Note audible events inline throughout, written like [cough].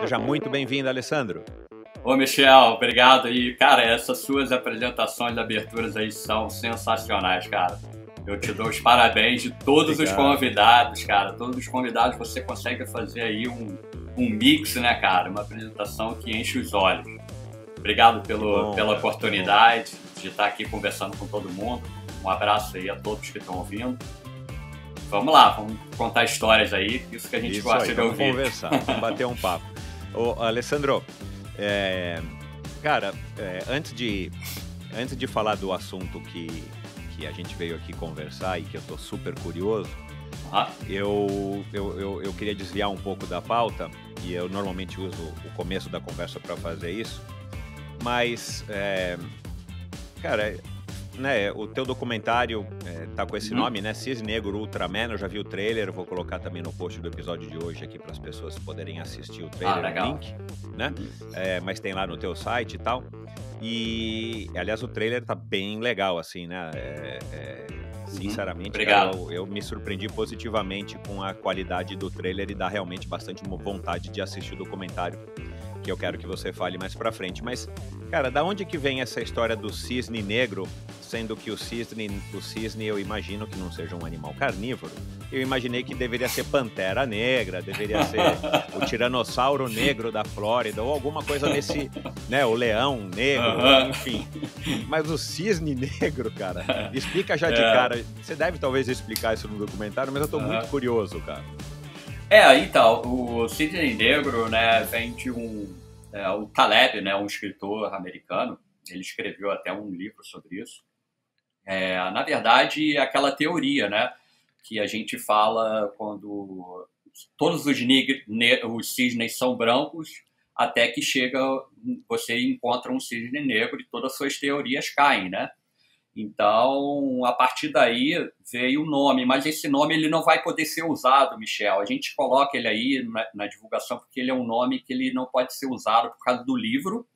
Seja muito bem-vindo, Alessandro. Ô, Michel, obrigado. E, cara, essas suas apresentações, aberturas aí são sensacionais, cara. Eu te dou os parabéns de todos obrigado. os convidados, cara. Todos os convidados você consegue fazer aí um, um mix, né, cara? Uma apresentação que enche os olhos. Obrigado pelo, bom, pela oportunidade de estar aqui conversando com todo mundo. Um abraço aí a todos que estão ouvindo vamos lá, vamos contar histórias aí, isso que a gente isso gosta aí, de vamos ouvir. Vamos conversar, vamos bater um papo. Ô, Alessandro, é, cara, é, antes, de, antes de falar do assunto que, que a gente veio aqui conversar e que eu tô super curioso, ah. eu, eu, eu, eu queria desviar um pouco da pauta, e eu normalmente uso o começo da conversa para fazer isso, mas, é, cara, né, o teu documentário é, tá com esse uhum. nome, né? Cis Negro Ultraman, eu já vi o trailer, vou colocar também no post do episódio de hoje aqui para as pessoas poderem assistir o ah, trailer, ah, legal. link, né? Uhum. É, mas tem lá no teu site e tal. E, aliás, o trailer tá bem legal, assim, né? É, é, uhum. sinceramente, uhum. eu, eu, me surpreendi positivamente com a qualidade do trailer e dá realmente bastante vontade de assistir o documentário que eu quero que você fale mais para frente. Mas, cara, da onde que vem essa história do cisne negro, sendo que o cisne, o cisne eu imagino que não seja um animal carnívoro? Eu imaginei que deveria ser pantera negra, deveria ser [laughs] o tiranossauro negro da Flórida ou alguma coisa nesse, né, o leão negro, enfim. Mas o cisne negro, cara, [laughs] explica já de é. cara. Você deve talvez explicar isso no documentário, mas eu tô muito curioso, cara. É, aí tal. Tá, o Sidney Negro, né, vem de um. É, o Taleb, né, um escritor americano, ele escreveu até um livro sobre isso. É, na verdade, é aquela teoria, né, que a gente fala quando todos os, os cisnes são brancos, até que chega você encontra um cisne negro e todas as suas teorias caem, né? Então, a partir daí veio o nome, mas esse nome ele não vai poder ser usado, Michel. A gente coloca ele aí na, na divulgação porque ele é um nome que ele não pode ser usado por causa do livro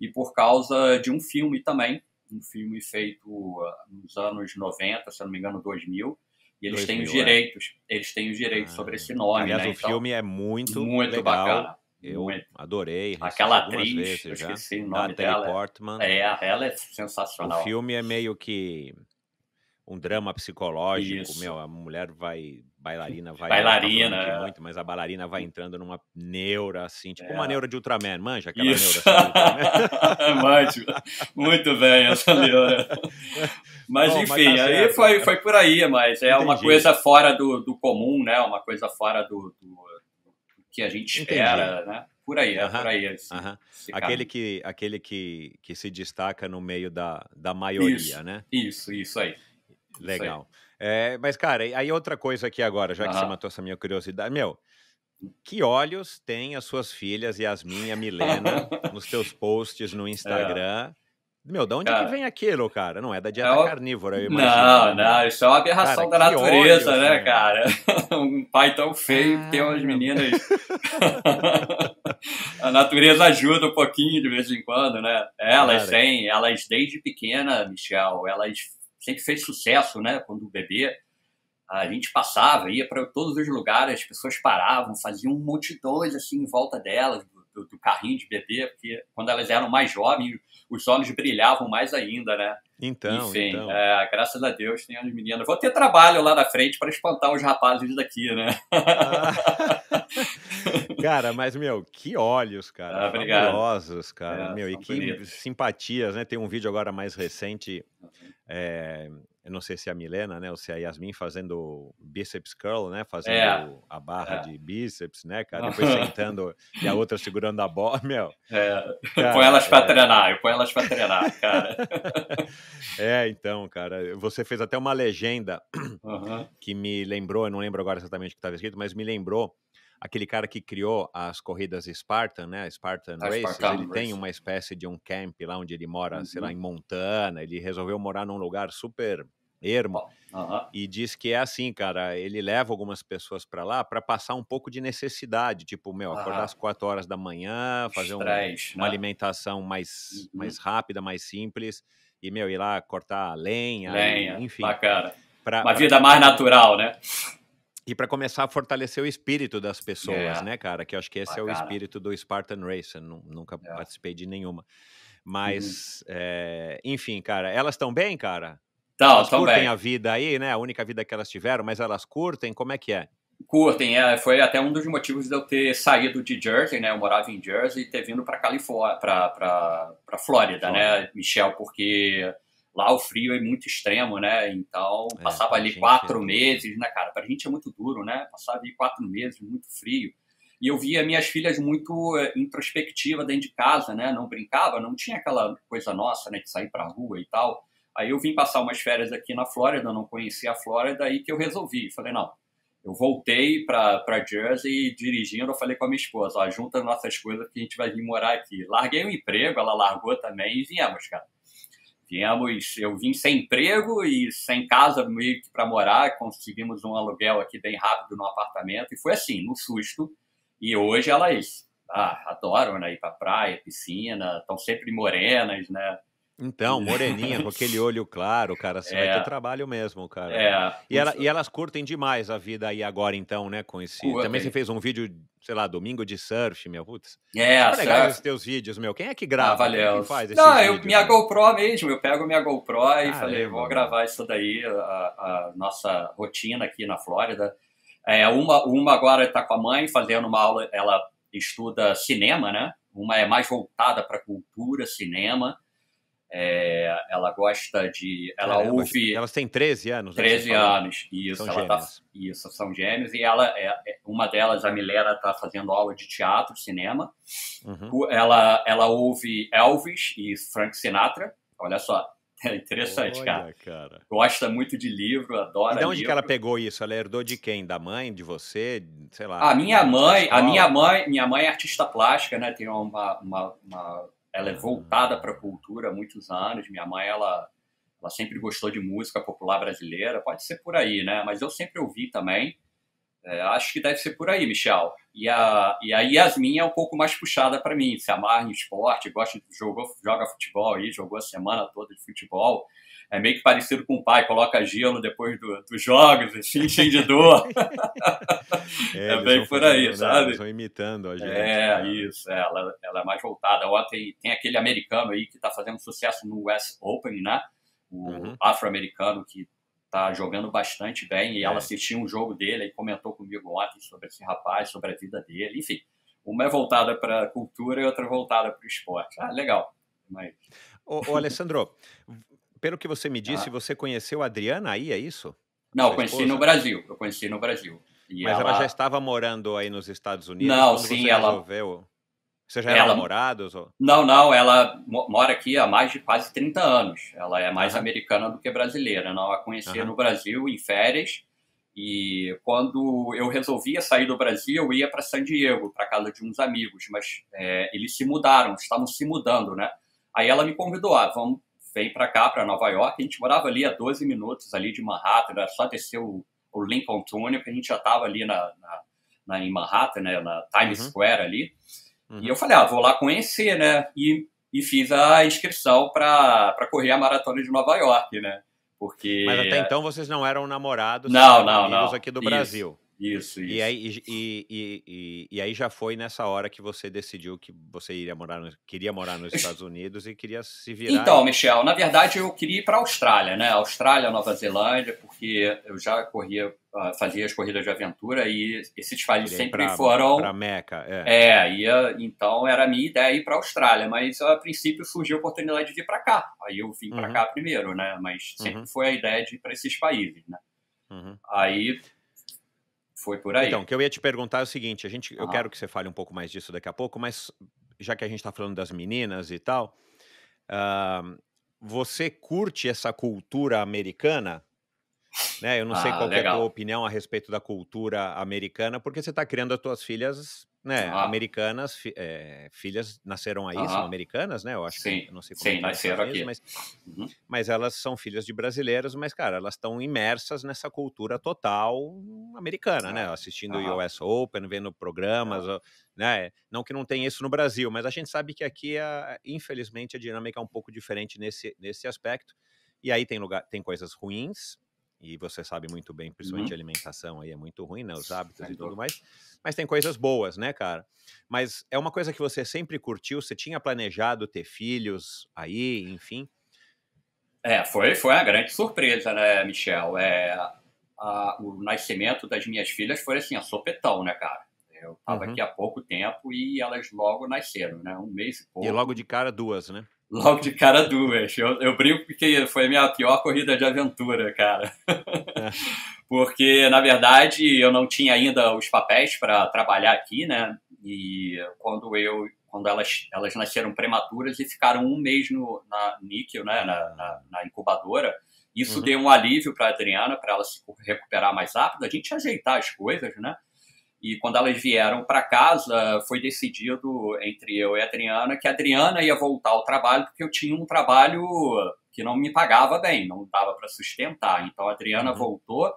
e por causa de um filme também, um filme feito ah, nos anos 90, se não me engano, 2000. E eles 2000, têm os é. direitos, é. eles têm os direitos ah, sobre esse nome. Aliás, né? o então, filme é muito, muito legal. bacana. Eu adorei. Aquela atriz, eu esqueci o nome Natalie dela. Portman. É, ela é sensacional. O filme é meio que um drama psicológico, Isso. meu, a mulher vai bailarina vai bailarina tá muito, mas a bailarina vai entrando numa neura assim, tipo é. uma neura de Ultraman, manja aquela Isso. neura. [laughs] Manja. muito bem essa neura. Mas Bom, enfim, mas tá aí foi, foi por aí, mas é Entendi. uma coisa fora do, do comum, né? Uma coisa fora do, do que a gente espera, Entendi. né? Por aí, é né? uh -huh, por aí. Esse, uh -huh. esse aquele que, aquele que, que se destaca no meio da, da maioria, isso, né? Isso, isso aí. Legal. Isso aí. É, mas, cara, aí outra coisa aqui agora, já que uh -huh. você matou essa minha curiosidade. Meu, que olhos têm as suas filhas, Yasmin e a Milena, [laughs] nos teus posts no é. Instagram? É. Meu, de onde cara, é que vem aquilo, cara? Não é da dieta é o... carnívora, eu imagino. Não, né? não, isso é uma aberração cara, da natureza, ódio, né, cara? [laughs] um pai tão feio ah, tem umas ah. meninas. [laughs] a natureza ajuda um pouquinho de vez em quando, né? Elas cara. têm, elas desde pequena, Michel, elas sempre fez sucesso, né? Quando o bebê, a gente passava, ia para todos os lugares, as pessoas paravam, faziam multidões assim em volta delas, do, do carrinho de bebê, porque quando elas eram mais jovens, os olhos brilhavam mais ainda, né? Então, Enfim, então. É, graças a Deus tem as meninas. Vou ter trabalho lá na frente para espantar os rapazes daqui, né? Ah, [laughs] cara, mas, meu, que olhos, cara. Ah, obrigado. cara. É, meu, e que bonitos. simpatias, né? Tem um vídeo agora mais recente uhum. é, eu não sei se é a Milena, né, ou se é a Yasmin fazendo bíceps curl, né, fazendo é. a barra é. de bíceps, né, cara, depois [laughs] sentando e a outra segurando a bola, [laughs] meu. É, põe elas para é. treinar, eu põe elas para treinar, cara. [laughs] é, então, cara, você fez até uma legenda uhum. que me lembrou, eu não lembro agora exatamente o que estava escrito, mas me lembrou aquele cara que criou as corridas Spartan, né? Spartan a Races, Spartan ele Race. tem uma espécie de um camp lá onde ele mora, uhum. sei lá, uhum. em Montana. Ele resolveu morar num lugar super ermo. Uhum. E diz que é assim, cara, ele leva algumas pessoas para lá para passar um pouco de necessidade, tipo, meu, acordar uhum. às quatro horas da manhã, fazer Estresse, um, uma né? alimentação mais, uhum. mais rápida, mais simples, e, meu, ir lá cortar lenha, lenha enfim. Bacana. Pra, uma vida mais natural, né? E para começar a fortalecer o espírito das pessoas, é. né, cara? Que eu acho que esse é o espírito do Spartan Race. Eu nunca é. participei de nenhuma. Uhum. Mas, uhum. é, enfim, cara, elas estão bem, cara? Tão, elas curtem bem. a vida aí, né? A única vida que elas tiveram, mas elas curtem? Como é que é? Curtem, é, foi até um dos motivos de eu ter saído de Jersey, né? Eu morava em Jersey e ter vindo para Califórnia, para Flórida, Flórida, né, Michel? Porque lá o frio é muito extremo, né? Então, é, passava ali é quatro é meses, né, cara? Pra gente é muito duro, né? Passava ali quatro meses, muito frio. E eu via minhas filhas muito eh, introspectiva dentro de casa, né? Não brincava, não tinha aquela coisa nossa, né? De sair pra rua e tal. Aí eu vim passar umas férias aqui na Flórida, não conhecia a Flórida, aí que eu resolvi. Falei, não, eu voltei para Jersey dirigindo, eu falei com a minha esposa, ó, junta nossas coisas que a gente vai vir morar aqui. Larguei o emprego, ela largou também e viemos, cara viemos, eu vim sem emprego e sem casa meio que para morar, conseguimos um aluguel aqui bem rápido no apartamento e foi assim, no susto. E hoje elas é ah, adoram né, ir para praia, piscina, estão sempre morenas, né? Então, moreninha, com aquele [laughs] olho claro, cara, você é, vai ter é. trabalho mesmo, cara. É, e, ela, e, elas curtem demais a vida aí agora, então, né? Com esse. Também você fez um vídeo, sei lá, domingo de surf, meu. Putz. É, São legais os teus vídeos, meu. Quem é que ah, grava? Ah, valeu. Quem faz Não, eu, minha né? GoPro mesmo. Eu pego minha GoPro e falei, vou gravar isso daí, a, a, nossa rotina aqui na Flórida. É, uma, uma agora está com a mãe fazendo uma aula, ela estuda cinema, né? Uma é mais voltada para cultura, cinema é, ela gosta de. Ela Caramba, ouve. Elas têm 13 anos. 13 né? anos, isso. São tá, isso, são gêmeos. E ela é, é, uma delas, a Milera, está fazendo aula de teatro, cinema. Uhum. Ela, ela ouve Elvis e Frank Sinatra. Olha só. [laughs] É interessante, Olha, cara. cara. Gosta muito de livro, adora. E de onde livro. que ela pegou isso? Ela herdou de quem? Da mãe, de você, sei lá. A minha mãe, a minha mãe, minha mãe é artista plástica, né? Tem uma, uma, uma ela é voltada para a cultura há muitos anos. Minha mãe, ela, ela sempre gostou de música popular brasileira, pode ser por aí, né? Mas eu sempre ouvi também. É, acho que deve ser por aí, Michel. E a, e a Yasmin é um pouco mais puxada para mim, se amarra em esporte, gosta de, jogou, joga futebol aí, jogou a semana toda de futebol é meio que parecido com o pai, coloca gelo depois do, dos jogos, assim, [laughs] cheio de dor. [laughs] é, é bem por aí, fazendo, né, sabe? Eles estão imitando a gente. É, né? isso, é, ela, ela é mais voltada. Ontem tem aquele americano aí que está fazendo sucesso no US Open, né? O uhum. afro-americano que está jogando bastante bem e é. ela assistiu um jogo dele e comentou comigo ontem sobre esse rapaz, sobre a vida dele, enfim. Uma é voltada para a cultura e outra é voltada para o esporte. Ah, legal. Mas... Ô, ô Alessandro, pelo que você me disse, ah. você conheceu a Adriana aí, é isso? Não, eu conheci no Brasil. Eu conheci no Brasil. E Mas ela... ela... já estava morando aí nos Estados Unidos? Não, sim, você ela. Resolveu... Você já era ela... namorados? Ou... Não, não, ela mora aqui há mais de quase 30 anos. Ela é mais uhum. americana do que brasileira. Não a conheci uhum. no Brasil, em férias. E quando eu resolvia sair do Brasil, eu ia para San Diego, para casa de uns amigos, mas é, eles se mudaram, estavam se mudando, né? Aí ela me convidou, ah, vamos veio para cá, para Nova York. A gente morava ali a 12 minutos ali de Manhattan, era só descer o, o Lincoln Tunnel, que a gente já estava ali na, na, na, em Manhattan, né, na Times uhum. Square ali. Uhum. E eu falei, ah, vou lá conhecer, né? E, e fiz a inscrição para correr a maratona de Nova York, né? Porque... Mas até é então vocês não eram namorados, não, não, amigos não. aqui do Isso. Brasil. Isso, isso. E aí, e, e, e, e, aí já foi nessa hora que você decidiu que você iria morar no, queria morar nos Estados [laughs] Unidos e queria se virar. Então, Michel, na verdade eu queria ir para a Austrália, né? Austrália, Nova Zelândia, porque eu já corria, ah, fazia as corridas de aventura e esses países sempre pra, foram. Para Meca, é. É, ia, então era a minha ideia ir para a Austrália, mas a princípio surgiu a oportunidade de vir para cá. Aí eu vim para uhum. cá primeiro, né? Mas sempre uhum. foi a ideia de ir para esses países, né? Uhum. Aí foi por aí. Então, o que eu ia te perguntar é o seguinte: a gente, ah. eu quero que você fale um pouco mais disso daqui a pouco, mas já que a gente está falando das meninas e tal, uh, você curte essa cultura americana? Né? Eu não ah, sei qual legal. é a tua opinião a respeito da cultura americana, porque você está criando as tuas filhas né? Ah. Americanas, fi, é, filhas nasceram aí, ah. são americanas, né? Eu acho Sim. que eu não sei como Sim, tá nasceram aqui. Mas, uhum. mas elas são filhas de brasileiros, mas, cara, elas estão imersas nessa cultura total americana, ah. né? Assistindo o US Open, vendo programas, né? Não que não tem isso no Brasil, mas a gente sabe que aqui, a, infelizmente, a dinâmica é um pouco diferente nesse, nesse aspecto. E aí tem lugar, tem coisas ruins, e você sabe muito bem, principalmente uhum. alimentação aí é muito ruim, né? Os hábitos e tudo mais. Mas tem coisas boas, né, cara? Mas é uma coisa que você sempre curtiu, você tinha planejado ter filhos aí, enfim. É, foi, foi uma grande surpresa, né, Michel? É, a, o nascimento das minhas filhas foi assim, a sopetão, né, cara? Eu estava uhum. aqui há pouco tempo e elas logo nasceram, né? Um mês e pouco. E logo de cara, duas, né? logo de cara duas. Eu, eu brinco porque foi a minha pior corrida de aventura, cara. É. [laughs] porque, na verdade, eu não tinha ainda os papéis para trabalhar aqui, né? E quando eu quando elas, elas nasceram prematuras e ficaram um mês no, na níquel, né, na, na, na incubadora. Isso uhum. deu um alívio para a Adriana, para ela se recuperar mais rápido, a gente ajeitar as coisas, né? E quando elas vieram para casa, foi decidido entre eu e a Adriana que a Adriana ia voltar ao trabalho porque eu tinha um trabalho que não me pagava bem, não dava para sustentar. Então a Adriana uhum. voltou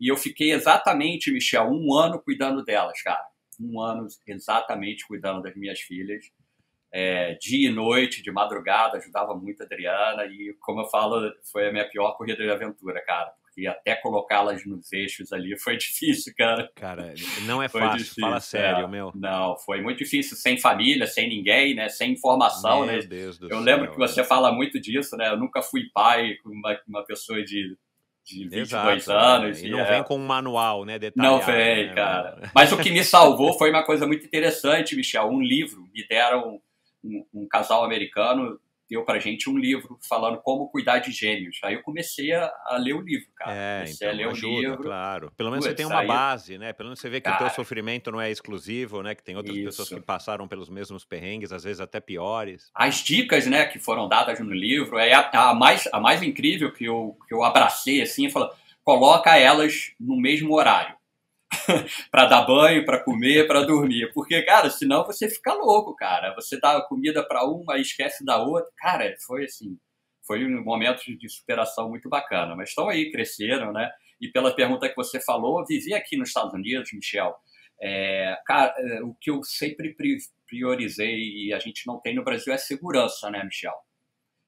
e eu fiquei exatamente, Michel, um ano cuidando delas, cara. Um ano exatamente cuidando das minhas filhas. É, dia e noite, de madrugada, ajudava muito a Adriana. E como eu falo, foi a minha pior corrida de aventura, cara e até colocá-las nos eixos ali [laughs] foi difícil, cara. Cara, não é fácil, difícil, fala é. sério, é. meu. Não, foi muito difícil, sem família, sem ninguém, né, sem informação, meu né. Deus do Eu céu, lembro que você fala muito disso, né, eu nunca fui pai com uma, uma pessoa de de 22 Exato, anos. Né? E, não é... vem com um manual, né? Detalhado, não né, vem, né, cara. Mas o que me salvou foi uma coisa muito interessante, Michel. Um livro. Me deram um, um casal americano deu para gente um livro falando como cuidar de gênios. Aí eu comecei a, a ler o livro, cara. É, comecei então, a ler ajuda, o livro. Claro. Pelo menos Putz, você tem uma aí... base, né? Pelo menos você vê que cara, o teu sofrimento não é exclusivo, né? Que tem outras isso. pessoas que passaram pelos mesmos perrengues, às vezes até piores. As dicas, né, que foram dadas no livro, é a, a mais, a mais incrível que eu, que eu abracei, assim, e é falei, coloca elas no mesmo horário. [laughs] para dar banho, para comer, para dormir. Porque, cara, senão você fica louco, cara. Você dá comida para uma e esquece da outra. Cara, foi assim, foi um momento de superação muito bacana. Mas estão aí, cresceram, né? E pela pergunta que você falou, vivi aqui nos Estados Unidos, Michel. É, cara, é, o que eu sempre priorizei e a gente não tem no Brasil é segurança, né, Michel?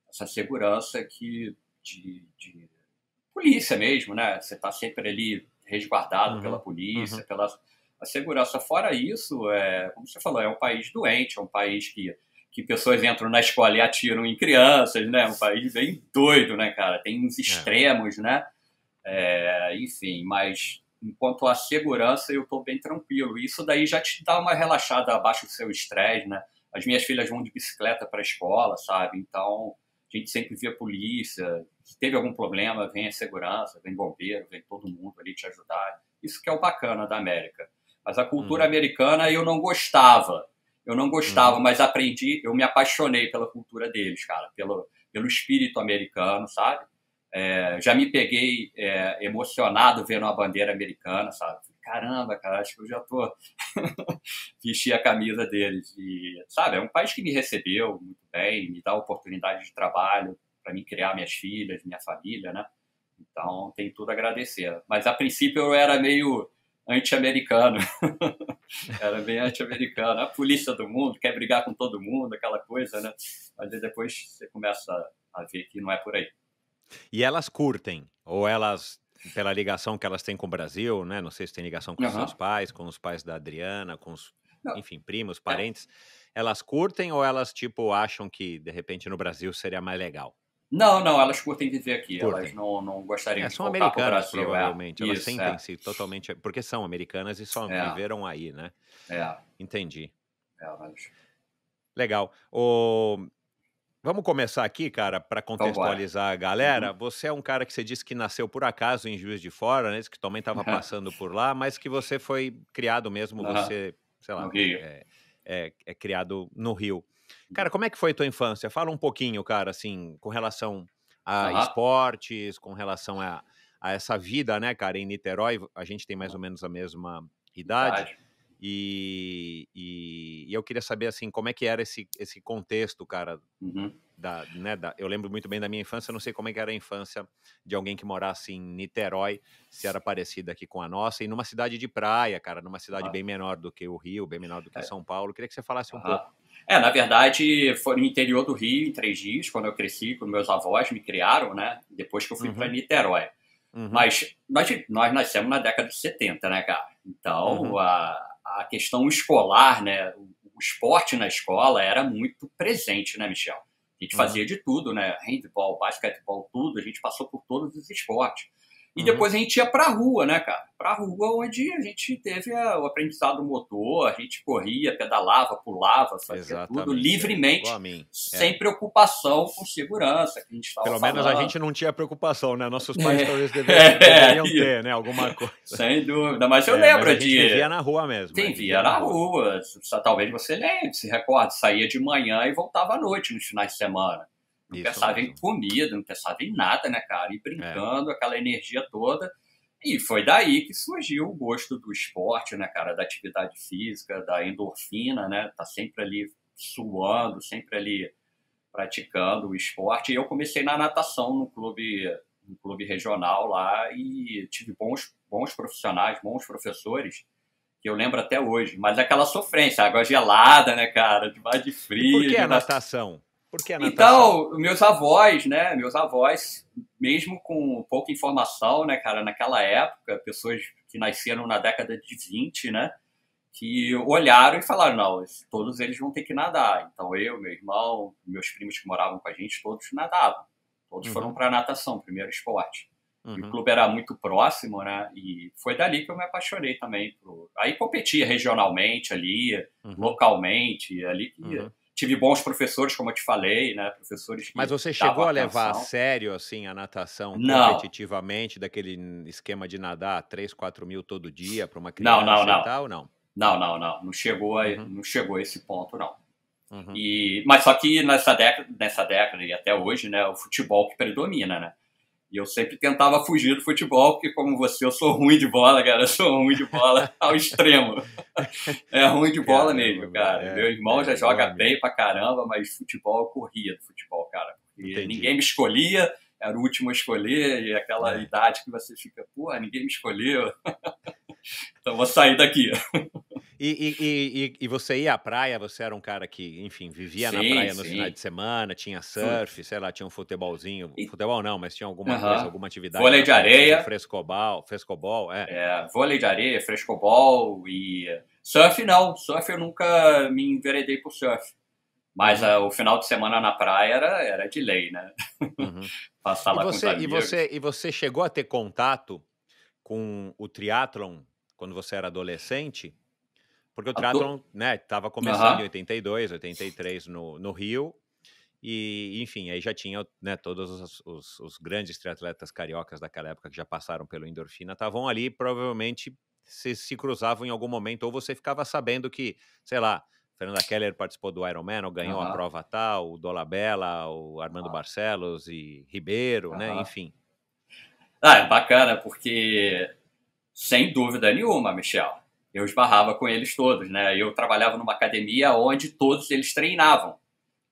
Essa segurança que de, de polícia mesmo, né? Você está sempre ali resguardado uhum, pela polícia, uhum. pela a segurança. Fora isso, é, como você falou, é um país doente, é um país que, que pessoas entram na escola e atiram em crianças, né? É um país bem doido, né, cara? Tem uns é. extremos, é. né? É, enfim, mas enquanto a segurança, eu estou bem tranquilo. Isso daí já te dá uma relaxada abaixo do seu estresse, né? As minhas filhas vão de bicicleta para a escola, sabe? Então, a gente sempre via polícia, se teve algum problema, vem a segurança, vem bombeiro, vem todo mundo ali te ajudar. Isso que é o bacana da América. Mas a cultura uhum. americana eu não gostava. Eu não gostava, uhum. mas aprendi, eu me apaixonei pela cultura deles, cara, pelo, pelo espírito americano, sabe? É, já me peguei é, emocionado vendo a bandeira americana, sabe? Caramba, cara, acho que eu já tô [laughs] vesti a camisa deles e sabe, é um país que me recebeu muito bem, me dá oportunidade de trabalho, para mim criar minhas filhas, minha família, né? Então tem tudo a agradecer. Mas a princípio eu era meio anti-americano. [laughs] era bem anti-americano. A polícia do mundo quer brigar com todo mundo, aquela coisa, né? Mas depois você começa a ver que não é por aí. E elas curtem? Ou elas, pela ligação que elas têm com o Brasil, né? Não sei se tem ligação com uhum. seus pais, com os pais da Adriana, com os, não. enfim, primos, é. parentes. É. Elas curtem ou elas, tipo, acham que, de repente, no Brasil seria mais legal? Não, não, elas curtem viver aqui. Curtem. Elas não, não gostariam é, de são voltar americanas, pro Brasil. É. provavelmente. É. Elas sentem-se é. totalmente. Porque são americanas e só é. viveram aí, né? É. Entendi. É, mas... Legal. O... Vamos começar aqui, cara, para contextualizar a galera. Uhum. Você é um cara que você disse que nasceu por acaso em Juiz de Fora, né? Que também estava [laughs] passando por lá, mas que você foi criado mesmo, uhum. você, sei lá, é, é, é criado no Rio. Cara, como é que foi a tua infância? Fala um pouquinho, cara, assim, com relação a uhum. esportes, com relação a, a, essa vida, né, cara? Em Niterói, a gente tem mais ou menos a mesma idade. E, e, e, eu queria saber, assim, como é que era esse, esse contexto, cara? Uhum. Da, né, da, eu lembro muito bem da minha infância, não sei como é que era a infância de alguém que morasse em Niterói, se era parecida aqui com a nossa, e numa cidade de praia, cara, numa cidade bem menor do que o Rio, bem menor do que é. São Paulo. Eu queria que você falasse um pouco é, na verdade, foi no interior do Rio, em três dias, quando eu cresci, quando meus avós me criaram, né? Depois que eu fui uhum. para Niterói. Uhum. Mas nós, nós nascemos na década de 70, né, cara? Então, uhum. a, a questão escolar, né? O, o, esporte na escola era muito presente, né, Michel? A gente uhum. fazia de tudo, né? Handball, basquetebol, tudo. A gente passou por todos os esportes. E uhum. depois a gente ia para a rua, né, cara? para a rua onde a gente teve a, o aprendizado motor, a gente corria, pedalava, pulava, fazia Exatamente. tudo é, livremente, é. sem preocupação com segurança. Que a gente Pelo falando. menos a gente não tinha preocupação, né? Nossos pais é. talvez [laughs] deveriam, é. ter, né? Alguma coisa. Sem dúvida, mas eu é, lembro mas a gente de. vivia na rua mesmo. tem né? via na rua. rua. Talvez você lembre, se recorde, saía de manhã e voltava à noite nos finais de semana. Não Isso pensava mesmo. em comida, não pensava em nada, né, cara? E brincando, é. aquela energia toda. E foi daí que surgiu o gosto do esporte, né, cara? Da atividade física, da endorfina, né? Tá sempre ali suando, sempre ali praticando o esporte. E eu comecei na natação no clube, no clube regional lá e tive bons, bons profissionais, bons professores que eu lembro até hoje. Mas aquela sofrência, água gelada, né, cara? De mais de frio. E por que a natação? Por que a natação? Então, meus avós, né? Meus avós, mesmo com pouca informação, né, cara, naquela época, pessoas que nasceram na década de 20, né? Que olharam e falaram: não, todos eles vão ter que nadar. Então, eu, meu irmão, meus primos que moravam com a gente, todos nadavam. Todos uhum. foram para natação, primeiro esporte. Uhum. O clube era muito próximo, né? E foi dali que eu me apaixonei também. Pro... Aí competia regionalmente ali, uhum. localmente, ali que uhum tive bons professores, como eu te falei, né? Professores Mas você chegou a levar atenção. a sério, assim, a natação não. competitivamente, daquele esquema de nadar 3, 4 mil todo dia para uma criança não, não, não. Tal, não? Não, não, não. Não chegou a, uhum. não chegou a esse ponto, não. Uhum. E, mas só que nessa década, nessa década e até hoje, né, o futebol que predomina, né? E eu sempre tentava fugir do futebol, porque, como você, eu sou ruim de bola, cara. Eu sou ruim de bola [laughs] ao extremo. É ruim de bola Caramba, mesmo, cara. É, Meu irmão é, já é, joga bem amigo. pra caramba, mas futebol eu corria do futebol, cara. e ninguém me escolhia, era o último a escolher, e aquela é. idade que você fica, porra, ninguém me escolheu. [laughs] Então vou sair daqui. E, e, e, e, você ia à praia, você era um cara que, enfim, vivia sim, na praia no final de semana, tinha surf, sei lá, tinha um futebolzinho. Futebol não, mas tinha alguma coisa, alguma atividade. Vôlei de areia. Frescobol, frescobol, é. é. Vôlei de areia, frescobol e. Surf não, surf eu nunca me enveredei por surf. Mas uhum. uh, o final de semana na praia era, era de lei, né? Uhum. [laughs] Passar lá você, com os E você, e você chegou a ter contato com o triatlon quando você era adolescente, porque o triatlon, né, tava começando uhum. em 82, 83 no, no Rio, e enfim, aí já tinha né, todos os, os, os grandes triatletas cariocas daquela época que já passaram pelo Endorfina, estavam ali, provavelmente se, se cruzavam em algum momento, ou você ficava sabendo que, sei lá, Fernanda Keller participou do Ironman, ou ganhou uhum. a prova tal, o Dolabella, o Armando uhum. Barcelos e Ribeiro, né, enfim. Ah, é bacana, porque sem dúvida nenhuma, Michel. Eu esbarrava com eles todos, né? Eu trabalhava numa academia onde todos eles treinavam.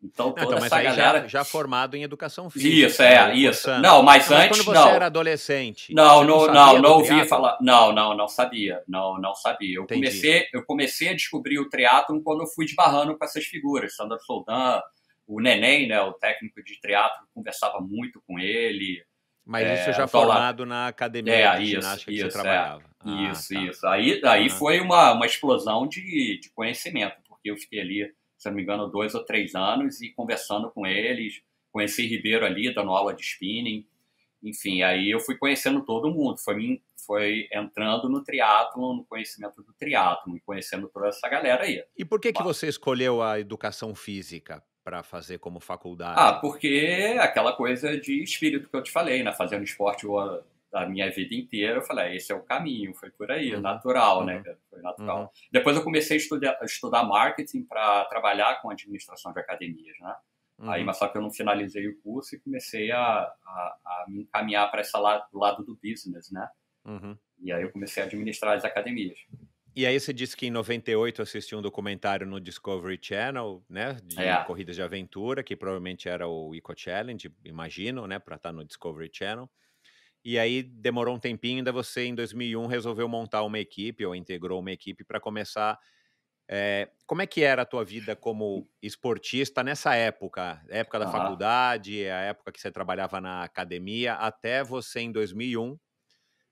Então, toda então, mas essa galera. Já, já, formado em educação física. Isso, né? é, né? isso. Não, mas, mas antes. Quando você não. era adolescente. Não, não, não, não, ouvia falar. Não, não, não sabia. Não, não sabia. Eu comecei, eu comecei a descobrir o triatlon quando eu fui esbarrando com essas figuras. Sandro Soldan, o Neném, né, o técnico de triatlo, conversava muito com ele. Mas é, isso já então formado na academia é, de ginástica isso, que você é. trabalhava. Ah, isso, tá. isso. Aí, aí ah, foi uma, uma explosão de, de conhecimento, porque eu fiquei ali, se não me engano, dois ou três anos e conversando com eles, conheci Ribeiro ali, dando aula de spinning, enfim, aí eu fui conhecendo todo mundo, foi, foi entrando no triatlo, no conhecimento do triatlo, e conhecendo toda essa galera aí. E por que, que você escolheu a educação física para fazer como faculdade? Ah, porque aquela coisa de espírito que eu te falei, né? Fazendo esporte a, da minha vida inteira, eu falei, ah, esse é o caminho, foi por aí, uhum. natural, né, uhum. né? Foi natural. Uhum. Depois eu comecei a estudar, estudar marketing para trabalhar com administração de academias, né? Aí, uhum. mas só que eu não finalizei o curso e comecei a, a, a me encaminhar para esse lado, lado do business, né? Uhum. E aí eu comecei a administrar as academias. E aí você disse que em 98 assistiu um documentário no Discovery Channel, né, de é. corridas de aventura, que provavelmente era o Eco Challenge, imagino, né, para estar tá no Discovery Channel. E aí demorou um tempinho, ainda você em 2001 resolveu montar uma equipe ou integrou uma equipe para começar. É, como é que era a tua vida como esportista nessa época, época da faculdade, é a época que você trabalhava na academia, até você em 2001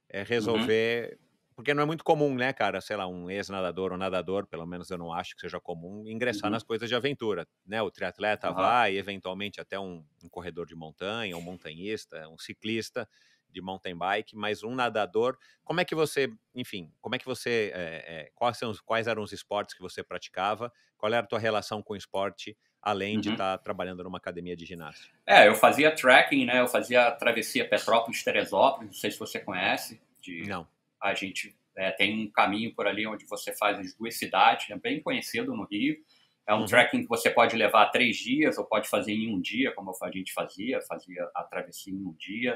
é, eh, uhum. resolver uhum porque não é muito comum, né, cara? Sei lá, um ex-nadador ou nadador, pelo menos eu não acho que seja comum, ingressar uhum. nas coisas de aventura, né? O triatleta uhum. vai, eventualmente até um, um, corredor de montanha, um montanhista, um ciclista de mountain bike, mas um nadador. Como é que você, enfim, como é que você, é, é, quais, são, quais eram os esportes que você praticava? Qual era a tua relação com o esporte? além uhum. de estar tá trabalhando numa academia de ginástica. É, eu fazia trekking, né? Eu fazia travessia Petrópolis-Teresópolis, não sei se você conhece. De... Não a gente é, tem um caminho por ali onde você faz as duas cidades, é bem conhecido no Rio. É um uhum. trekking que você pode levar três dias ou pode fazer em um dia, como a gente fazia, fazia a travessia em um dia.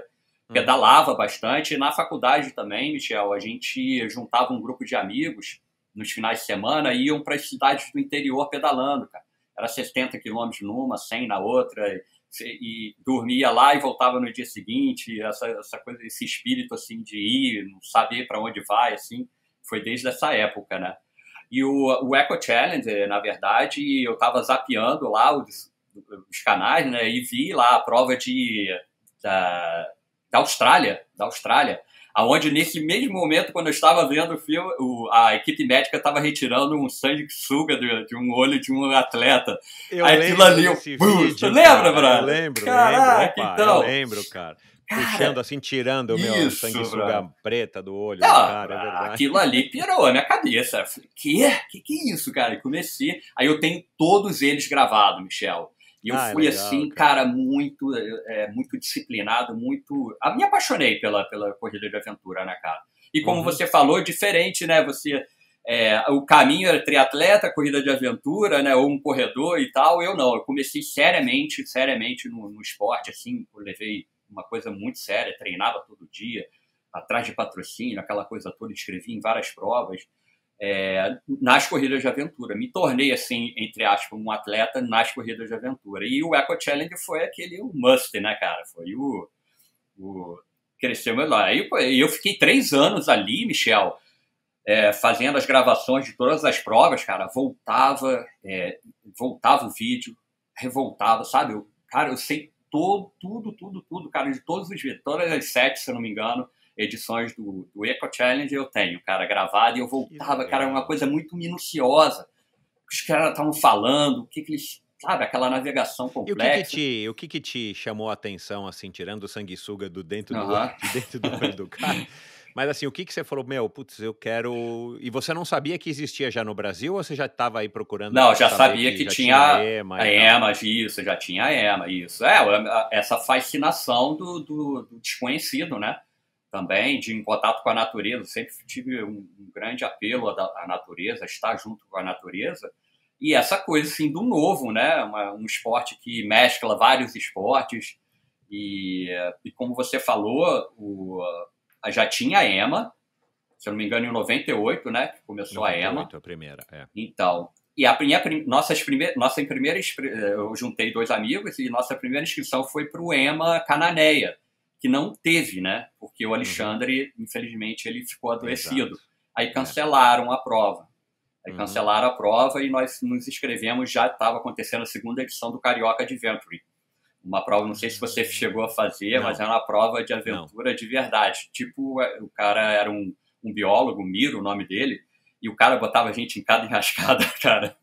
Uhum. Pedalava bastante. E na faculdade também, Michel, a gente juntava um grupo de amigos nos finais de semana e iam para as cidades do interior pedalando, cara era 60 quilômetros numa, 100 na outra, e, e, dormia lá e voltava no dia seguinte, essa, essa coisa, esse espírito assim de ir, não saber para onde vai, assim, foi desde essa época, né? E o, o Eco Challenge, na verdade, eu estava zapeando lá os, os, canais, né, e vi lá a prova de da, da Austrália, da Austrália, aonde nesse mesmo momento, quando eu estava vendo o filme, o, a equipe médica estava retirando um sangue que suga de, de, um olho de um atleta. Eu Aí lembro ali, desse vídeo, lembra, Brad? Eu lembro, Caraca, lembro, opa, então. eu lembro, cara. cara Puxando assim, tirando o meu sanguessuga preta do olho. Não, cara, é verdade. Aquilo ali pirou a minha cabeça. Eu falei, quê? Que que é isso, cara? E comecei. Aí eu tenho todos eles gravados, Michel e eu ah, é fui, legal, assim, cara, cara muito, é, muito disciplinado, muito. Ah, me apaixonei pela, pela corrida de aventura, né, cara? E como uhum. você falou, diferente, né? Você. É, o caminho era é triatleta, corrida de aventura, né? Ou um corredor e tal. Eu não. Eu comecei seriamente, seriamente no, no esporte, assim. Eu levei uma coisa muito séria, treinava todo dia, atrás de patrocínio, aquela coisa toda, escrevi em várias provas é, nas corridas de aventura. Me tornei, assim, entre aspas, um atleta nas corridas de aventura. E o Eco Challenge foi aquele o must, né, cara? Foi o. o cresceu meu lá. E eu fiquei três anos ali, Michel, é, fazendo as gravações de todas as provas, cara. Voltava, é, voltava o vídeo, revoltava, sabe? Eu, cara, eu sei todo, tudo, tudo, tudo, cara, de todos os vídeos, todas as sete, se eu não me engano edições do, do Eco Challenge eu tenho, cara, gravado, e eu voltava, cara, é. uma coisa muito minuciosa. Os caras estavam falando, o que, que eles sabe, aquela navegação complexa. E o que, que te, o que, que te chamou a atenção, assim, tirando o sanguessuga do dentro uhum. do, [laughs] de dentro do olho do cara? Mas assim, o que, que você falou, meu, putz, eu quero. E você não sabia que existia já no Brasil ou você já estava aí procurando? Não, já sabia que, que já tinha, tinha EMA, a EMA, isso, já tinha a EMA, isso. É, essa fascinação do, do, do desconhecido, né? também, de em contato com a natureza, sempre tive um, um grande apelo à, à, natureza, estar junto com a natureza. E essa coisa assim do novo, né? Uma, um esporte que mescla vários esportes. E, e como você falou, o, já tinha a EMA, se eu não me engano, em 98, né? Que começou 98, a EMA. 98, a primeira, é. Então, e a minha, nossas primeiras nossa primeira, eu juntei dois amigos e nossa primeira inscrição foi para o EMA Cananeia, que não teve, né? Porque o uhum. Alexandre, uhum. infelizmente, ele ficou adoecido. Exato. Aí é. cancelaram a prova. Aí uhum. cancelaram a prova e nós nos inscrevemos, já estava acontecendo a segunda edição do Carioca Adventure. Uma prova, não sei se você uhum. chegou a fazer, não. mas era uma prova de aventura não. de verdade. Tipo, é, o cara era um, um biólogo, Miro, o nome dele, e o cara botava a gente em cada enrascada, [laughs] cara.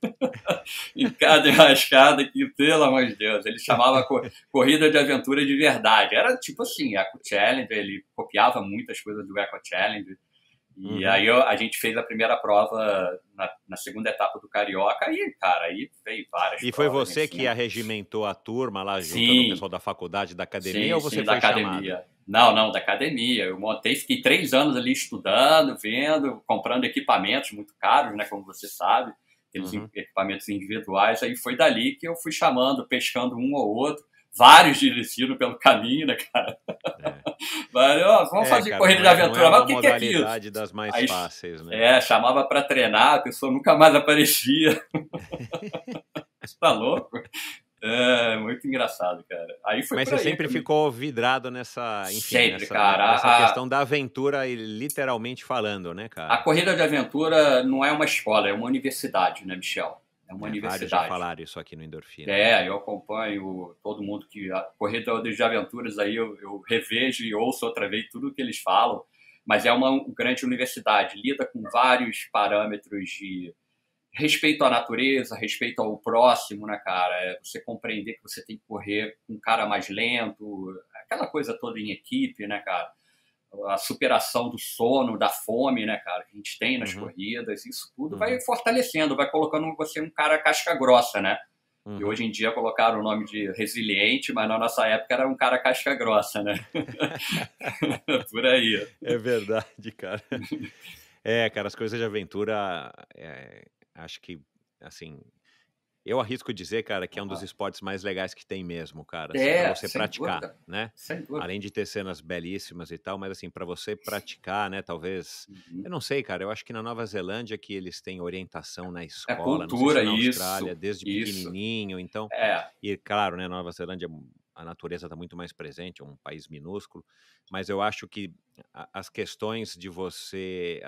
em cada enrascada, que pelo amor de Deus, ele chamava cor corrida de aventura de verdade. Era tipo assim, Eco Challenge, ele copiava muitas coisas do Eco Challenge. E uhum. aí eu, a gente fez a primeira prova na, na, segunda etapa do Carioca e, cara, aí veio várias E foi você que arregimentou né? a turma lá, juntando sim. o pessoal da faculdade, da academia, sim, ou você sim, foi da academia. Não, não, da academia. Eu montei, fiquei três anos ali estudando, vendo, comprando equipamentos muito caros, né, como você sabe, aqueles uhum. equipamentos individuais. Aí foi dali que eu fui chamando, pescando um ou outro, vários [laughs] desistiram pelo caminho, né, cara? É. [laughs] Mas, ó, vamos é, fazer cara, corrida de é, aventura, é mas o que, que é isso? A das mais Aí, fáceis, né? É, chamava para treinar, a pessoa nunca mais aparecia. [laughs] Você tá louco? É, muito engraçado, cara. Aí foi Mas você aí, sempre também. ficou vidrado nessa, enfim, sempre, nessa, cara. Nessa a, questão da aventura, e literalmente falando, né, cara? A corrida de aventura não é uma escola, é uma universidade, né, Michel? É uma é, universidade. já falaram isso aqui no Endorfina. É, eu acompanho todo mundo que... A corrida de aventuras aí eu, eu revejo e ouço outra vez tudo que eles falam, mas é uma grande universidade, lida com vários parâmetros de respeito à natureza, respeito ao próximo, né, cara? É você compreender que você tem que correr com um cara mais lento, aquela coisa toda em equipe, né, cara? A superação do sono, da fome, né, cara, que a gente tem nas uhum. corridas, isso tudo uhum. vai fortalecendo, vai colocando você um cara casca grossa, né? Uhum. E hoje em dia colocaram o nome de resiliente, mas na nossa época era um cara casca grossa, né? [laughs] Por aí. É verdade, cara. [laughs] É, cara, as coisas de aventura é, acho que, assim, eu arrisco dizer, cara, que é um dos esportes mais legais que tem mesmo, cara. Assim, é, pra você praticar, dúvida. né? Sem Além de ter cenas belíssimas e tal, mas assim, para você praticar, né? Talvez. Uhum. Eu não sei, cara. Eu acho que na Nova Zelândia que eles têm orientação na é escola, é cultura, não sei se é na Austrália, isso, desde isso. pequenininho. Então. É. E claro, né? Nova Zelândia a natureza está muito mais presente, é um país minúsculo, mas eu acho que as questões de você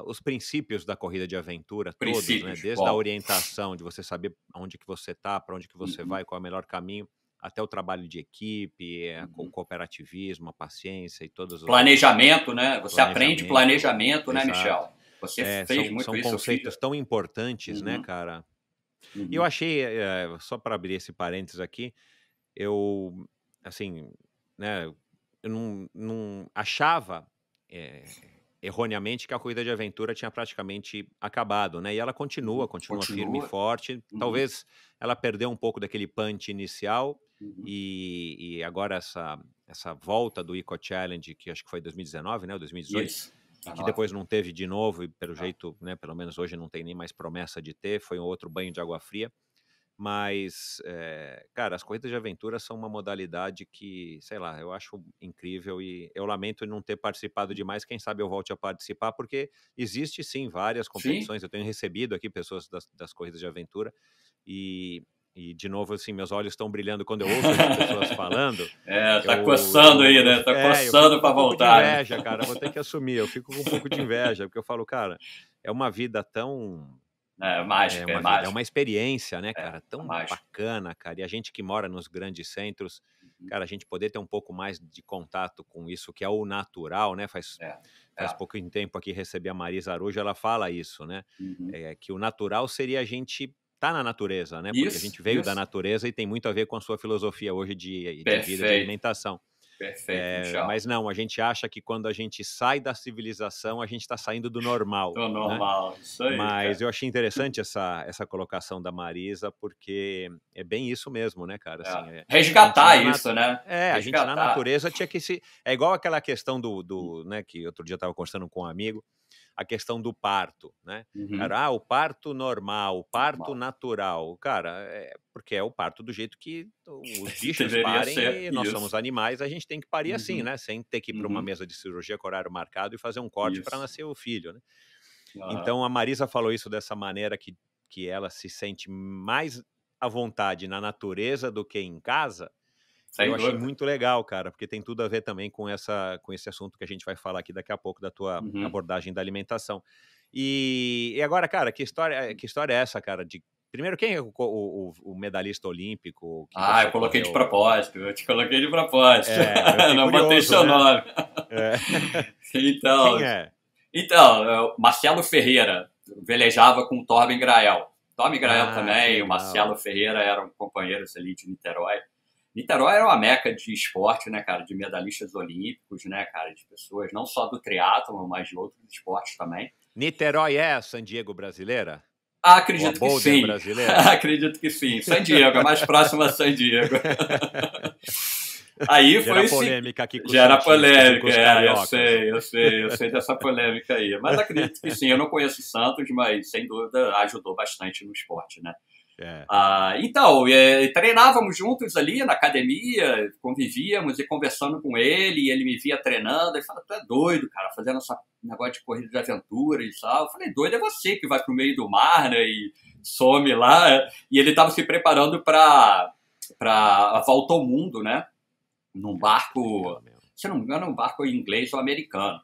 os princípios da corrida de aventura, princípios, todos, né? Desde bom. a orientação, de você saber onde que você está, para onde que você uhum. vai, qual é o melhor caminho, até o trabalho de equipe, eh, uhum. o cooperativismo, a paciência e todos os... Planejamento, né? Você planejamento, aprende planejamento, exato. né, Michel? Você é, fez são, muito são isso. São conceitos tão importantes, né, uhum. né, cara? E eu uhum. achei, é, só para abrir esse parênteses aqui, eu, assim, né, eu não, não achava... É, erroneamente que a corrida de aventura tinha praticamente acabado, né? E ela continua, continua, uhum. continua. firme e forte. Uhum. Talvez ela perdeu um pouco daquele punch inicial uhum. e, e, agora essa essa volta do Eco Challenge que acho que foi 2019, né? 2018. que depois não teve de novo e pelo tá. jeito, né, pelo menos hoje não tem nem mais promessa de ter, foi um outro banho de água fria. Mas, é, cara, as corridas de aventura são uma modalidade que, sei lá, eu acho incrível e eu lamento não ter participado uhum. demais. Quem sabe eu volte a participar, porque existe sim várias competições. Sim. Eu tenho recebido aqui pessoas das, das corridas de aventura e, e, de novo, assim, meus olhos estão brilhando quando eu ouço as pessoas falando. [laughs] É, tá eu, coçando aí, né? Tá é, coçando para voltar. Um né? inveja, cara, vou ter que assumir. Eu fico com um pouco de inveja, porque eu falo, cara, é uma vida tão é, é, é mágica, é, é, uma, é, mágica. é uma experiência, né, cara? É, tão bacana, cara. E a gente que mora nos grandes centros, uhum. cara, a gente poder ter um pouco mais de contato com isso, que é o natural, né? Faz, faz pouco tempo aqui recebi a Marisa Arujo, ela fala isso, né? Uhum. É, que o natural seria a gente tá na natureza, né? Porque a gente veio isso. da natureza e tem muito a ver com a sua filosofia hoje de, de vida, de alimentação. Perfeito, é, Mas não, a gente acha que quando a gente sai da civilização, a gente está saindo do normal. Do né? normal, isso aí. Mas cara. eu achei interessante essa, essa colocação da Marisa, porque é bem isso mesmo, né, cara? Assim, é. Resgatar isso, né? É, Resgatar. a gente na né? é, natureza tinha que se. É igual aquela questão do. do hum. né, que outro dia eu estava conversando com um amigo a questão do parto, né? Uhum. Cara, ah, o parto normal, o parto normal. natural. Cara, é porque é o parto do jeito que os [laughs] bichos parem ser. e nós Isso. somos animais, a gente tem que parir assim, uhum. assim, né? Sem ter que ir para uma uhum. mesa de cirurgia com horário marcado e fazer um corte para nascer o filho, né? Então a Marisa falou isso dessa maneira que, que ela se sente mais à vontade na natureza do que em casa, sem eu dúvida. achei muito legal, cara, porque tem tudo a ver também com, essa, com esse assunto que a gente vai falar aqui daqui a pouco, da tua uhum. abordagem da alimentação. E, e, agora, cara, que história, que história é essa, cara? De, primeiro, quem é o, o, o medalhista olímpico? ah, eu coloquei correu? de propósito, eu te coloquei de propósito. É, [laughs] Não curioso, botei seu né? nome. É. [laughs] então, quem é? Então, é Marcelo Ferreira velejava com o Torben Grael. Torben Grael ah, também, o Marcelo Ferreira era um companheiro ali de Niterói. Niterói era uma meca de esporte, né, cara, de medalhistas olímpicos, né, cara, de pessoas não só do triatlo, mas de outros esportes também. Niterói é a San Diego brasileira? Ah, acredito que sim. [laughs] acredito que sim. San Diego, é mais próximo a San Diego. Aí Gera foi polêmica aqui com Gera os polêmica, com é, eu sei, eu sei, eu sei dessa polêmica aí. Mas acredito que sim, eu não conheço Santos, mas sem dúvida ajudou bastante no esporte, né? É. Ah, então, é, treinávamos juntos ali na academia, convivíamos e conversando com ele, e ele me via treinando, ele falava, tu é doido, cara, fazendo esse negócio de corrida de aventura e tal. Eu falei, doido é você que vai pro meio do mar, né, e some lá. E ele estava se preparando para a volta ao mundo, né, num barco, se não me engano, um barco inglês ou americano.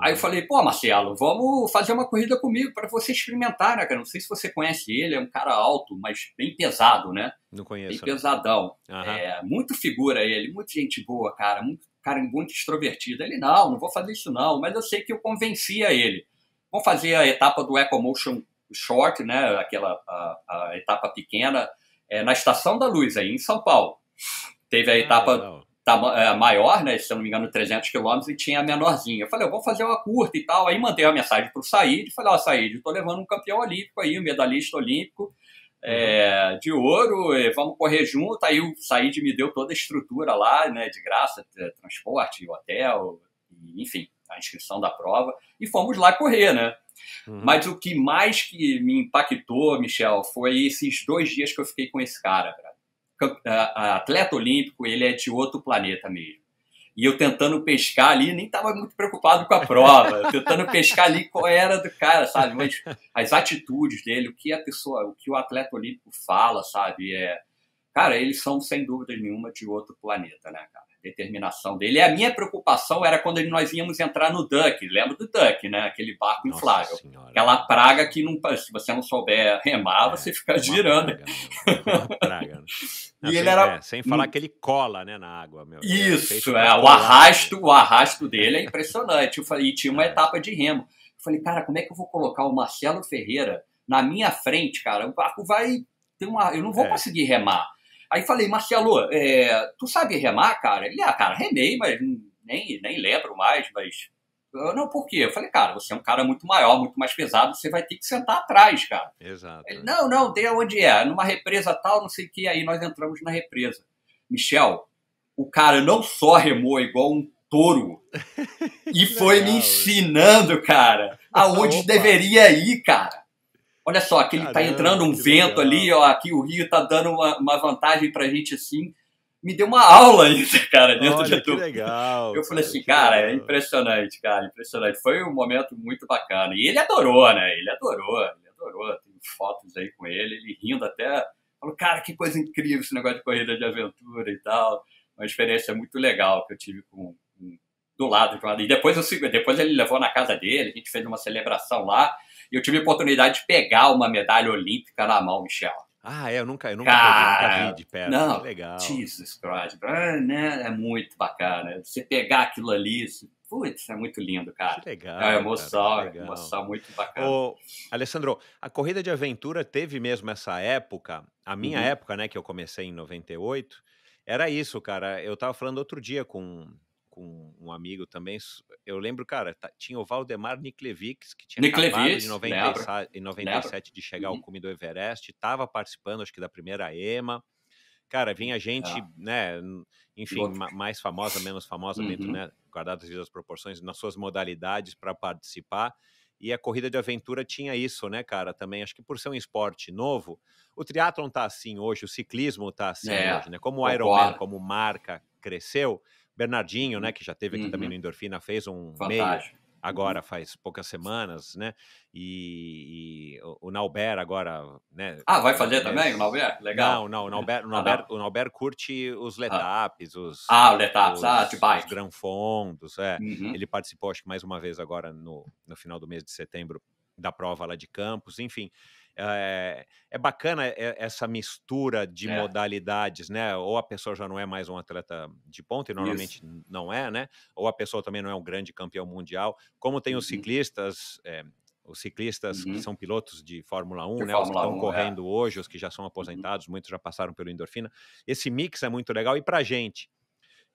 Aí eu falei, pô, Marcelo, vamos fazer uma corrida comigo para você experimentar, né, cara? Não sei se você conhece ele, é um cara alto, mas bem pesado, né? Não conheço. Bem né? pesadão. É, muito figura ele, muita gente boa, cara, muito cara muito extrovertido. Ele, não, não vou fazer isso não, mas eu sei que eu convencia ele. Vamos fazer a etapa do Ecomotion Short, né, aquela a, a etapa pequena, é, na Estação da Luz, aí em São Paulo. Teve a ah, etapa... Tá é, maior, né, se não me engano, 300 quilômetros, e tinha a menorzinha. Eu falei, eu vou fazer uma curta e tal. Aí mandei uma mensagem para o Said, falei, ó, oh, Said, estou levando um campeão olímpico aí, um medalhista olímpico é, uhum. de ouro, vamos correr junto. Aí o Said me deu toda a estrutura lá, né, de graça, é, transporte, hotel, enfim, a inscrição da prova. E fomos lá correr, né? Uhum. Mas o que mais que me impactou, Michel, foi esses dois dias que eu fiquei com esse cara, atleta olímpico, ele é de outro planeta mesmo. E eu tentando pescar ali, nem estava muito preocupado com a prova, [laughs] tentando pescar ali qual era do cara, sabe? Mas as atitudes dele, o que a pessoa, o que o atleta olímpico fala, sabe? É, cara, eles são sem dúvida nenhuma de outro planeta, né, cara? determinação dele. E a minha preocupação era quando nós íamos entrar no Duck, lembra do Duck, né? Aquele barco Nossa inflável. Senhora. Aquela praga que não, se você não souber remar, é, você é fica é girando. Praga, né? é praga. Não, né? [laughs] e sem, ele era... É, sem falar que ele cola né, na água, meu. É Isso, é, o né? arrasto, o arrasto dele é impressionante. Eu falei, e tinha uma etapa de remo. Eu falei, cara, como é que eu vou colocar o Marcelo Ferreira na minha frente, cara? O barco vai. uma, eu não vou conseguir remar. Aí falei, Marcelo, é, tu sabe remar, cara? Ele, ah, cara, remei, mas nem, nem lembro mais, mas. Eu, não, por quê? Eu falei, cara, você é um cara muito maior, muito mais pesado, você vai ter que sentar atrás, cara. Exato. Ele, não, não, dê onde é, numa represa tal, não sei o que, aí nós entramos na represa. Michel, o cara não só remou é igual um touro [laughs] e foi legal, me ensinando, cara, né? aonde deveria ir, cara. Olha só, aquele tá Caramba, tá entrando um vento legal. ali, ó, aqui o Rio tá dando uma, uma vantagem pra gente assim. Me deu uma aula [laughs] ainda, cara, dentro Olha, de tudo. legal. Eu falei assim, cara, é legal. é impressionante, cara, impressionante. Foi um momento muito bacana. E ele adorou, né? Ele adorou, ele adorou. Tem fotos aí com ele, ele rindo até. Falou, cara, que coisa incrível esse negócio de corrida de aventura e tal. Uma experiência muito legal que eu tive com, do lado, do lado. E depois, eu, depois ele levou na casa dele, a gente fez uma celebração lá. E eu tive a oportunidade de pegar uma medalha olímpica na mão, Michel. Ah, é, eu nunca, eu nunca, Cara, peguei, vi de perto. Não, legal. Jesus Christ, é, né, é muito bacana. Você pegar aquilo ali, Putz, é muito lindo, cara. Que legal. É emoção, cara, é legal. emoção muito bacana. Ô, Alessandro, a corrida de aventura teve mesmo essa época, a minha uhum. época, né, que eu comecei em 98, era isso, cara. Eu tava falando outro dia com com um amigo também. Eu lembro, cara, tá, tinha o Valdemar Niklevics, que tinha Niklevics, acabado de 90, em 97 lembra. de chegar uhum. ao cume do Everest, estava participando, acho que, da primeira EMA. Cara, vinha gente, ah. né, enfim, mais famosa, menos famosa, uhum. dentro, né, guardadas as proporções, nas suas modalidades para participar. E a corrida de aventura tinha isso, né, cara, também. Acho que por ser um esporte novo, o triatlon tá assim hoje, o ciclismo tá assim é. hoje, né? Como o Ironman, como marca, cresceu, Bernardinho, né, que já teve aqui uhum. também no uhum. Endorfina, fez um Fantástico. meio agora faz poucas semanas, né? E, e o, o Nauber agora, né? Ah, vai fazer é, também o Nauber? Legal. Não, não, o Nauber, o ah, Nauber, ah. ah, o Nauber curte ah, os letaps, os... Ah, letaps, ah, Os granfondos, é. Uhum. Ele participou, acho que mais uma vez agora no, no final do mês de setembro da prova lá de Campos, enfim... Eh, é, bacana essa mistura de é. modalidades, né? Ou a pessoa já não é mais um atleta de ponta, e normalmente Isso. não é, né? Ou a pessoa também não é um grande campeão mundial. Como tem uhum. Eh, os ciclistas, é, os ciclistas uhum. que são pilotos de Fórmula 1, de né? Fórmula os que estão 1, é. correndo é. hoje, os que já são uhum. aposentados, uhum. muitos já passaram pelo endorfina. Esse mix é muito legal. E para gente,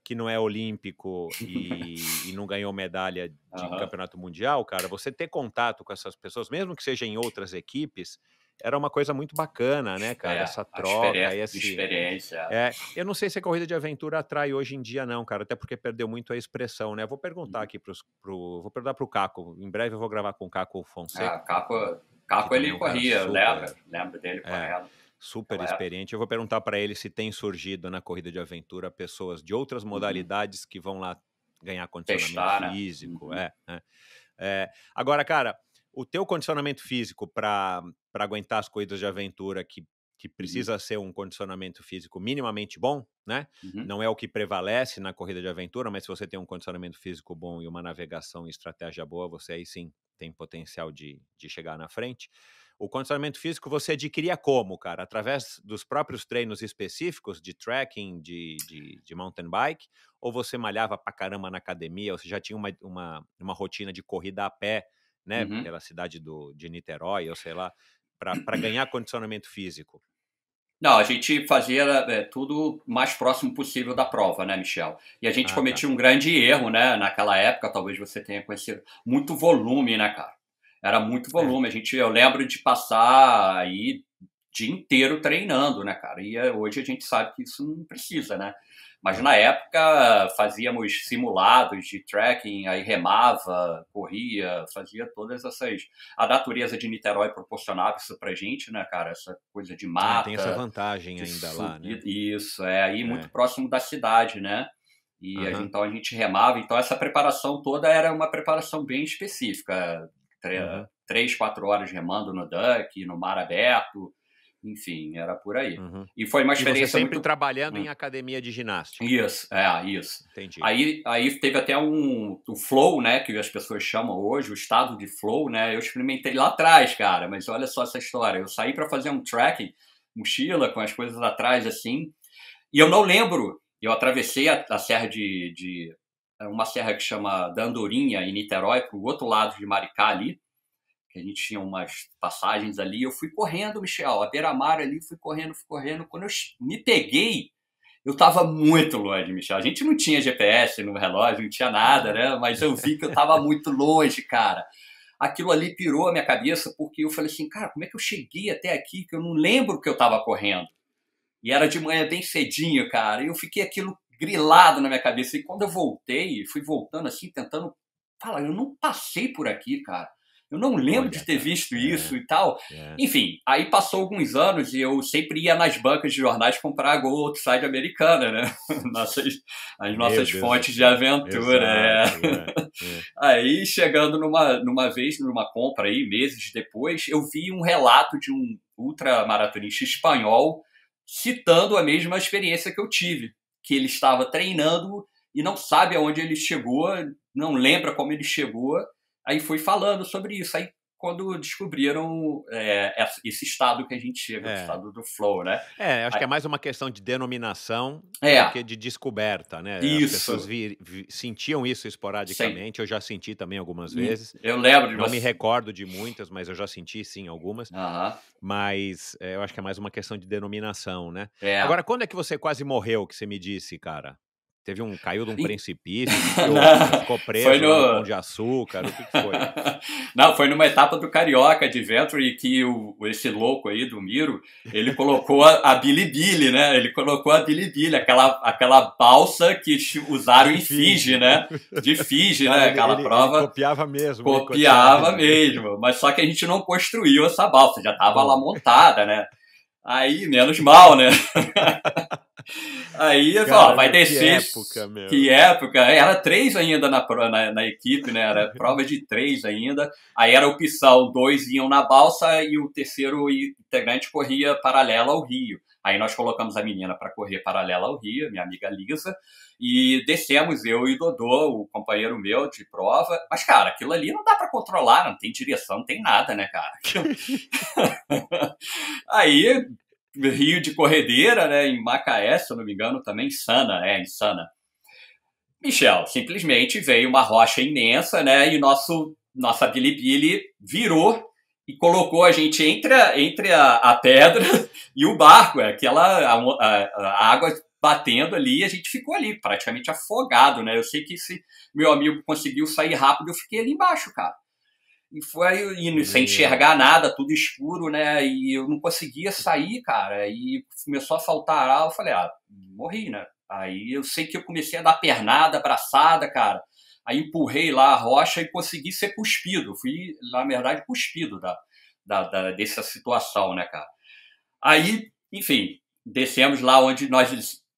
que não é olímpico e, e não ganhou medalha de uhum. campeonato mundial, cara, você ter contato com essas pessoas, mesmo que seja em outras equipes, era uma coisa muito bacana, né, cara? É, Essa troca, essa experiência. É, eu não sei se a corrida de aventura atrai hoje em dia, não, cara, até porque perdeu muito a expressão, né? Vou perguntar uhum. aqui para pro, vou perguntar o Caco. Em breve eu vou gravar com o Caco Fonseca. Ah, Caco, Caco ele é corria, lembra, lembra dele é. correndo. É super Ela experiente. Eu vou perguntar para ele se tem surgido na corrida de aventura pessoas de outras uhum. modalidades uhum. que vão lá ganhar condicionamento né? físico. Né? Uhum. É, né? é. Agora, cara, o teu condicionamento físico para aguentar as corridas de aventura que que uhum. precisa uhum. ser um condicionamento físico minimamente bom, né? Uhum. Não é o que prevalece na corrida de aventura, mas se você tem um condicionamento físico bom e uma navegação e estratégia boa, você aí sim tem potencial de, de chegar na frente. O condicionamento físico você adquiria como, cara? Através dos próprios treinos específicos de trekking, de, de, de mountain bike? Ou você malhava pra caramba na academia? Ou você já tinha uma, uma, uma rotina de corrida a pé, né? Uhum. Pela cidade do, de Niterói, ou sei lá, para ganhar condicionamento físico? Não, a gente fazia é, tudo mais próximo possível da prova, né, Michel? E a gente ah, tá. cometia tá. um grande erro, né, naquela época, talvez você tenha conhecido, muito volume, né, cara? Era muito é. volume. É. A gente, eu lembro de passar aí dia inteiro treinando, né, cara? E eh, hoje a gente sabe que isso não precisa, né? Mas na época fazíamos simulados de trekking, aí remava, corria, fazia todas essas. A natureza de Niterói proporcionava isso pra gente, né, cara? Essa coisa de mata. Ah, tem essa vantagem ainda lá, né? Isso, é aí é. muito próximo da cidade, né? E uhum. então a gente remava. Então essa preparação toda era uma preparação bem específica uhum. três, quatro horas remando no duck, no mar aberto, enfim, era por aí. Uhum. E foi uma experiência. E você sempre muito... trabalhando uhum. em academia de ginástica. Isso, é, isso. Entendi. Aí, aí teve até um o flow, né, que as pessoas chamam hoje, o estado de flow, né? Eu experimentei lá atrás, cara, mas olha só essa história. Eu saí para fazer um trekking, mochila, com as coisas atrás, assim, e eu não lembro. Eu atravessei a, a serra de, de é uma serra que chama da Andorinha, em Niterói, para o outro lado de Maricá ali, que a gente tinha umas passagens ali. Eu fui correndo, Michel, a beira-mar ali, fui correndo, fui correndo. Quando eu me peguei, eu estava muito longe, Michel. A gente não tinha GPS no relógio, não tinha nada, né? Mas eu vi que eu estava muito longe, cara. Aquilo ali pirou a minha cabeça, porque eu falei assim, cara, como é que eu cheguei até aqui que eu não lembro que eu estava correndo? E era de manhã bem cedinho, cara. E eu fiquei aquilo grilado na minha cabeça. E quando eu voltei, fui voltando assim, tentando falar, eu não passei por aqui, cara. Eu não lembro Olha, de ter visto é, isso é, e tal. É. Enfim, aí passou alguns anos e eu sempre ia nas bancas de jornais comprar Go Outside americana, né? [laughs] Nossas, as nossas fontes Deus. de aventura. É. É, [laughs] é. Aí, chegando numa, numa vez, numa compra aí, meses depois, eu vi um relato de um ultramaratonista espanhol citando a mesma experiência que eu tive que ele estava treinando e não sabe aonde ele chegou, não lembra como ele chegou. Aí foi falando sobre isso. Aí quando descobriram é, esse estado que a gente chega, é. o estado do flow, né? É, acho Aí... que é mais uma questão de denominação é. do que de descoberta, né? Isso. As pessoas vi, vi, sentiam isso esporadicamente, sim. eu já senti também algumas hum, vezes. Eu lembro de Não você... me recordo de muitas, mas eu já senti sim algumas. Uhum. Mas é, eu acho que é mais uma questão de denominação, né? É. Agora, quando é que você quase morreu, que você me disse, cara? Teve um, caiu de um precipício, [laughs] ficou, preso foi no... Pão de Açúcar, o que, que foi? [laughs] Não, foi numa etapa do Carioca de Venturi que o, esse louco aí do Miro, ele colocou a, a Bilibili, né? Ele colocou a Bilibili, aquela, aquela balsa que usaram em Fiji, né? De [laughs] Fiji, né? Aquela prova. Ele copiava mesmo. Copiava, copiava mesmo, mas só que a gente não construiu essa balsa, já estava lá montada, né? Aí, menos mal, né? Aí eu falo, vai descer. Que época, meu. Que época. É, era três ainda na, na, na, equipe, né? Era [laughs] prova de três ainda. Aí era opção, dois iam na balsa e o terceiro integrante corria paralela ao rio. Aí nós colocamos a menina para correr paralela ao rio, minha amiga Lisa, e descemos eu e Dodô, o companheiro meu de prova. Mas, cara, aquilo ali não dá para controlar, não tem direção, não tem nada, né, cara? [laughs] Aí, Rio de Corredeira, né, em Macaé, se eu não me engano, também insana, né, insana. Michel, simplesmente veio uma rocha imensa, né, e nosso nossa bilibili virou e colocou a gente entre a, entre a, a pedra [laughs] e o barco, é aquela a, a, a água batendo ali e a gente ficou ali, praticamente afogado, né? Eu sei que se meu amigo conseguiu sair rápido, eu fiquei ali embaixo, cara. E foi indo sem enxergar nada, tudo escuro, né? E eu não conseguia sair, cara. E começou a faltar ar, eu falei, ah, morri, né? Aí eu sei que eu comecei a dar pernada, abraçada, cara. Aí empurrei lá a rocha e consegui ser cuspido. Fui, na verdade, cuspido da, da, da dessa situação, né, cara? Aí, enfim, descemos lá onde nós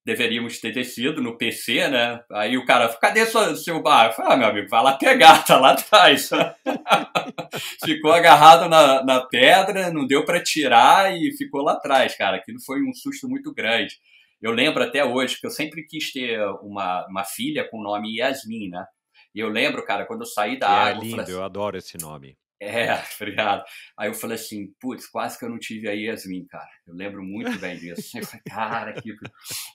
deveríamos ter descido no PC, né? Aí o cara, cadê sua, seu bar? Eu falei, ah, meu amigo, vai lá pegar, tá lá atrás. [laughs] ficou agarrado na, na pedra, não deu para tirar e ficou lá atrás, cara. Aquilo foi um susto muito grande. Eu lembro até hoje que eu sempre quis ter uma, uma filha com o nome Yasmin, né? E eu lembro, cara, quando eu saí da que é água. É lindo, eu, assim, eu adoro esse nome. [laughs] É, obrigado. Tá Aí eu falei assim, putz, quase que eu não tive a Yasmin, cara. Eu lembro muito [laughs] bem disso. Eu falei, cara, que...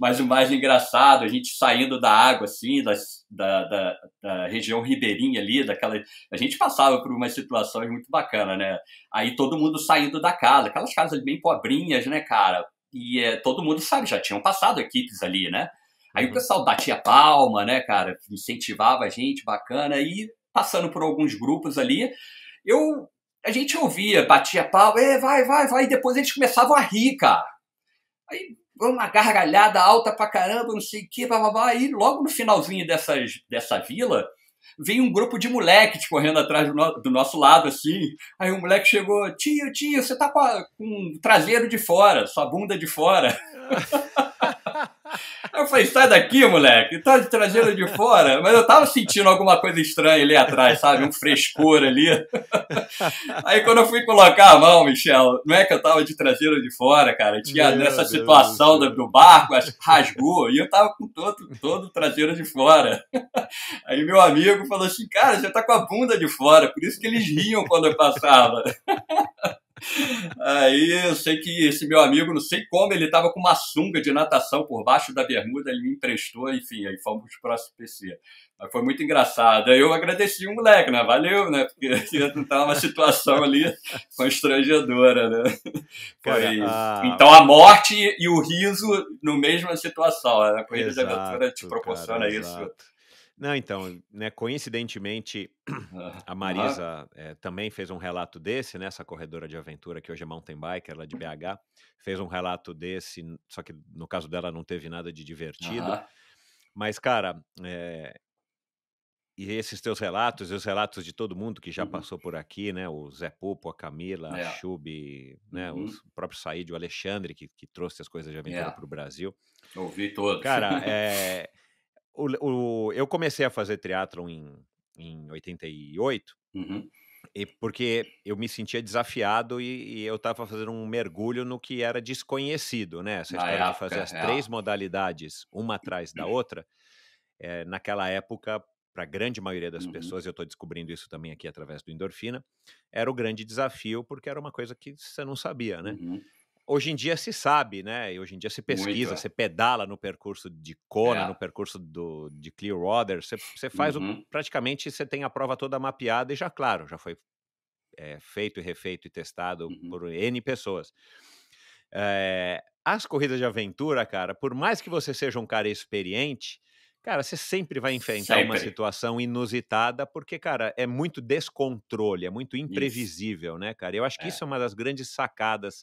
Mas o mais engraçado, a gente saindo da água, assim, das, da, da, da, região ribeirinha ali, daquela... A gente passava por umas situações muito bacanas, né? Aí todo mundo saindo da casa, aquelas casas bem pobrinhas, né, cara? E é, todo mundo sabe, já tinham passado equipes ali, né? Aí o uhum. pessoal batia palma, né, cara? Incentivava a gente, bacana. E passando por alguns grupos ali eu a gente ouvia, batia pau, é, vai, vai, vai, e depois eles começavam a rir, cara. Aí uma gargalhada alta pra caramba, não sei o que, blá. E logo no finalzinho dessas, dessa vila, veio um grupo de moleques correndo atrás do, no, do, nosso lado, assim. Aí um moleque chegou, tio, tio, você tá com, a, com o traseiro de fora, sua bunda de fora. [laughs] eu falei, sai daqui, moleque, tá traseira de fora. Mas eu tava sentindo alguma coisa estranha ali atrás, sabe? Um frescor ali. Aí quando eu fui colocar a mão, Michel, não é que eu tava de traseira de fora, cara. Tinha Meu nessa Deus situação Deus. do, barco, rasgou, e eu tava com todo, todo traseiro de fora. Aí meu amigo falou assim, cara, você tá com a bunda de fora, por isso que eles riam quando eu passava. Aí eu sei que esse meu amigo, não sei como, ele estava com uma sunga de natação por baixo da bermuda, ele me emprestou, enfim, aí fomos para o PC. Mas foi muito engraçado. Aí eu agradeci o moleque, né? Valeu, né? Porque [laughs] não estava uma situação ali constrangedora, né? [laughs] Cara, ah, Então a morte e o riso no mesma situação. Né? A corrida exato, de aventura te proporciona cara, isso. Exato. Não, então, né, coincidentemente, a Marisa eh, também fez um relato desse, né, essa corredora de aventura que hoje é mountain biker, ela é de BH, fez um relato desse, só que no caso dela não teve nada de divertido. Mas, cara, eh, e esses teus relatos, e os relatos de todo mundo que já uhum. passou por aqui, né? O Zé Popo, a Camila, é. a Chub, né? Uhum. O próprio Said, o Alexandre, que, que trouxe as coisas de aventura é. para o Brasil. Ouvi todos. Cara, é, [laughs] o, o, eu comecei a fazer triatlon em, em 88, uhum. e porque eu me sentia desafiado e, e eu estava fazendo um mergulho no que era desconhecido, né? Essa história época, de fazer as é. três modalidades, uma atrás da outra, é, naquela época, para a grande maioria das uhum. pessoas, eu estou descobrindo isso também aqui através do Endorfina, era o grande desafio, porque era uma coisa que você não sabia, né? Uhum hoje em dia se sabe, né? Hoje em dia se pesquisa, Muito, é. você pedala no percurso de Kona, é. no percurso do, de Clearwater, você, você faz uhum. o, praticamente, você tem a prova toda mapeada e já, claro, já foi é, feito e refeito e testado uhum. por N pessoas. Eh, as corridas de aventura, cara, por mais que você seja um cara experiente, Cara, você sempre vai enfrentar sempre. uma situação inusitada, porque, cara, é muito descontrole, é muito imprevisível, isso. né, cara? Eu acho que é. isso é uma das grandes sacadas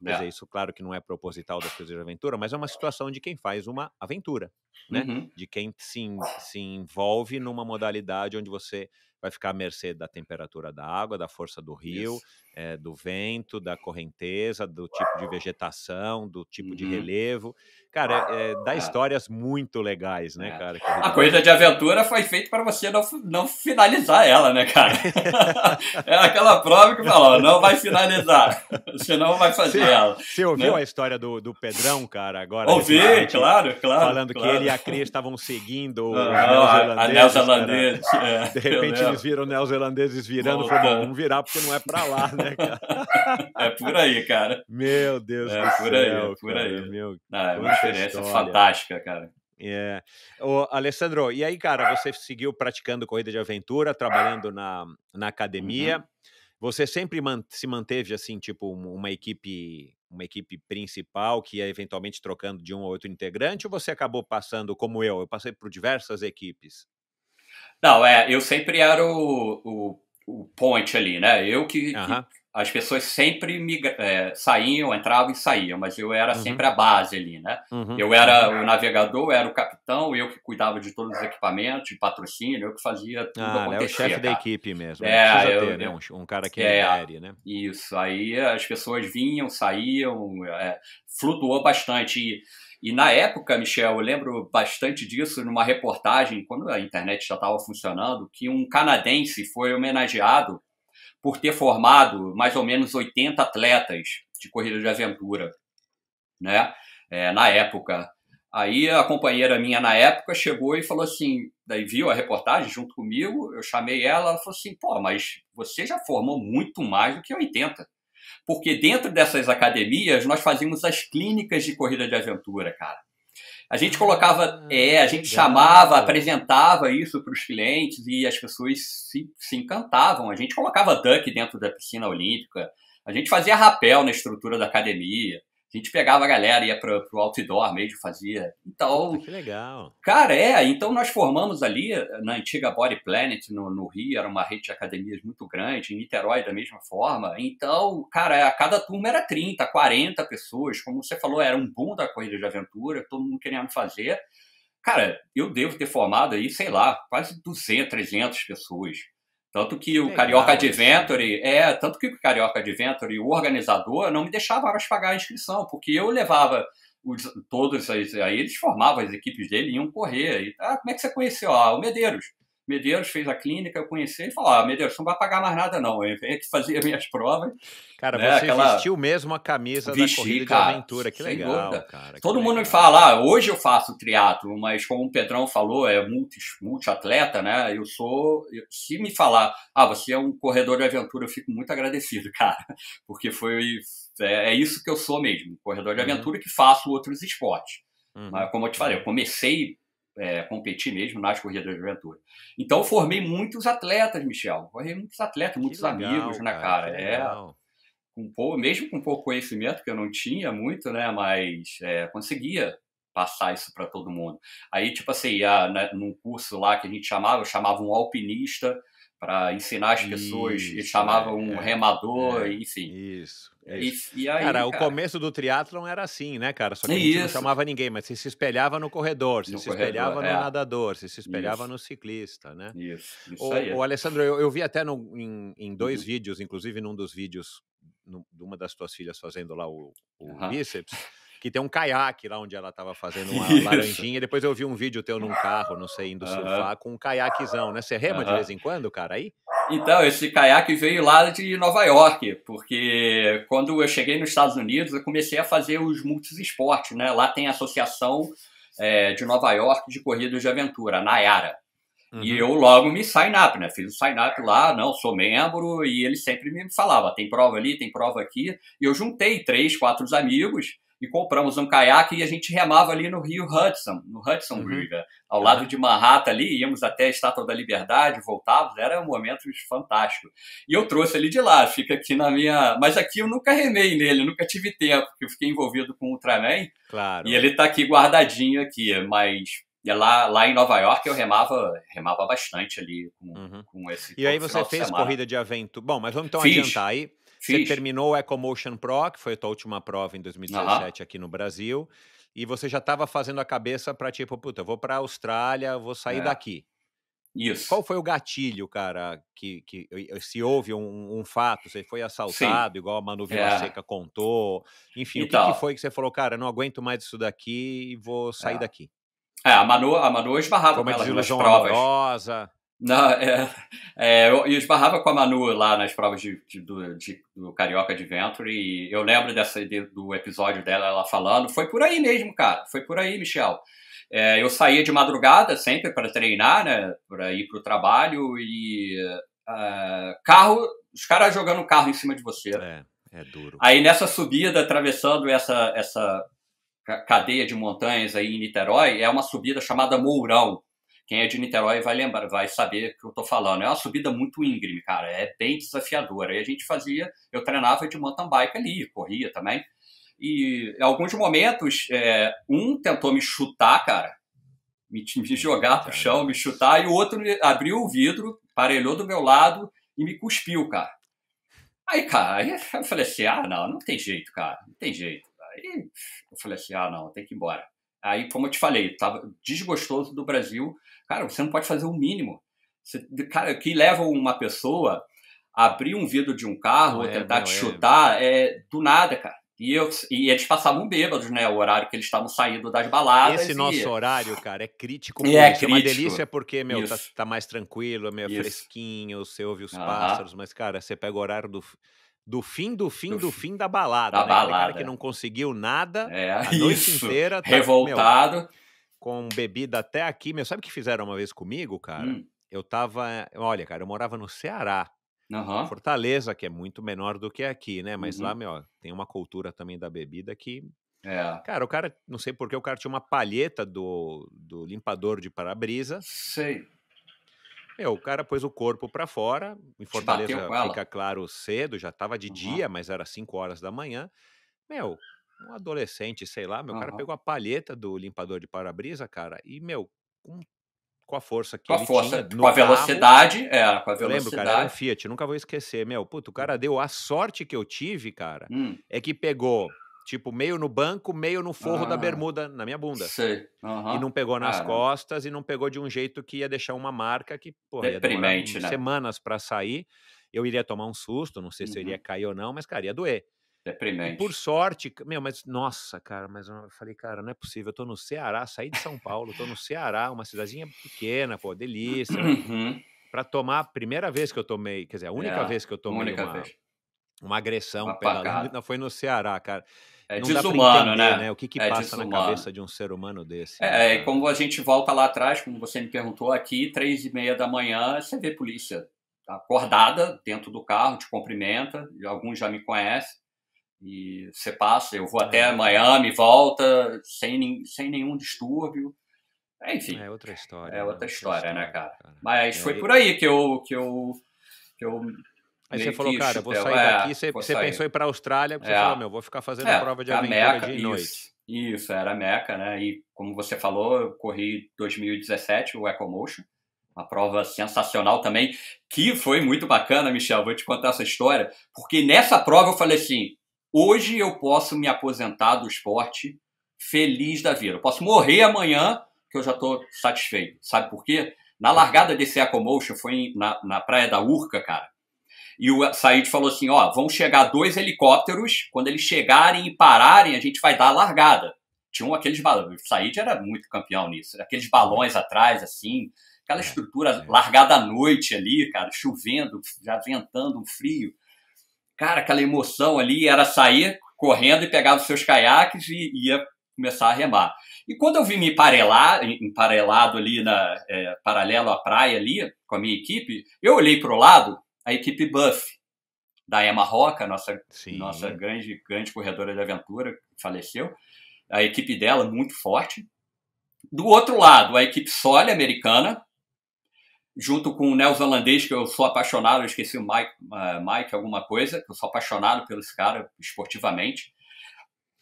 mas é, é. isso, claro que não é proposital das coisas de aventura, mas é uma situação de quem faz uma aventura, né? Uhum. De quem se, se envolve numa modalidade onde você vai ficar à mercê da temperatura da água, da força do rio, é, do vento, da correnteza, do tipo de vegetação, do tipo uhum. de relevo. Cara, é, é, dá ah. histórias muito legais, né, é. cara? A corrida de aventura foi feita para você não, não finalizar ela, né, cara? [laughs] é aquela prova que falou, não vai finalizar, senão [laughs] vai fazer você, ela. Você ouviu né? a história do, do Pedrão, cara, agora? Ouvi, claro, claro. Falando claro. que ele e a Cris estavam seguindo ah, a neozelandês. É, de repente eles viram neozelandeses virando, Volta. falou, vamos virar porque não é para lá, né, [laughs] cara? é por aí, cara. Meu Deus é, do por é céu. Aí, por aí, por aí. Meu, ah, é muito diferença é fantástica, cara. É. O Alessandro, e aí, cara, você seguiu praticando corrida de aventura, trabalhando na, na uhum. academia. Uhum. Você sempre man se manteve assim, tipo, uma equipe uma equipe principal que ia eventualmente trocando de um ou outro integrante, ou você acabou passando como eu? Eu passei por diversas equipes. Não, é, eu sempre era o, o, o point ali, né? Eu que, uhum. que as pessoas sempre me é, saíam, entravam e saíam, mas eu era uhum. sempre a base ali, né? Uhum. Eu era uhum. o navegador, eu era o capitão, eu que cuidava de todos os equipamentos, de patrocínio, eu que fazia tudo ah, né, acontecer. É o chefe da equipe mesmo. Né? É, eu, ter, né? um, um, cara que é, lidere, né? Isso, aí as pessoas vinham, saíam, é, flutuou bastante. E, e na época, Michel, eu lembro bastante disso numa reportagem, quando a internet já estava funcionando, que um canadense foi homenageado por ter formado mais ou menos 80 atletas de corrida de aventura, né? É, na época. Aí a companheira minha na época chegou e falou assim, daí viu a reportagem junto comigo, eu chamei ela, ela falou assim, pô, mas você já formou muito mais do que 80. Porque dentro dessas academias nós fazíamos as clínicas de corrida de aventura, cara. A gente colocava, ah, é, a gente chamava, apresentava isso para os clientes e as pessoas se, se encantavam. A gente colocava duck dentro da piscina olímpica, a gente fazia rapel na estrutura da academia. A gente pegava a galera, ia para o outdoor mesmo, fazia. Então. que legal. Cara, é. Então nós formamos ali, na antiga Body Planet, no, no, Rio, era uma rede de academias muito grande, em Niterói da mesma forma. Então, cara, a cada turma era 30, 40 pessoas. Como você falou, era um boom da corrida de aventura, todo mundo querendo fazer. Cara, eu devo ter formado aí, sei lá, quase 200, 300 pessoas. Tanto que é o Legal, Carioca Adventure, é, tanto que o Carioca Adventure, o organizador, não me deixava mais pagar a inscrição, porque eu levava os, todos aí, aí eles formavam as equipes dele e iam correr. E, ah, como é que você conheceu? Ah, o Medeiros. Medeiros fez a clínica, eu conheci e falou: ah, Medeiros, não vai pagar mais nada, não. Eu venho aqui fazer minhas provas. Cara, né? você Aquela... vestiu mesmo a camisa Vesti, da corrida cara, de aventura, que legal, cara, Todo mundo legal. me fala, ah, hoje eu faço triatlo, mas como o Pedrão falou, é multi, multiatleta, né? Eu sou. se me falar, ah, você é um corredor de aventura, eu fico muito agradecido, [laughs] cara. Porque foi. É, é isso que eu sou mesmo, corredor de uhum. aventura que faço outros esportes. Uhum. Mas como eu te falei, eu comecei é, competir mesmo nas corridas de aventura. Então eu formei muitos atletas, Michel. Formei muitos atletas, muitos legal, amigos, né, cara? cara. É, com pouco, mesmo com pouco conhecimento, que eu não tinha muito, né? Mas é, conseguia passar isso para todo mundo. Aí, tipo assim, ia, né, num curso lá que a gente chamava, eu chamava um alpinista para ensinar as pessoas. Isso, Eles chamavam é, um é, remador, é, enfim. Isso. É isso. E, e aí, cara, cara, o começo do triatlon era assim, né, cara? Só que isso. a gente não chamava ninguém, mas você se espelhava no corredor, você no se corredor, espelhava no é. nadador, você se espelhava isso. no ciclista, né? Isso, isso o, aí. O Alessandro, eu, eu vi até no, em, em, dois uhum. vídeos, inclusive num dos vídeos de uma das tuas filhas fazendo lá o, o uhum. bíceps, [laughs] que tem um caiaque lá onde ela estava fazendo uma [laughs] Isso. laranjinha. Depois eu vi um vídeo teu num carro, não sei, indo surfar, com um caiaquezão, né? Você rema de vez em quando, cara, aí? Então, esse caiaque veio lá de Nova York, porque quando eu cheguei nos Estados Unidos, eu comecei a fazer os multis esportes, né? Lá tem a associação é, de Nova York de corridas de aventura, Nayara. Uhum. E eu logo me sign up, né? Fiz o sign up lá, não, sou membro, e ele sempre me falava, tem prova ali, tem prova aqui. E eu juntei três, quatro amigos, e compramos um caiaque e a gente remava ali no rio Hudson, no Hudson uhum. River, ao uhum. lado de Manhattan ali, íamos até a Estátua da Liberdade, voltávamos, era um momento fantástico. E eu trouxe ele de lá, fica aqui na minha... Mas aqui eu nunca remei nele, nunca tive tempo, porque eu fiquei envolvido com o Ultraman, claro. e ele está aqui guardadinho aqui, é mas é lá, lá em Nova York eu remava, remava bastante ali com, uhum. com esse. E aí você fez corrida de aventura. Bom, mas vamos então Fiz. adiantar aí. Fiz. Você terminou o EcoMotion Pro, que foi a tua última prova em 2017 uhum. aqui no Brasil, e você já estava fazendo a cabeça para tipo, puta, eu vou para a Austrália, vou sair é. daqui. Isso. Qual foi o gatilho, cara, que, que se houve um, um fato, você foi assaltado, Sim. igual a Manu é. Vila Seca contou, enfim, e o que, que, então. foi que você falou, cara, não aguento mais isso daqui e vou é. sair é. daqui? É, a Manu, a Manu esbarrava com ela nas provas. Amorosa. Não, é, é, eu, eu esbarrava com a Manu lá nas provas de, de, do, de, do, Carioca de Venture e eu lembro dessa, de, do episódio dela ela falando. Foi por aí mesmo, cara. Foi por aí, Michel. É, eu saía de madrugada sempre para treinar, né? Para ir para o trabalho e uh, carro, os caras jogando carro em cima de você. É, é duro. Aí nessa subida, atravessando essa, essa cadeia de montanhas aí em Niterói, é uma subida chamada Mourão quem é de Niterói vai lembrar, vai saber que eu estou falando. É uma subida muito íngreme, cara, é bem desafiadora. E a gente fazia, eu treinava de mountain bike ali, corria também. E em alguns momentos, é, um tentou me chutar, cara, me, me jogar pro chão, me chutar, e o outro abriu o vidro, parelhou do meu lado e me cuspiu, cara. Aí, cara, eu falei assim: ah, não, não tem jeito, cara, não tem jeito. Aí eu falei assim: ah, não, tem que ir embora. Aí, como eu te falei, tava desgostoso do Brasil, Cara, você não pode fazer o mínimo. Você, cara, que leva uma pessoa a abrir um vidro de um carro, é, tentar te é. chutar, é do nada, cara. E, eu, e eles passavam bêbados, né? O horário que eles estavam saindo das baladas. Esse e... nosso horário, cara, é crítico. É, é uma delícia porque, meu, tá, tá, mais tranquilo, é meio Isso. fresquinho, você ouve os uh -huh. pássaros, mas, cara, você pega o horário do, do fim do fim do, do fim da balada. Da né? balada. cara que não conseguiu nada é, a noite isso. inteira. Tá, Revoltado. Meu, com bebida até aqui. Meu, sabe o que fizeram uma vez comigo, cara? Hum. Eu tava. Olha, cara, eu morava no Ceará. Uhum. Fortaleza, que é muito menor do que aqui, né? Mas uhum. lá, meu, tem uma cultura também da bebida que. É. Cara, o cara, não sei porque o cara tinha uma palheta do, do limpador de para-brisa. Sei. Meu, o cara pôs o corpo para fora, em Fortaleza fica claro cedo, já tava de uhum. dia, mas era 5 horas da manhã. Meu, um adolescente, sei lá, meu uhum. cara pegou a palheta do limpador de para-brisa, cara, e, meu, com, com a força que com a força, tinha, tipo, com a velocidade, carro, é, com a velocidade. Lembro, cara, era um Fiat, nunca vou esquecer, meu, puto, o hum. cara deu, a sorte que eu tive, cara, hum. é que pegou Tipo, meio no banco, meio no forro ah, da bermuda, na minha bunda. Sei. Uhum. E não pegou nas costas e não pegou de um jeito que ia deixar uma marca que, porra, Deprimente, ia né? semanas para sair. Eu iria tomar um susto, não sei se eu iria uhum. cair ou não, mas, cara, ia doer. Deprimente. E por sorte, meu, mas nossa, cara, mas eu falei, cara, não é possível. Eu tô no Ceará, saí de São Paulo, tô no Ceará, uma cidadezinha pequena, pô, delícia. Né? Uhum. Para tomar a primeira vez que eu tomei, quer dizer, a única é, vez que eu tomei uma, vez. uma agressão uma pedalando, foi no Ceará, cara. É não desumano, entender, né? né? O que, que é passa desumano. na cabeça de um ser humano desse? Né, é, é como a gente volta lá atrás, como você me perguntou aqui, três e meia da manhã, você vê polícia tá? acordada dentro do carro, te cumprimenta, alguns já me conhecem. E você passa, eu vou até é. Miami, volta, sem, sem nenhum distúrbio. É, enfim. É outra história. É né, outra, história, né, história, né, cara? cara. Mas é, foi por aí que eu. Que eu, que eu Aí você falou, cara, vou sair é, daqui. Você, você sair. pensou em ir para a Austrália, você é. falou, meu, vou ficar fazendo é, prova de aventura Meca, dia e noite. Isso. Isso, era a Meca, né? E como você falou, eu corri 2017 o Ecomotion, uma prova sensacional também, que foi muito bacana, Michel, vou te contar essa história, porque nessa prova eu falei assim, Hoje eu posso me aposentar do esporte feliz da vida. Eu posso morrer amanhã que eu já estou satisfeito. Sabe por quê? Na largada desse EcoMotion, foi na, na praia da Urca, cara. E o Said falou assim: ó, vão chegar dois helicópteros, quando eles chegarem e pararem, a gente vai dar a largada. Tinha aqueles balões. O Said era muito campeão nisso. Aqueles balões atrás, assim, aquela é, estrutura é. largada à noite ali, cara, chovendo, já ventando, um frio. Cara, aquela emoção ali era sair correndo e pegar os seus caiaques e ia começar a remar. E quando eu vi me emparelar, emparelado ali na é, paralelo à praia ali com a minha equipe, eu olhei para o lado a equipe Buff da Emma Roca, nossa Sim. nossa grande grande corredora de aventura, faleceu. A equipe dela muito forte. Do outro lado, a equipe Sole americana, junto com o neozelandês, que eu sou apaixonado, eu esqueci o Mike, uh, Mike alguma coisa, que eu sou apaixonado pelo esse cara esportivamente.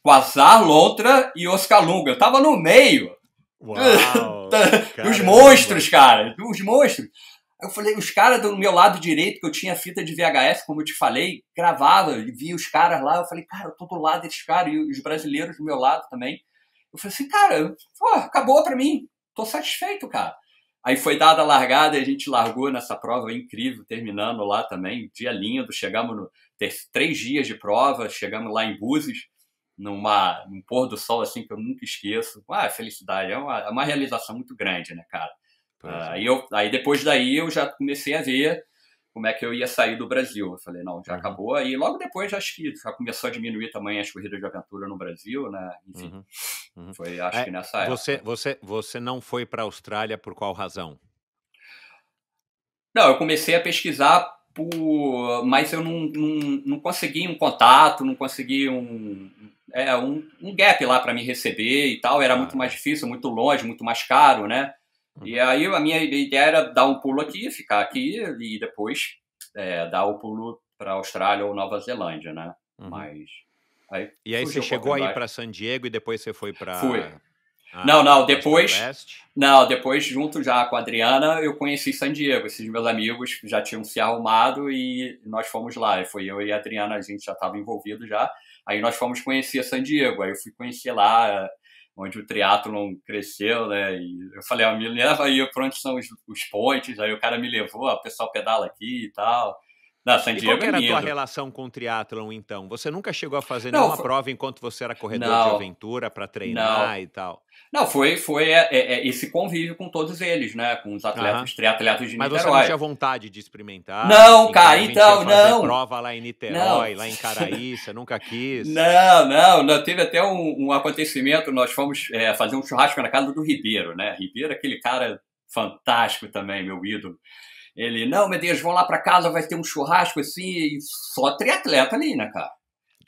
Quasar, Lontra e Oscar Lunga. Eu tava no meio Uau, [laughs] tá, dos monstros, cara, dos monstros. Eu falei, os caras do meu lado direito, que eu tinha fita de VHS, como eu te falei, gravava, via os caras lá, eu falei, cara, eu tô do lado desses caras, e os brasileiros do meu lado também. Eu falei assim, cara, pô, acabou pra mim, tô satisfeito, cara. Aí foi dada a largada e a gente largou nessa prova é incrível, terminando lá também, dia lindo. Chegamos no ter, três dias de prova, chegamos lá em Búzios, numa, num pôr do sol assim que eu nunca esqueço. Ah, felicidade, é uma, é uma realização muito grande, né, cara? Pois. aí, ah, é. eu, aí depois daí eu já comecei a ver como é que eu ia sair do Brasil. Eu falei, não, já uhum. acabou. Aí logo depois, acho que já começou a diminuir também as corridas de aventura no Brasil, né? Enfim, uhum. Uhum. foi acho é, que nessa você, época. Você, você não foi para a Austrália por qual razão? Não, eu comecei a pesquisar, por... mas eu não, não, não consegui um contato, não consegui um, é, um, um gap lá para me receber e tal. Era ah. muito mais é. difícil, muito longe, muito mais caro, né? Uhum. E aí a minha ideia era dar um pulo aqui, ficar aqui e depois é, dar o pulo para Austrália ou Nova Zelândia, né? Uhum. Mas aí e aí você chegou aí para San Diego e depois você foi para ah, não, não, depois. Não, depois, junto já com a Adriana, eu conheci San Diego. Esses meus amigos já tinham se arrumado e nós fomos lá. Foi eu e a Adriana, a gente já estava envolvido já. Aí nós fomos conhecer San Diego. Aí eu fui conhecer lá onde o triatlon cresceu, né? E eu falei, ah, me leva aí para onde são os, os pontes, aí o cara me levou, ah, o pessoal pedala aqui e tal. Não, San Diego e qual é era é a tua relação com o triatlon, então? Você nunca chegou a fazer não, nenhuma foi... prova enquanto você era corredor não, de aventura para treinar não. e tal? Não, foi, foi é, é, é, esse convívio com todos eles, né? Com os atletas, uh -huh. triatletas de Mas Niterói. Mas você não tinha vontade de experimentar? Não, assim, cara, então, não. prova lá em Niterói, lá em Caraí, você nunca quis? Não, não, não. Teve até um, um acontecimento, nós fomos é, fazer um churrasco na casa do Ribeiro, né? Ribeiro, aquele cara fantástico também, meu ídolo. Ele, não, meu Deus, vão lá para casa, vai ter um churrasco assim, e só triatleta ali, né, cara?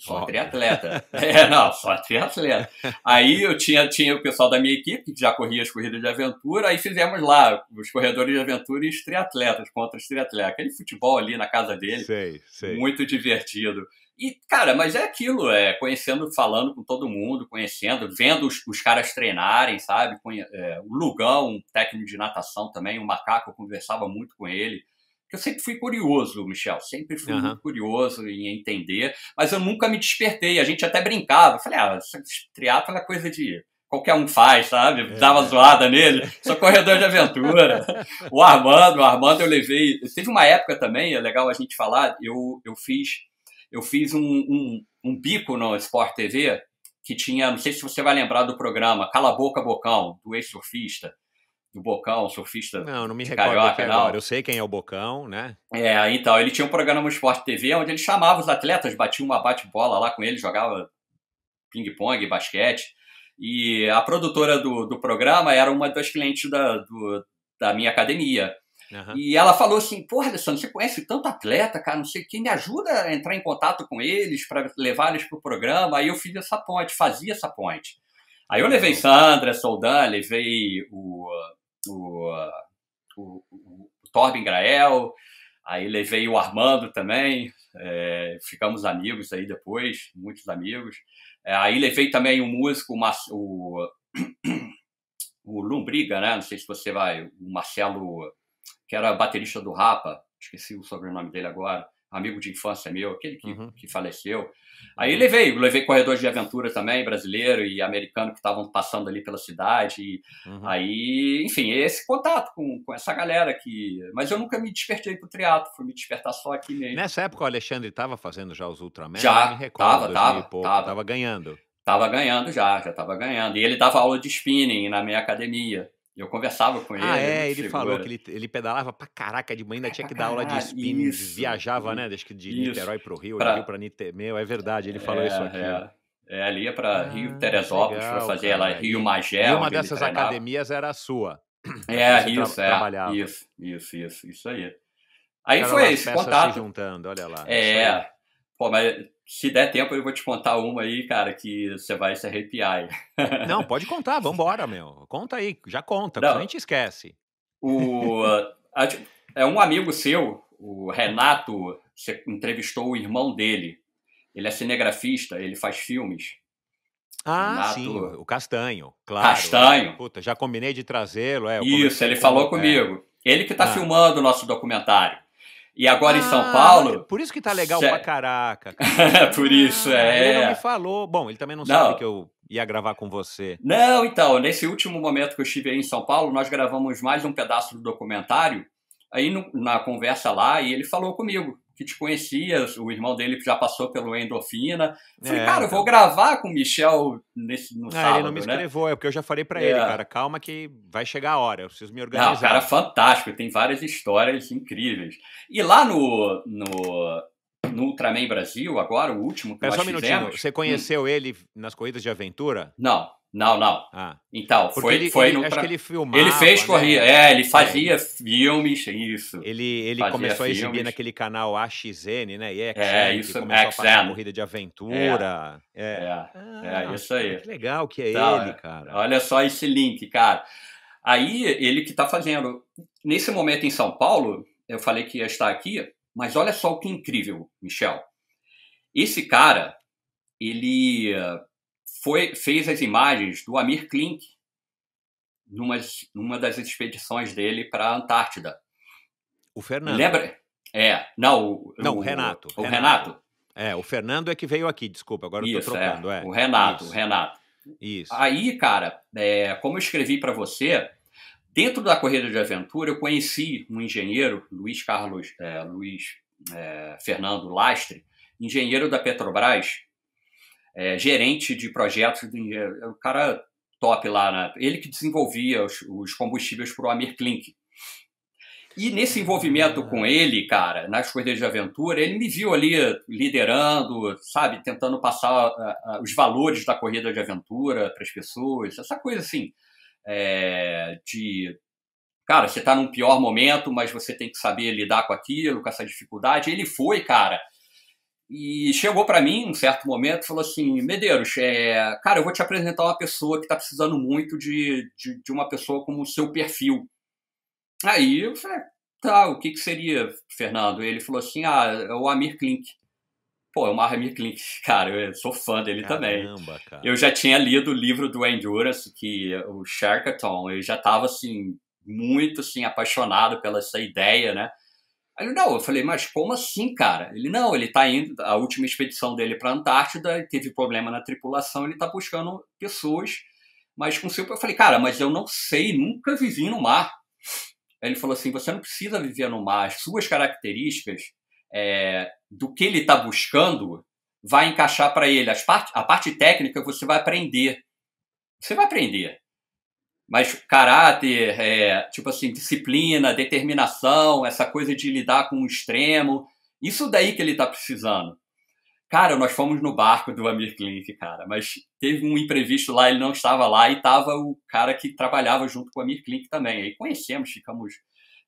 Só triatleta. [laughs] é, não, só triatleta. Aí eu tinha, tinha o pessoal da minha equipe, que já corria as corridas de aventura, aí fizemos lá os corredores de aventura e os triatletas contra os triatletas. Aquele futebol ali na casa dele, sei, sei. muito divertido. E, cara, mas é aquilo, é conhecendo, falando com todo mundo, conhecendo, vendo os, os caras treinarem, sabe? Conhe é, o Lugão, um técnico de natação também, o um Macaco, eu conversava muito com ele. Eu sempre fui curioso, Michel, sempre fui uhum. muito curioso em entender, mas eu nunca me despertei. A gente até brincava, falei, ah, triatlo é coisa de qualquer um faz, sabe? É. Dava zoada nele, sou corredor de aventura. [laughs] o Armando, o Armando eu levei. Teve uma época também, é legal a gente falar, eu, eu fiz eu fiz um, um, um bico no Sport TV que tinha, não sei se você vai lembrar do programa Cala a Boca Bocão, do ex-surfista, do Bocão, surfista Não, não me recordo carioca, agora, eu sei quem é o Bocão, né? É, então, ele tinha um programa no Sport TV onde ele chamava os atletas, batia uma bate-bola lá com ele, jogava ping-pong, basquete, e a produtora do, do programa era uma das clientes da, do, da minha academia. Uhum. E ela falou assim: Porra, Alessandro, você conhece tanto atleta, cara, não sei o me ajuda a entrar em contato com eles para levar eles para o programa. Aí eu fiz essa ponte, fazia essa ponte. Aí eu levei Sandra, Soldan, levei o, o, o, o, Torben Grael, aí levei o Armando também, é, ficamos amigos aí depois, muitos amigos. É, aí levei também o músico, o, [clears throat] o Lombriga, né? Não sei se você vai, o Marcelo que era baterista do Rapa, esqueci o sobrenome dele agora, amigo de infância meu, aquele que, uhum. que faleceu. Aí uhum. levei, levei corredores de aventura também, brasileiro e americano, que estavam passando ali pela cidade. Uhum. Aí, enfim, esse contato com, com essa galera que. Mas eu nunca me despertei pro teatro, fui me despertar só aqui mesmo. Nessa época o Alexandre estava fazendo já os Ultraman? Já, estava, recordo, estava ganhando. estava ganhando já, já estava ganhando. E ele dava aula de spinning na minha academia eu conversava com ah, ele. Ah, é, é ele segura. falou que é. ele, ele pedalava pra caraca de manhã, ainda tinha que dar aula de ah, spin, isso, viajava, né? Acho que de isso, Niterói pro Rio, pra... Rio pra Niterói. Meu, é verdade, ele é, falou isso aqui. É. É, ali ia é para ah, Rio Teresópolis, para fazer cara. ela Rio Magé. E uma dessas academias era a sua. [clears throat] É, isso, tra é. Trabalhava. Isso, isso, isso, isso aí. Aí foi esse contato. Se juntando, olha lá. É, pô, mas se der tempo, eu vou te contar uma aí, cara, que você vai se arrepiar. Aí. [laughs] Não, pode contar, vambora, meu. Conta aí, já conta, Não, a gente esquece. O, a, é um amigo seu, o Renato, você entrevistou o irmão dele. Ele é cinegrafista, ele faz filmes. Ah, Renato... sim, o Castanho, claro. É. Castanho. Puta, já combinei de trazê-lo. É, Isso, ele falou é. comigo. É. Ele que está ah. filmando o nosso documentário. E agora ah, em São ah, Paulo. Por isso que tá legal che... pra caraca. Cara. [laughs] por isso, ah, é. Ele não é. me falou. Bom, ele também não, não, sabe que eu ia gravar com você. Não, então, nesse último momento que eu estive aí em São Paulo, nós gravamos mais um pedaço do documentário. Aí no, na conversa lá, e ele falou comigo que te conhecia, o irmão dele já passou pelo Endorfina. falei, é, cara, eu vou então. gravar com o Michel nesse, no não, ah, sábado, Ele não me né? escreveu, né? é porque eu já falei para é. ele, cara, calma que vai chegar a hora, eu preciso me organizar. Não, cara, fantástico, tem várias histórias incríveis. E lá no, no no Ultraman Brasil, agora, o último que é, nós só um minutinho. Você conheceu hum. ele nas corridas de aventura? Não, não, não. Ah. Então, Porque foi, ele, foi ele, no. Acho que ele filmava. Ele fez né? corrida, é, ele é. fazia é. filmes, isso. Ele, ele começou filmes. a exibir naquele canal AXN, né? E EXN, é, isso começou XN. a fazer corrida de aventura. É, é. é. Ah, é isso aí. Que legal que é então, ele, é, cara. Olha só esse link, cara. Aí, ele que tá fazendo. Nesse momento em São Paulo, eu falei que ia estar aqui, mas olha só o que incrível, Michel. Esse cara, ele eh, foi, fez as imagens do Amir Klink numa, numa das expedições dele para a Antártida. O Fernando. Lembra? É, não, o, não, o, Renato. O, o Renato. Renato. É, o Fernando é que veio aqui, desculpa, agora Isso, eu tô é, trocando. É, é. O Renato, Isso. o Renato. Isso. Aí, cara, é, como eu escrevi para você, Dentro da corrida de aventura, eu conheci um engenheiro, Luiz Carlos, é, Luiz é, Fernando Lastre, engenheiro da Petrobras, é, gerente de projetos, de, é, o cara top lá, né? ele que desenvolvia os, os combustíveis para o Amir Klink. E nesse envolvimento com ah. ele, cara, nas corridas de aventura, ele me viu ali liderando, sabe, tentando passar uh, uh, os valores da corrida de aventura para as pessoas, essa coisa assim é, de. Cara, você está num pior momento, mas você tem que saber lidar com aquilo, com essa dificuldade. Ele foi, cara. E chegou para mim, um certo momento, falou assim: Medeiros, é, cara, eu vou te apresentar uma pessoa que está precisando muito de, de, de, uma pessoa como o seu perfil. Aí eu falei: tá, o que, que seria, Fernando? Ele falou assim: ah, é o Amir Klink pô, é o a minha [laughs] cara, eu sou fã dele Caramba, também. Cara. Eu já tinha lido o livro do Endurance, que é o Sharkathon, eu já tava, assim, muito, assim, apaixonado pela essa ideia, né? Aí, não, eu falei, mas como assim, cara? Ele, não, ele tá indo, a última expedição dele pra Antártida, teve problema na tripulação, ele tá buscando pessoas, mas com seu... Eu falei, cara, mas eu não sei, nunca vivi no mar. Aí ele falou assim, você não precisa viver no mar, as suas características é, do que ele está buscando vai encaixar para ele. As part, a parte técnica você vai aprender. Você vai aprender. Mas caráter, é, tipo assim, disciplina, determinação, essa coisa de lidar com o extremo, isso daí que ele está precisando. Cara, nós fomos no barco do Amir Klink, cara, mas teve um imprevisto lá, ele não estava lá e estava o cara que trabalhava junto com o Amir Klink também. Aí conhecemos, ficamos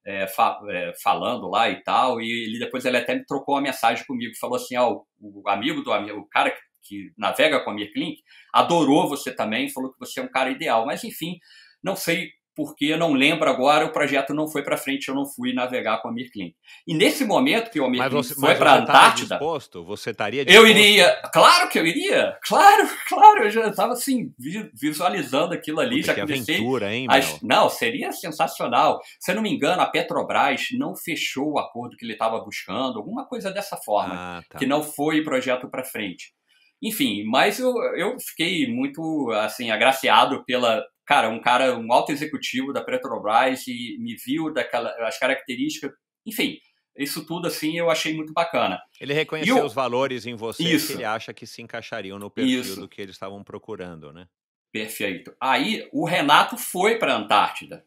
é, fa é, falando lá e tal, e ele depois ele até me trocou uma mensagem comigo, falou assim, o, o amigo do amigo, o cara que, que navega com a Mirklink, adorou você também, falou que você é um cara ideal, mas enfim, não sei porque não lembro agora, o projeto não foi para frente, eu não fui navegar com a Mirklin. E nesse momento que o Amir foi para a tá Antártida. Disposto? Você estaria disposto? Eu iria. Claro que eu iria! Claro, [laughs] claro, eu já estava assim, visualizando aquilo ali. Puta, já que comecei. Aventura, hein, as... Não, seria sensacional. Se eu não me engano, a Petrobras não fechou o acordo que ele estava buscando, alguma coisa dessa forma. Ah, tá. Que não foi projeto para frente. Enfim, mas eu, eu fiquei muito, assim, agraciado pela, cara, um cara, um alto executivo da Petrobras e me viu daquela, as características, enfim, isso tudo assim eu achei muito bacana. Ele reconheceu eu, os valores em você isso, que ele acha que se encaixariam no perfil isso, do que eles estavam procurando, né? Perfeito. Aí o Renato foi para a Antártida.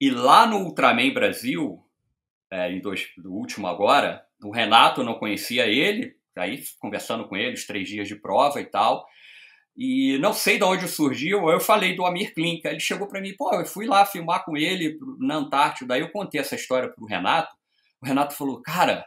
E lá no Ultraman Brasil, é, em dois, do último agora, o Renato não conhecia ele, Aí, conversando com ele, os três dias de prova e tal. E não sei de onde surgiu, eu falei do Amir Klink Ele chegou para mim, pô, eu fui lá filmar com ele na Antártida. Daí eu contei essa história pro Renato. O Renato falou, cara,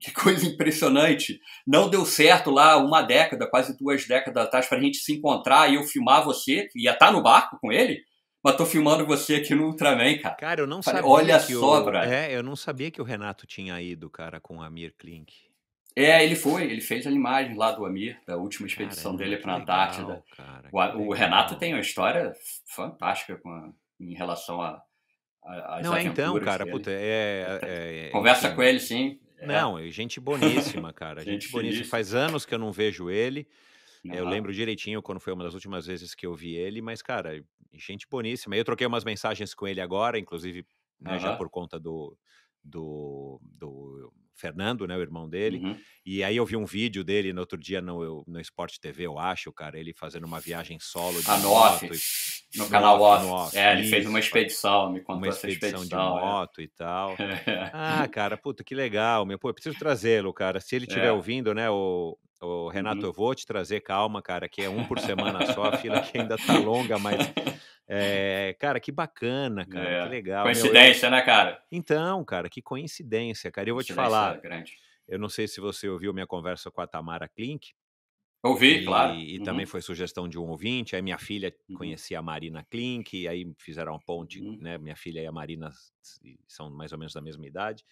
que coisa impressionante. Não deu certo lá uma década, quase duas décadas atrás, para a gente se encontrar e eu filmar você, que ia estar tá no barco com ele, mas tô filmando você aqui no Ultraman, cara. Cara, eu não Falei, sabia. Olha que só, o... É, eu não sabia que o Renato tinha ido, cara, com o Amir Klink. É, ele foi, ele fez a imagem lá do Amir, da última expedição Caramba, dele para a Antártida. Cara, o, o Renato tem uma história fantástica a, em relação a, a Não, é então, cara, puta, é é, é, é, Conversa enfim. com ele, sim. É. Não, gente boníssima, cara. [laughs] gente, gente boníssima. Faz anos que eu não vejo ele. eu lembro direitinho quando foi uma das últimas vezes que eu vi ele, mas, cara, gente boníssima. Eu troquei umas mensagens com ele agora, inclusive, né, já por conta do, do, do Fernando, né, o irmão dele. Uhum. E aí eu vi um vídeo dele no outro dia no, no Sport TV, eu acho, cara, ele fazendo uma viagem solo de ah, moto. E, no, no canal off. No off. É, ele Isso, fez uma expedição, me contou uma expedição essa expedição. de é. moto é. e tal. [laughs] ah, cara, puta, que legal, meu. Pô, eu preciso trazê-lo, cara. Se ele estiver é. ouvindo, né, o, Renato, uhum. eu vou te trazer calma, cara, que é um por semana só, a fila [laughs] que ainda tá longa, mas é, cara, que bacana, cara, é. que legal. Coincidência, né, cara? Então, cara, que coincidência, cara. Eu vou te falar. Grande. Eu não sei se você ouviu minha conversa com a Tamara Klink. Ouvi, e, claro. E uhum. também foi sugestão de um ouvinte. Aí minha filha uhum. conhecia a Marina Klink, aí fizeram uma ponte, uhum. né? Minha filha e a Marina são mais ou menos da mesma idade.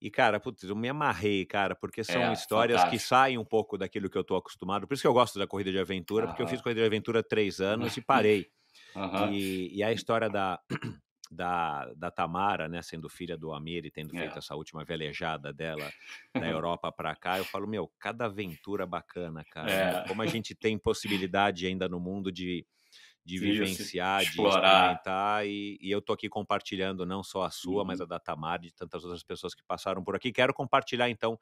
E, cara, putz, eu me amarrei, cara, porque são é, histórias fantástico. que saem um pouco daquilo que eu tô acostumado. Por isso que eu gosto da corrida de aventura, ah, porque eu fiz corrida de aventura três anos [laughs] e parei. Uhum. E, e, a história da, [clears throat] da, da, Tamara, né, sendo filha do Amir e tendo feito é. essa última velejada dela da [laughs] Europa para cá, eu falo, meu, cada aventura bacana, cara. É. Né, como a gente tem possibilidade ainda no mundo de, de vivenciar, de experimentar. E, e, eu tô aqui compartilhando não só a sua, uhum. mas a uhum. da e de tantas outras pessoas que passaram por aqui. Quero compartilhar, então,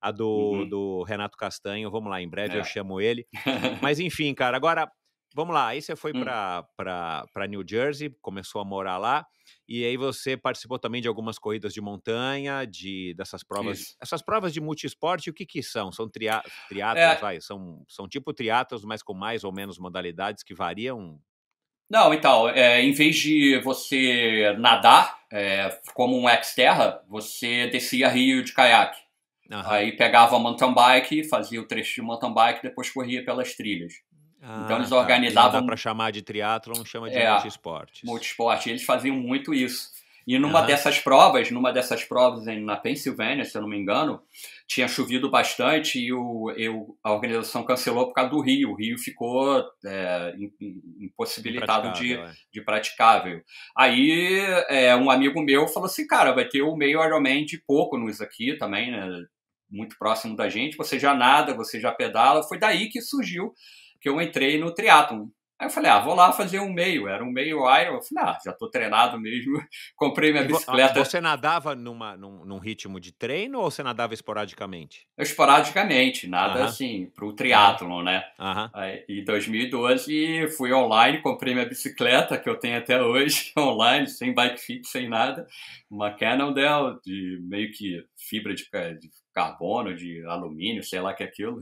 a do, uhum. do Renato Castanho. Vamos lá, em breve é. eu chamo ele. [laughs] mas, enfim, cara, agora Vamos lá, aí você foi hum. para New Jersey, começou a morar lá, e aí você participou também de algumas corridas de montanha, de dessas provas. Isso. Essas provas de multiesporte, o que que são? São tria, é. vai, são, são tipo triatlas, mas com mais ou menos modalidades que variam? Não, então, é, em vez de você nadar é, como um ex-terra, você descia rio de caiaque. Uhum. Aí pegava mountain bike, fazia o trecho de mountain bike, depois corria pelas trilhas. Então, ah, então eles tá. organizavam. Tá, para chamar de triatlon, chama de é, multiesporte. Multiesporte. Eles faziam muito isso. E numa uhum. dessas provas, numa dessas provas em, na Pensilvânia, se eu não me engano, tinha chovido bastante e o, eu, a organização cancelou por causa do rio. O rio ficou é, impossibilitado de, é. de praticável. Aí é, um amigo meu falou assim, cara, vai ter o meio Ironman de Poconos nos aqui também, né? muito próximo da gente, você já nada, você já pedala. Foi daí que surgiu que eu entrei no triatlon. Aí eu falei, ah, vou lá fazer um meio. Era um meio Iron. Eu falei, ah, já tô treinado mesmo. [laughs] Comprei minha ah, bicicleta. Você nadava numa, num, num, ritmo de treino ou você nadava esporadicamente? Esporadicamente, nada uh -huh. assim, pro triatlon, né? Uh -huh. Aí, em 2012 fui online, comprei minha bicicleta, que eu tenho até hoje, [laughs] online, sem bike fit, sem nada. Uma Cannondale de meio que fibra de, de carbono, de alumínio, sei lá que é aquilo.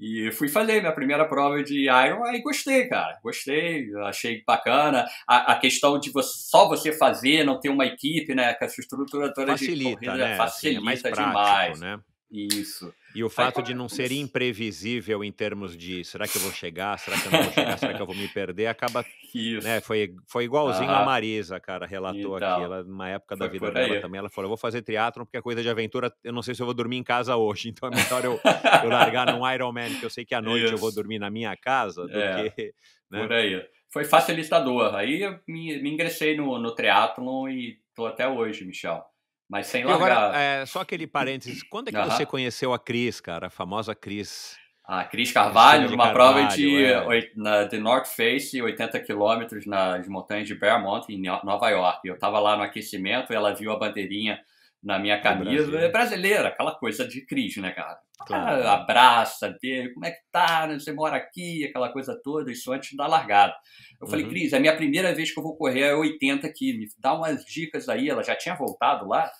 E fui fazer minha primeira prova de Iron, aí gostei, cara. Gostei, achei bacana. A, a questão de você, só você fazer, não ter uma equipe, né? Que essa estrutura toda facilita, de corrida né? facilita assim, é mais prático, demais. Né? Isso. E o fato de não ser imprevisível em termos de será que eu vou chegar, será que eu não vou chegar, será que eu vou me perder, acaba. Né, Isso. Né, foi, foi igualzinho a Marisa, cara, relatou aqui. Então, ela, numa época da vida dela também, ela falou: eu vou fazer triatlon porque é coisa de aventura, eu não sei se eu vou dormir em casa hoje, então é melhor eu, eu largar num Ironman, que eu sei que à noite Isso. eu vou dormir na minha casa, do é, que. Né? Por aí. Foi facilitador. Aí eu me, me ingressei no, no triatlon e tô até hoje, Michel. Mas sem largar. Agora, é, só aquele parênteses, quando é que uhum. você conheceu a Cris, cara? A famosa Cris. A Cris Carvalho, numa prova de, é. na, de North Face, 80 quilômetros nas montanhas de Bear Mountain, em Nova York. Eu estava lá no aquecimento, ela viu a bandeirinha na minha camisa. É brasileira, aquela coisa de Cris, né, cara? Ah, claro. Ah, abraça, dele, como é que tá? Né, você mora aqui, aquela coisa toda, isso antes da largada. Eu uhum. falei, Cris, é a minha primeira vez que eu vou correr é 80 aqui, me dá umas dicas aí. Ela já tinha voltado lá,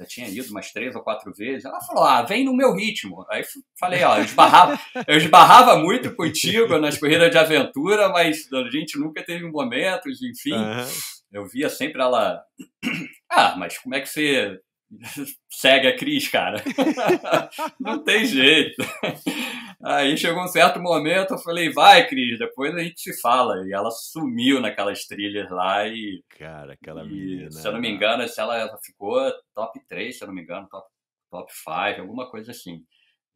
já tinha ido umas três ou quatro vezes. Ela falou, ah, vem no meu ritmo. Aí falei, ó, eu esbarrava, [laughs] eu esbarrava muito contigo nas corridas de aventura, mas a gente nunca teve momentos, enfim. Uhum. Eu via sempre ela. [clears throat] Ah, mas como é que você [laughs] segue a Cris, cara. [laughs] não tem jeito. Aí chegou um certo momento, eu falei, vai, Cris, depois a gente se fala. E ela sumiu naquelas trilhas lá e. Cara, aquela e, menina. Se eu não me né? engano, ela, ela ficou top 3, se eu não me engano, top, top 5, alguma coisa assim.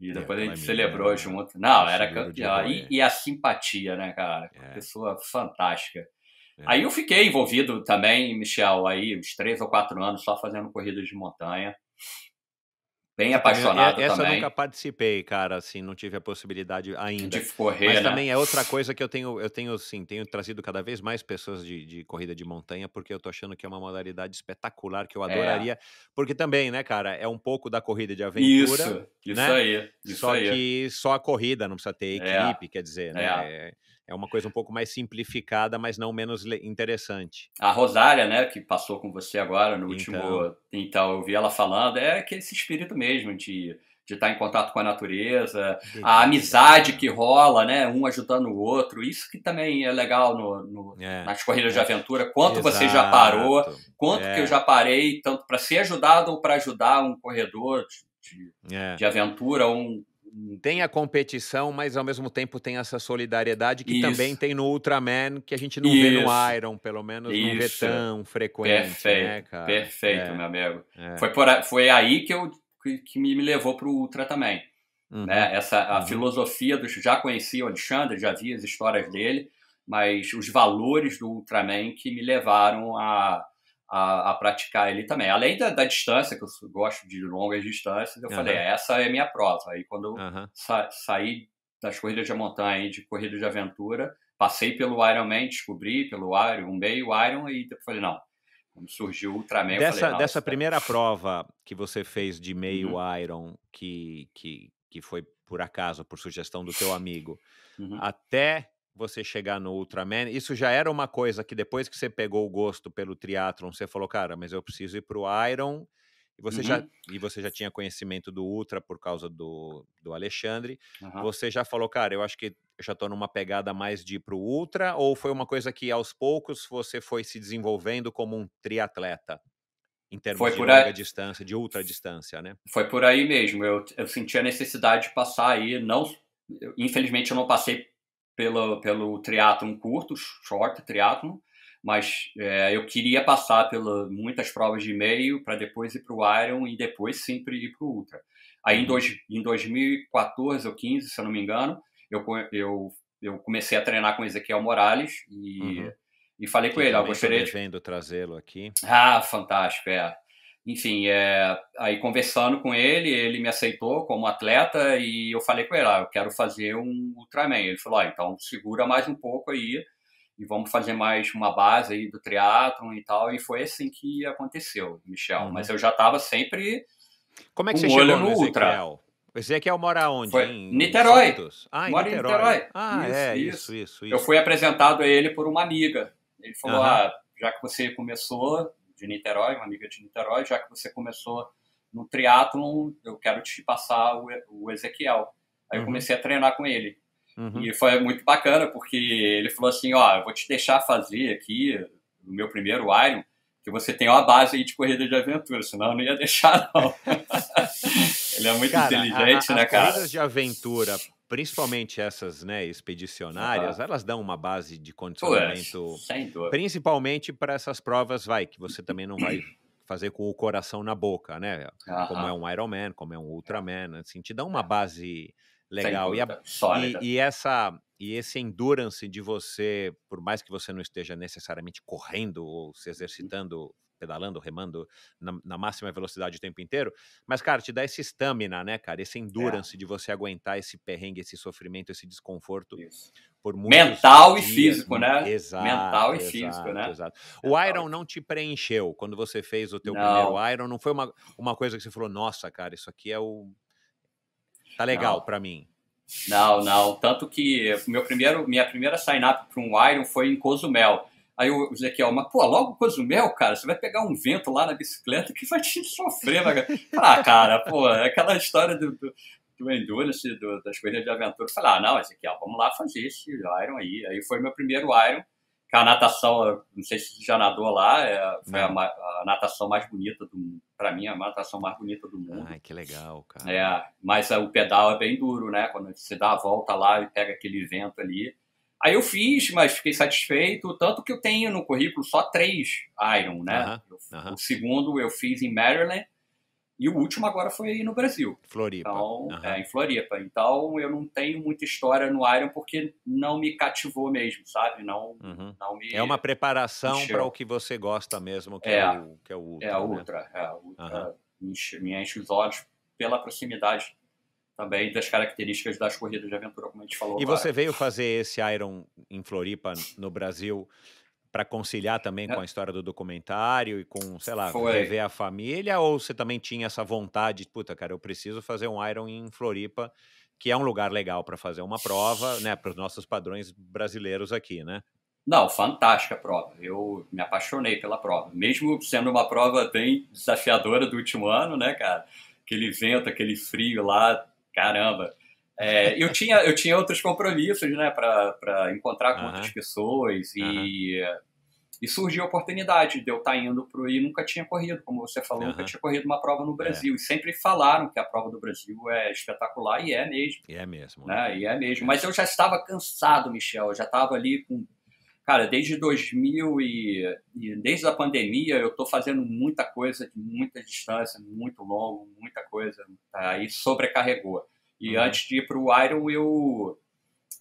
E é, depois é, a gente celebrou né? junto. Não, era E, e, a simpatia, né, cara? É. Pessoa fantástica. É. Aí eu fiquei envolvido também, Michel, aí uns três ou quatro anos só fazendo corridas de montanha. Bem é, é, apaixonado Essa também. eu nunca participei, cara, assim, não tive a possibilidade ainda. De correr, Mas né? também é outra coisa que eu tenho, eu tenho, sim, tenho trazido cada vez mais pessoas de, de corrida de montanha, porque eu tô achando que é uma modalidade espetacular, que eu adoraria. É. Porque também, né, cara, é um pouco da corrida de aventura. Isso, isso né? aí. Isso só aí. que só a corrida, não precisa ter equipe, é. quer dizer, né? É é uma coisa um pouco mais simplificada, mas não menos interessante. A Rosária, né, que passou com você agora no último. Então, então eu vi ela falando, é aquele espírito mesmo de de estar tá em contato com a natureza, a amizade que rola, né? Um ajudando o outro. Isso que também é legal no, no é, nas corridas é. de aventura. Quanto Exato. você já parou, quanto é. que eu é. já parei, tanto para ser ajudado ou para ajudar um corredor de, de, é. de aventura, um, tem a competição, mas ao mesmo tempo tem essa solidariedade que Isso. também tem no Ultraman, que a gente não Isso. vê no Iron, pelo menos Isso. não vê tão frequente. Né, perfeito, né, cara? perfeito, é. meu amigo. É. Foi, por, foi aí que, eu, que me, me levou para o Ultra também. Uhum. Né? Essa a uhum. filosofia dos. Já conhecia o Alexandre, já via as histórias dele, mas os valores do Ultraman que me levaram a a, a praticar ele também. Além da, da, distância, que eu gosto de longas distâncias, eu uhum. falei, essa é minha prova. Aí quando uhum. sa saí das corridas de montanha e de corrida de aventura, passei pelo Ironman, descobri pelo Iron, um meio Iron, e depois falei, não, quando surgiu o Ultraman, dessa, falei, Dessa primeira tá... prova que você fez de meio uhum. Iron, que, que, que foi por acaso, por sugestão do teu amigo, uhum. até você chegar no Ultraman, isso já era uma coisa que depois que você pegou o gosto pelo triatlon, você falou, cara, mas eu preciso ir pro Iron, e você, uhum. já, e você já tinha conhecimento do Ultra por causa do, do Alexandre, uhum. você já falou, cara, eu acho que eu já tô numa pegada mais de ir pro Ultra, ou foi uma coisa que aos poucos você foi se desenvolvendo como um triatleta? Em termos foi de longa aí... distância, de ultra distância, né? Foi por aí mesmo. Eu, eu senti a necessidade de passar aí, não infelizmente eu não passei pela, pelo triatlon curto, short triatlon, mas é, eu queria passar pelas muitas provas de meio para depois ir para o Iron e depois sempre ir para o Ultra. Aí em, uhum. dois, em 2014 ou 15, se eu não me engano, eu, eu, eu comecei a treinar com Ezequiel Morales e, uhum. e falei com eu ele. Eu gostaria de... trazê-lo aqui. Ah, fantástico, é enfim, é, aí conversando com ele, ele me aceitou como atleta e eu falei com ele, ah, eu quero fazer um Ultraman. Ele falou, ah, então segura mais um pouco aí e vamos fazer mais uma base aí do triatlon e tal. E foi assim que aconteceu, Michel. Uhum. Mas eu já estava sempre Como é que você chegou no, no Ultra. Ezequiel mora onde? Foi... Em Niterói. Santos? Ah, em Niterói. Niterói. Ah, isso, é, isso, isso, isso, Eu fui apresentado a ele por uma amiga. Ele falou, uhum. ah, já que você começou, de Niterói, uma amiga de Niterói, já que você começou no triatlon, eu quero te passar o, o Ezequiel. Aí uhum. eu comecei a treinar com ele. Uhum. E foi muito bacana, porque ele falou assim, ó, eu vou te deixar fazer aqui no meu primeiro Iron, que você tem uma base aí de corrida de aventura, senão eu não ia [laughs] deixar, não. [laughs] ele é muito cara, inteligente, a, a, né, cara? Corridas de aventura principalmente essas né, expedicionárias, ah. elas dão uma base de condicionamento, Pô, principalmente para essas provas, vai, que você também não vai [clears throat] fazer com o coração na boca, né? Ah. Como é um Ironman, como é um é. Ultraman, assim, te dá uma é. base legal. E, a, e, e, essa e esse endurance de você, por mais que você não esteja necessariamente correndo ou se uhum. exercitando pedalando, remando na, na, máxima velocidade o tempo inteiro. Mas, cara, te dá esse stamina, né, cara? Esse é. endurance é. de você aguentar esse perrengue, esse sofrimento, esse desconforto Isso. por muito Mental dias. e físico, né? né? Exato. Mental e exato, físico, né? Exato. É o Mental. Iron não te preencheu quando você fez o teu não. primeiro Iron. Não foi uma, uma coisa que você falou, nossa, cara, isso aqui é o. Tá legal para mim. Não, não. Tanto que meu primeiro, minha primeira sign-up para um Iron foi em Cozumel. Aí o Ezequiel, mas pô, logo Cozumel, cara, você vai pegar um vento lá na bicicleta que vai te [laughs] sofrer, vai... [laughs] Ah, cara, pô, é aquela história do, do, do Endurance, do, das corridas de aventura. Eu falei, ah, não, Ezequiel, vamos lá fazer esse Iron aí. Aí foi meu primeiro Iron, que a natação, não sei se já nadou lá, é, foi a, a, natação mais bonita do mundo. Pra mim, é a natação mais bonita do mundo. Ai, que legal, cara. É, mas é, o pedal é bem duro, né? Quando você dá a volta lá e pega aquele vento ali, Aí eu fiz, mas fiquei satisfeito, tanto que eu tenho no currículo só três Iron, né? Uh -huh, uh -huh. O segundo eu fiz em Maryland e o último agora foi no Brasil. Floripa. Então, uh -huh. é, em Floripa. Então eu não tenho muita história no Iron porque não me cativou mesmo, sabe? Não, uhum. não me. É uma preparação para o que você gosta mesmo, que é, é o que é o é né? Ultra. É, a Ultra. Né? É, a ultra me, enche, me enche os olhos pela proximidade também das características das corridas de aventura, como a gente falou. E agora. você veio fazer esse Iron em Floripa, no Brasil, para conciliar também é. com a é. história do documentário e com, sei lá, rever a família? Ou você também tinha essa vontade, puta, cara, eu preciso fazer um Iron em Floripa, que é um lugar legal para fazer uma prova, né, para os nossos padrões brasileiros aqui, né? Não, fantástica a prova. Eu me apaixonei pela prova. Mesmo sendo uma prova bem desafiadora do último ano, né, cara? Aquele vento, aquele frio lá, caramba. É, eu, tinha, eu tinha outros compromissos, né, para encontrar com outras pessoas e, e surgiu a oportunidade de eu estar tá indo o e nunca tinha corrido, como você falou, nunca tinha corrido uma prova no é. Brasil. É. E sempre falaram que a prova do Brasil é espetacular e é mesmo. E é mesmo. Né? né e é mesmo. É. Mas eu já estava cansado, Michel, eu já estava ali com Cara, desde 2000 e, e desde a pandemia eu estou fazendo muita coisa de muita distância, muito longo, muita coisa. Aí tá? sobrecarregou. E uhum. antes de ir para o Iron, eu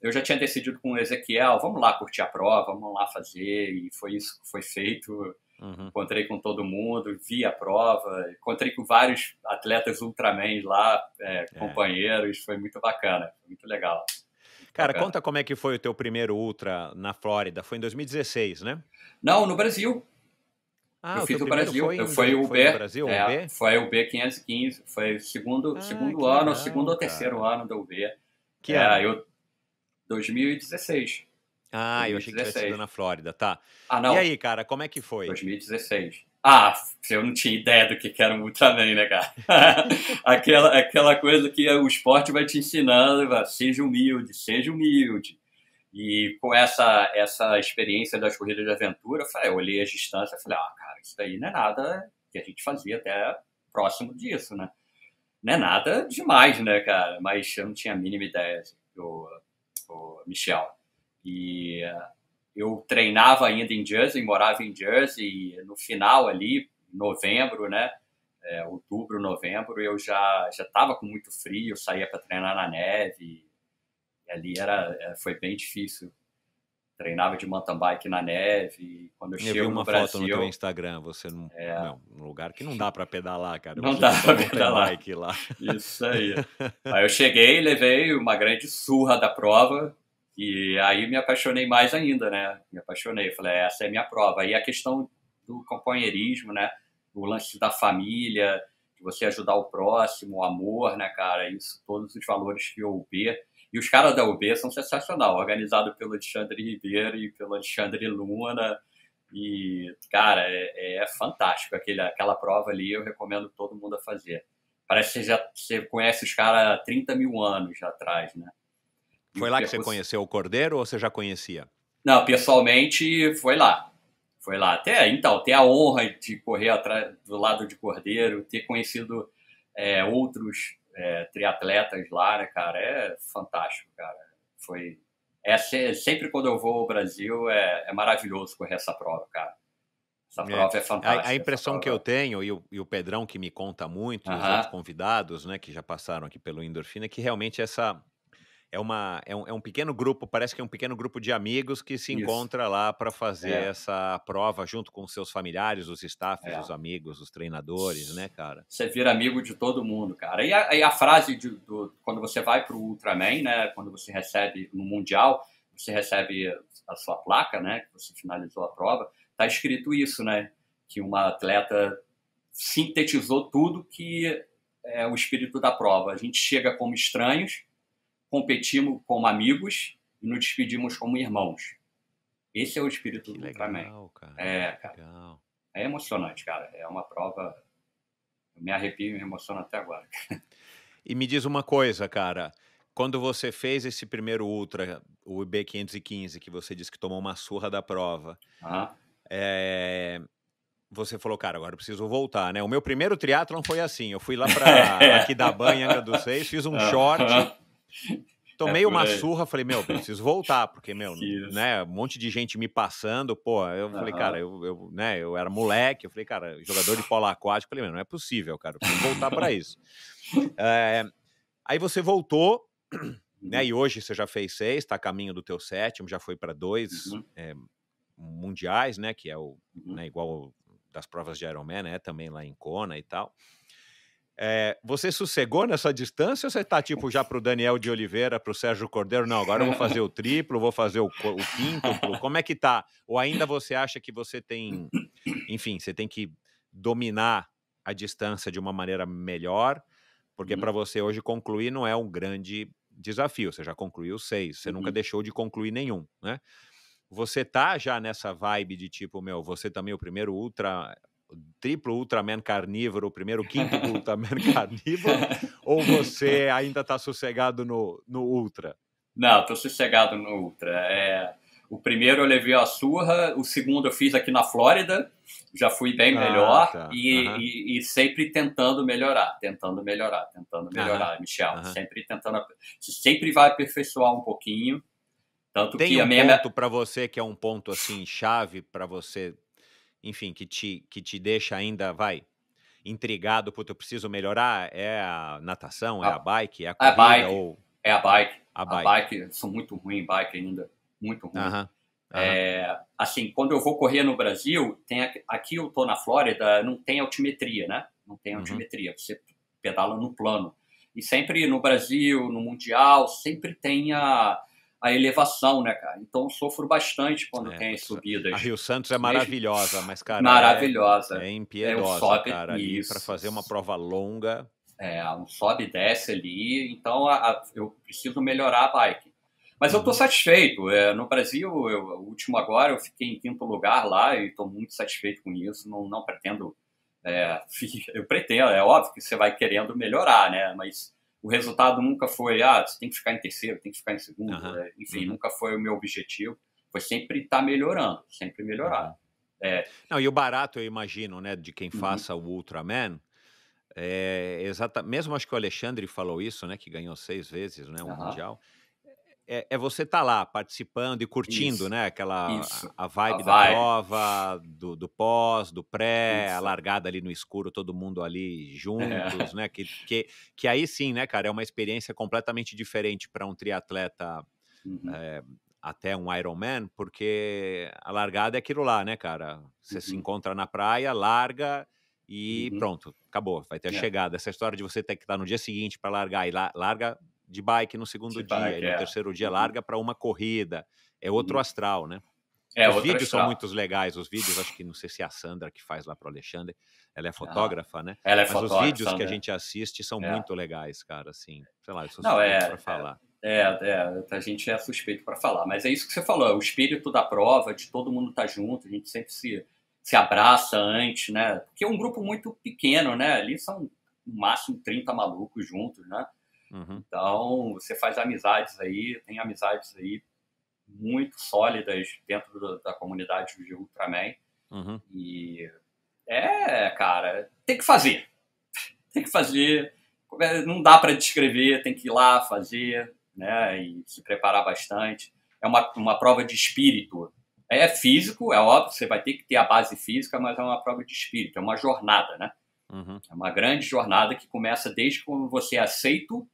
eu já tinha decidido com o Ezequiel, vamos lá curtir a prova, vamos lá fazer, e foi isso que foi feito. Uhum. Encontrei com todo mundo, vi a prova, encontrei com vários atletas Ultraman lá, é, é. companheiros, foi muito bacana, muito legal. Cara, é. conta como é que foi o teu primeiro ultra na Flórida. Foi em 2016, né? Não, no Brasil. Ah, eu fiz no Brasil. Foi, eu fui o B. Brasil, é, UB? Foi o B 515. Foi o segundo, ah, segundo ano, legal, segundo ou terceiro ano do B. Que é, ano? Eu, 2016. Ah, 2016. eu achei que tinha sido na Flórida, tá. Ah, não. E aí, cara, como é que foi? 2016. Ah, eu não tinha ideia do que era um Ultraman, né, cara? [laughs] aquela, aquela coisa que o esporte vai te ensinando, seja humilde, seja humilde. E com essa, essa experiência das corridas de aventura, eu, falei, eu olhei as distâncias e falei, ah, cara, isso daí não é nada que a gente fazia até próximo disso, né? Não é nada demais, né, cara? Mas eu não tinha a mínima ideia do, do Michel. E eu treinava ainda em Jersey, morava em Jersey, e no final ali, novembro, né? É, outubro, novembro, eu já já estava com muito frio, saía para treinar na neve. ali era é, foi bem difícil. Treinava de mountain bike na neve. Quando eu, eu chego vi uma no Brasil, foto no teu Instagram, você num, é... lugar que não dá para pedalar, cara. Não dá para pedalar. Bike lá. Isso aí. [laughs] aí eu cheguei, levei uma grande surra da prova, e aí me apaixonei mais ainda, né? Me apaixonei, falei, é, essa é a minha prova. E a questão do companheirismo, né? O lance da família, de você ajudar o próximo, o amor, né, cara? Isso, todos os valores que eu UB. E os caras da UB são sensacional, organizado pelo Alexandre Ribeiro e pelo Alexandre Luna. E, cara, é, é fantástico. Aquele, aquela prova ali eu recomendo todo mundo a fazer. Parece que você já você conhece os caras há 30 mil anos atrás, né? Foi lá que você conheceu o Cordeiro ou você já conhecia? Não, pessoalmente foi lá. Foi lá. Até então, ter a honra de correr atrás do lado de Cordeiro, ter conhecido é, outros é, triatletas lá, né, cara, é fantástico, cara. Foi. É, sempre quando eu vou ao Brasil é, é maravilhoso correr essa prova, cara. Essa é, prova é, é fantástica. A, a impressão que eu é- tenho, e o, e o, Pedrão que me conta muito, uh -huh. os outros convidados né, que já passaram aqui pelo Endorfina, é que realmente essa, é, uma, é, um, é um pequeno grupo, parece que é um pequeno grupo de amigos que se Isso. encontra lá para fazer é. essa prova junto com seus familiares, os staffs, é. os amigos, os treinadores, né, cara? Você vira amigo de todo mundo, cara. E a, e a frase de, do, quando você vai para o Ultraman, né, quando você recebe no Mundial, você recebe a sua placa, né, que você finalizou a prova, tá escrito isso, né, que uma atleta sintetizou tudo que é o espírito da prova. A gente chega como estranhos, competimos como amigos e nos despedimos como irmãos. Esse é o espírito que do legal, Ultraman. Cara, é, cara. Legal. É emocionante, cara. É uma prova. Eu me arrepio e me emociono até agora. E me diz uma coisa, cara. Quando você fez esse primeiro Ultra, o IB515, que você disse que tomou uma surra da prova, ah. é... você falou, cara, agora eu preciso voltar, né? O meu primeiro triatlon foi assim, eu fui lá para [laughs] aqui da banha dos Seis, fiz um short, Tomei é uma surra, falei, meu, preciso voltar, porque, meu, Isso. né, um monte de gente me passando, pô, eu uhum. falei, cara, eu, eu, né, eu era moleque, eu falei, cara, jogador de polo aquático, falei, meu, não é possível, cara, eu preciso voltar para isso. É, [laughs] aí você voltou, né, uhum. e hoje você já fez seis, tá a caminho do teu sétimo, já foi para dois uhum. é, mundiais, né, que é o, uhum. né, igual das provas de Ironman, né, também lá em Kona e tal. É, você sossegou nessa distância ou você está tipo já pro Daniel de Oliveira, pro Sérgio Cordeiro? Não, agora eu vou fazer o [laughs] triplo, vou fazer o, o Como é que tá? Ou ainda você acha que você tem, enfim, você tem que dominar a distância de uma maneira melhor? Porque uhum. para você hoje concluir não é um grande desafio. Você já concluiu seis, você uhum. nunca deixou de concluir nenhum, né? Você tá já nessa vibe de tipo, meu, você também é o primeiro ultra triplo Ultraman carnívoro, o primeiro, quinto [laughs] Ultraman carnívoro, ou você [laughs] ainda está sossegado no, no Ultra? Não, estou sossegado no Ultra. É, o primeiro eu levei a surra, o segundo eu fiz aqui na Flórida, já fui bem ah, melhor tá. e, uhum. e, e, sempre tentando melhorar, tentando melhorar, tentando melhorar, uhum. Michel. Uhum. Sempre tentando, sempre vai aperfeiçoar um pouquinho. Tanto Tem que um a minha... ponto para você que é um ponto assim chave para você enfim, que te, que te deixa ainda, vai, intrigado, porque eu preciso melhorar? É a natação, é a ah, bike, é a é corrida? A bike, ou... É a bike. A, a bike. bike, sou muito ruim em bike ainda, muito ruim. Uh -huh, uh -huh. É, assim, quando eu vou correr no Brasil, tem aqui, aqui eu tô na Flórida, não tem altimetria, né? Não tem uhum. altimetria, uh -huh. você pedala no plano. E sempre no Brasil, no Mundial, sempre tem a a elevação, né, cara? Então sofro bastante quando é, tem subidas. A Rio Santos é maravilhosa, mas, cara. É maravilhosa. É, é impiedosa, é sobe, cara. Ali para fazer uma prova longa. É, um sobe e desce ali. Então a, a, eu preciso melhorar a bike. Mas uhum. eu estou satisfeito. É, no Brasil, eu, o último agora, eu fiquei em quinto lugar lá e estou muito satisfeito com isso. Não, não pretendo. É, [laughs] eu pretendo, é óbvio que você vai querendo melhorar, né? Mas o resultado nunca foi, ah, você tem que ficar em terceiro, tem que ficar em segundo, uhum. né? enfim, uhum. nunca foi o meu objetivo, foi sempre estar tá melhorando, sempre melhorar. Uhum. É. Não, e o barato, eu imagino, né, de quem uhum. faça o Ultraman, é exata, mesmo acho que o Alexandre falou isso, né, que ganhou seis vezes, né, o Mundial, é, é você estar tá lá participando e curtindo, isso, né? Aquela a, a, vibe a, vibe da prova, do, do pós, do pré, isso. a largada ali no escuro, todo mundo ali é. juntos, é. né? Que, que, que aí sim, né, cara, é uma experiência completamente diferente para um triatleta. Uhum. É, até um Ironman, porque a largada é aquilo lá, né, cara? Você uhum. se encontra na praia, larga, e uhum. pronto, acabou. Vai ter a é. chegada. Essa história de você ter que estar tá no dia seguinte para largar e la larga de bike no segundo de dia, bike, e no é. terceiro dia uhum. larga para uma corrida. É outro uhum. astral, né? É, os vídeos astral. são muito legais, os vídeos, acho que não sei se é a Sandra que faz lá para o Alexandre, ela é ah, fotógrafa, ah, né? Ela é Mas fotógrafa. Os vídeos Sandra. que a gente assiste são é. muito legais, cara, assim. Sei lá, eu sou não, é, para falar. É, é, é, a gente é suspeito para falar, mas é isso que você falou, é o espírito da prova, de todo mundo estar tá junto, a gente sempre se, se abraça antes, né? Porque é um grupo muito pequeno, né? Ali são no máximo 30 malucos juntos, né? Uhum. Então, você faz amizades aí, tem amizades aí muito sólidas dentro do, da comunidade de Ultraman. Uhum. E é, cara, tem que fazer. [laughs] tem que fazer. Não dá para descrever, tem que ir lá fazer, né? E se preparar bastante. É uma, uma prova de espírito. É físico, é óbvio, você vai ter que ter a base física, mas é uma prova de espírito, é uma jornada, né? Uhum. É uma grande jornada que começa desde quando você é aceito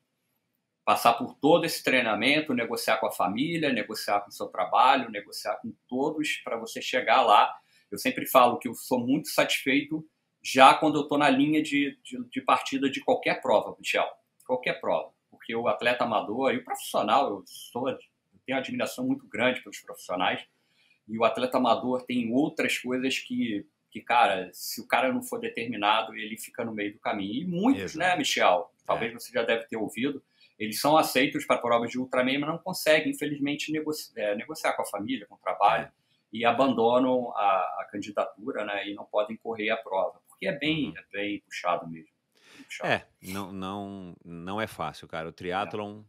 passar por todo esse treinamento, negociar com a família, negociar com o seu trabalho, negociar com todos para você chegar lá. Eu sempre falo que eu sou muito satisfeito já quando eu estou na linha de, de, de, partida de qualquer prova, Michel. Qualquer prova. Porque o atleta amador e o profissional, eu, sou, eu tenho uma admiração muito grande pelos profissionais. E o atleta amador tem outras coisas que, que, cara, se o cara não for determinado, ele fica no meio do caminho. E muitos, né, Michel? Talvez é. você já deve ter ouvido eles são aceitos para provas de Ultraman, mas não conseguem, infelizmente, é, negociar com a família, com o trabalho, e abandonam a, a, candidatura né, e não podem correr a prova, porque é bem, uhum. é bem puxado mesmo. puxado. É, não, não, não é fácil, cara. O triatlon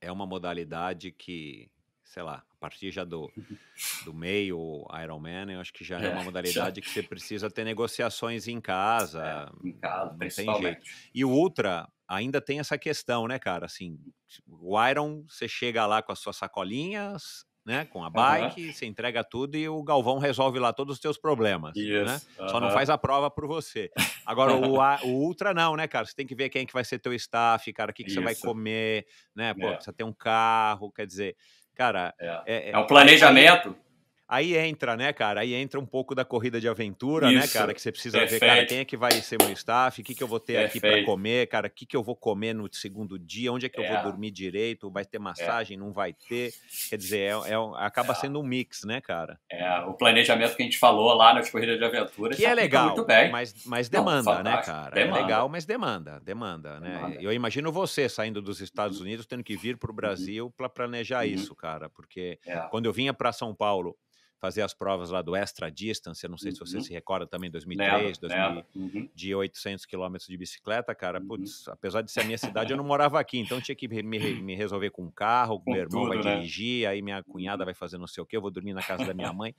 é, é uma modalidade que sei lá, a partir já do, uhum. do meio Ironman, eu acho que já é, é uma modalidade já. que você precisa ter negociações em casa. É, em casa, não tem jeito. E o Ultra ainda tem essa questão, né, cara? Assim, o Iron, você chega lá com as suas sacolinhas, né, com a bike, uhum. você entrega tudo e o Galvão resolve lá todos os teus problemas, yes. né? Uhum. Só não faz a prova por você. Agora, o, o, Ultra não, né, cara? Você tem que ver quem é que vai ser teu staff, cara, o que, que você vai comer, né? Pô, é. precisa ter um carro, quer dizer, Cara, é. é, é, é um planejamento. Aí entra, né, cara? Aí entra um pouco da corrida de aventura, né, Isso. né, cara? Que você precisa Perfeito. ver, cara, quem é que vai ser meu staff, o que, que eu vou ter Perfeito. aqui para comer, cara, o que, que eu vou comer no segundo dia, onde é que é. eu vou é. dormir direito, vai ter é. massagem, é. não vai ter. Quer dizer, é, é acaba sendo um mix, né, cara? É, o planejamento que a gente falou lá nas corridas de aventura. Que é legal, Mas, mas demanda, não, né, cara? Demanda. É legal, mas demanda, demanda, né? Demanda. Eu imagino você saindo dos Estados Unidos, tendo que vir para o Brasil para planejar uhum. isso, cara, porque quando eu vinha para São Paulo fazer as provas lá do Extra Distance, eu não sei uhum. se você uhum. se recorda também, 2003, nela, 2000, nela. Uhum. de 800 quilômetros de bicicleta, cara, uhum. putz, apesar de ser a minha cidade, eu não [laughs] morava aqui, então tinha que me, me resolver com um carro, com meu irmão tudo, vai né? dirigir, aí minha cunhada uhum. vai fazer não sei o que, eu vou dormir na casa da minha mãe.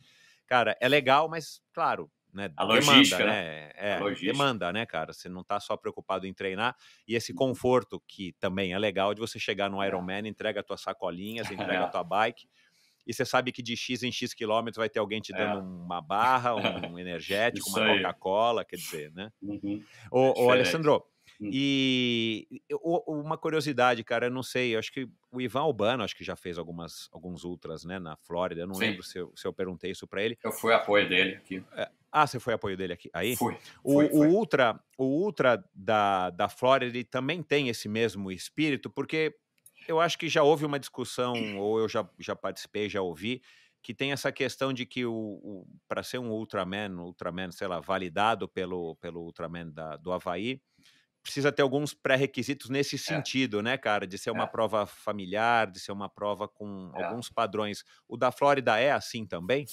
Cara, é legal, mas, claro, né, a logística, né? né? É, logística. demanda, né, cara? Você não tá só preocupado em treinar e esse conforto que também é legal de você chegar no é. Ironman, entrega tuas sacolinhas, [laughs] entrega é. tua bike, e você sabe que de X em X quilômetros vai ter alguém te dando é. uma barra, um [laughs] energético, uma Coca-Cola, quer dizer, né? Uhum. Ô, Alessandro, hum. e uma curiosidade, cara, eu não sei, eu acho que o Ivan Albano, acho que já fez algumas, alguns ultras, né, na Flórida, eu não Sim. lembro se eu, se eu perguntei isso para ele. Eu fui apoio dele aqui. É, ah, você foi apoio dele aqui? Aí? Fui. O, o Ultra, o Ultra da, da Flórida, ele também tem esse mesmo espírito, porque eu acho que já houve uma discussão, ou eu já, já participei, já ouvi, que tem essa questão de que o, o para ser um Ultraman, Ultraman, sei lá, validado pelo, pelo Ultraman da, do Havaí, precisa ter alguns pré-requisitos nesse é. sentido, é. né, cara? De ser uma é. prova familiar, de ser uma prova com é. alguns padrões. O da Flórida é assim também?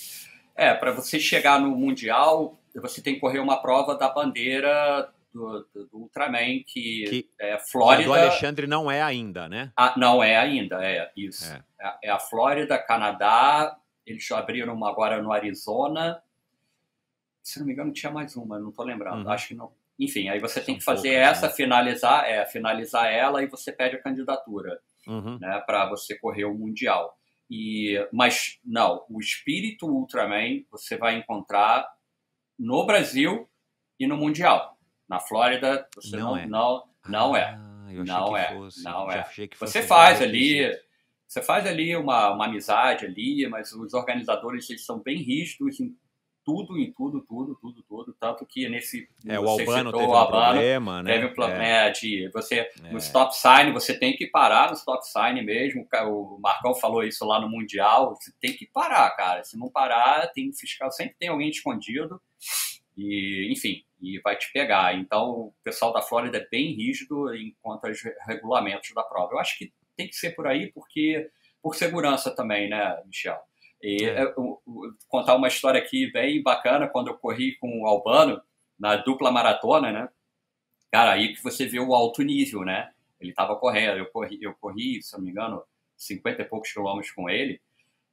É, para você chegar no Mundial, você tem que correr uma prova da bandeira do, do, do Ultraman, que, que é Flórida. Do Alexandre não é ainda, né? A, ah, não é ainda, é isso. É, é, é a Flórida, Canadá, eles abriram uma agora no Arizona. Se não me engano, tinha mais uma, não estou lembrando. Uhum. Acho que não. Enfim, aí você São tem que fazer poucas, essa, né? finalizar, é, finalizar ela e você pede a candidatura uhum. né, para você correr o Mundial. E, mas não, o espírito Ultraman você vai encontrar no Brasil e no Mundial. Na Flórida, você não, não é. Não, não é. ah, é. não é. Fosse. Não Já é. você faz ali. Você faz ali uma, uma amizade ali, mas os organizadores eles são bem rígidos em tudo, em tudo, tudo, tudo, tudo. Tanto que nesse. É, o Albano citou, teve o Albano, problema, né? Teve um problema é. Né, de você. No é. stop sign, você tem que parar no stop sign mesmo. O Marcão falou isso lá no Mundial. Você tem que parar, cara. Se não parar, tem fiscal, sempre tem alguém escondido. E, enfim, e vai te pegar. Então, o pessoal da Flórida é bem rígido em quanto aos regulamentos da prova. Eu acho que tem que ser por aí, porque por segurança também, né, Michel? E é. eu, é, eu, contar uma história aqui bem bacana, quando eu corri com o Albano na dupla maratona, né? Cara, aí que você vê o alto nível, né? Ele estava correndo, eu corri, eu corri, se não me engano, 50 e poucos quilômetros com ele.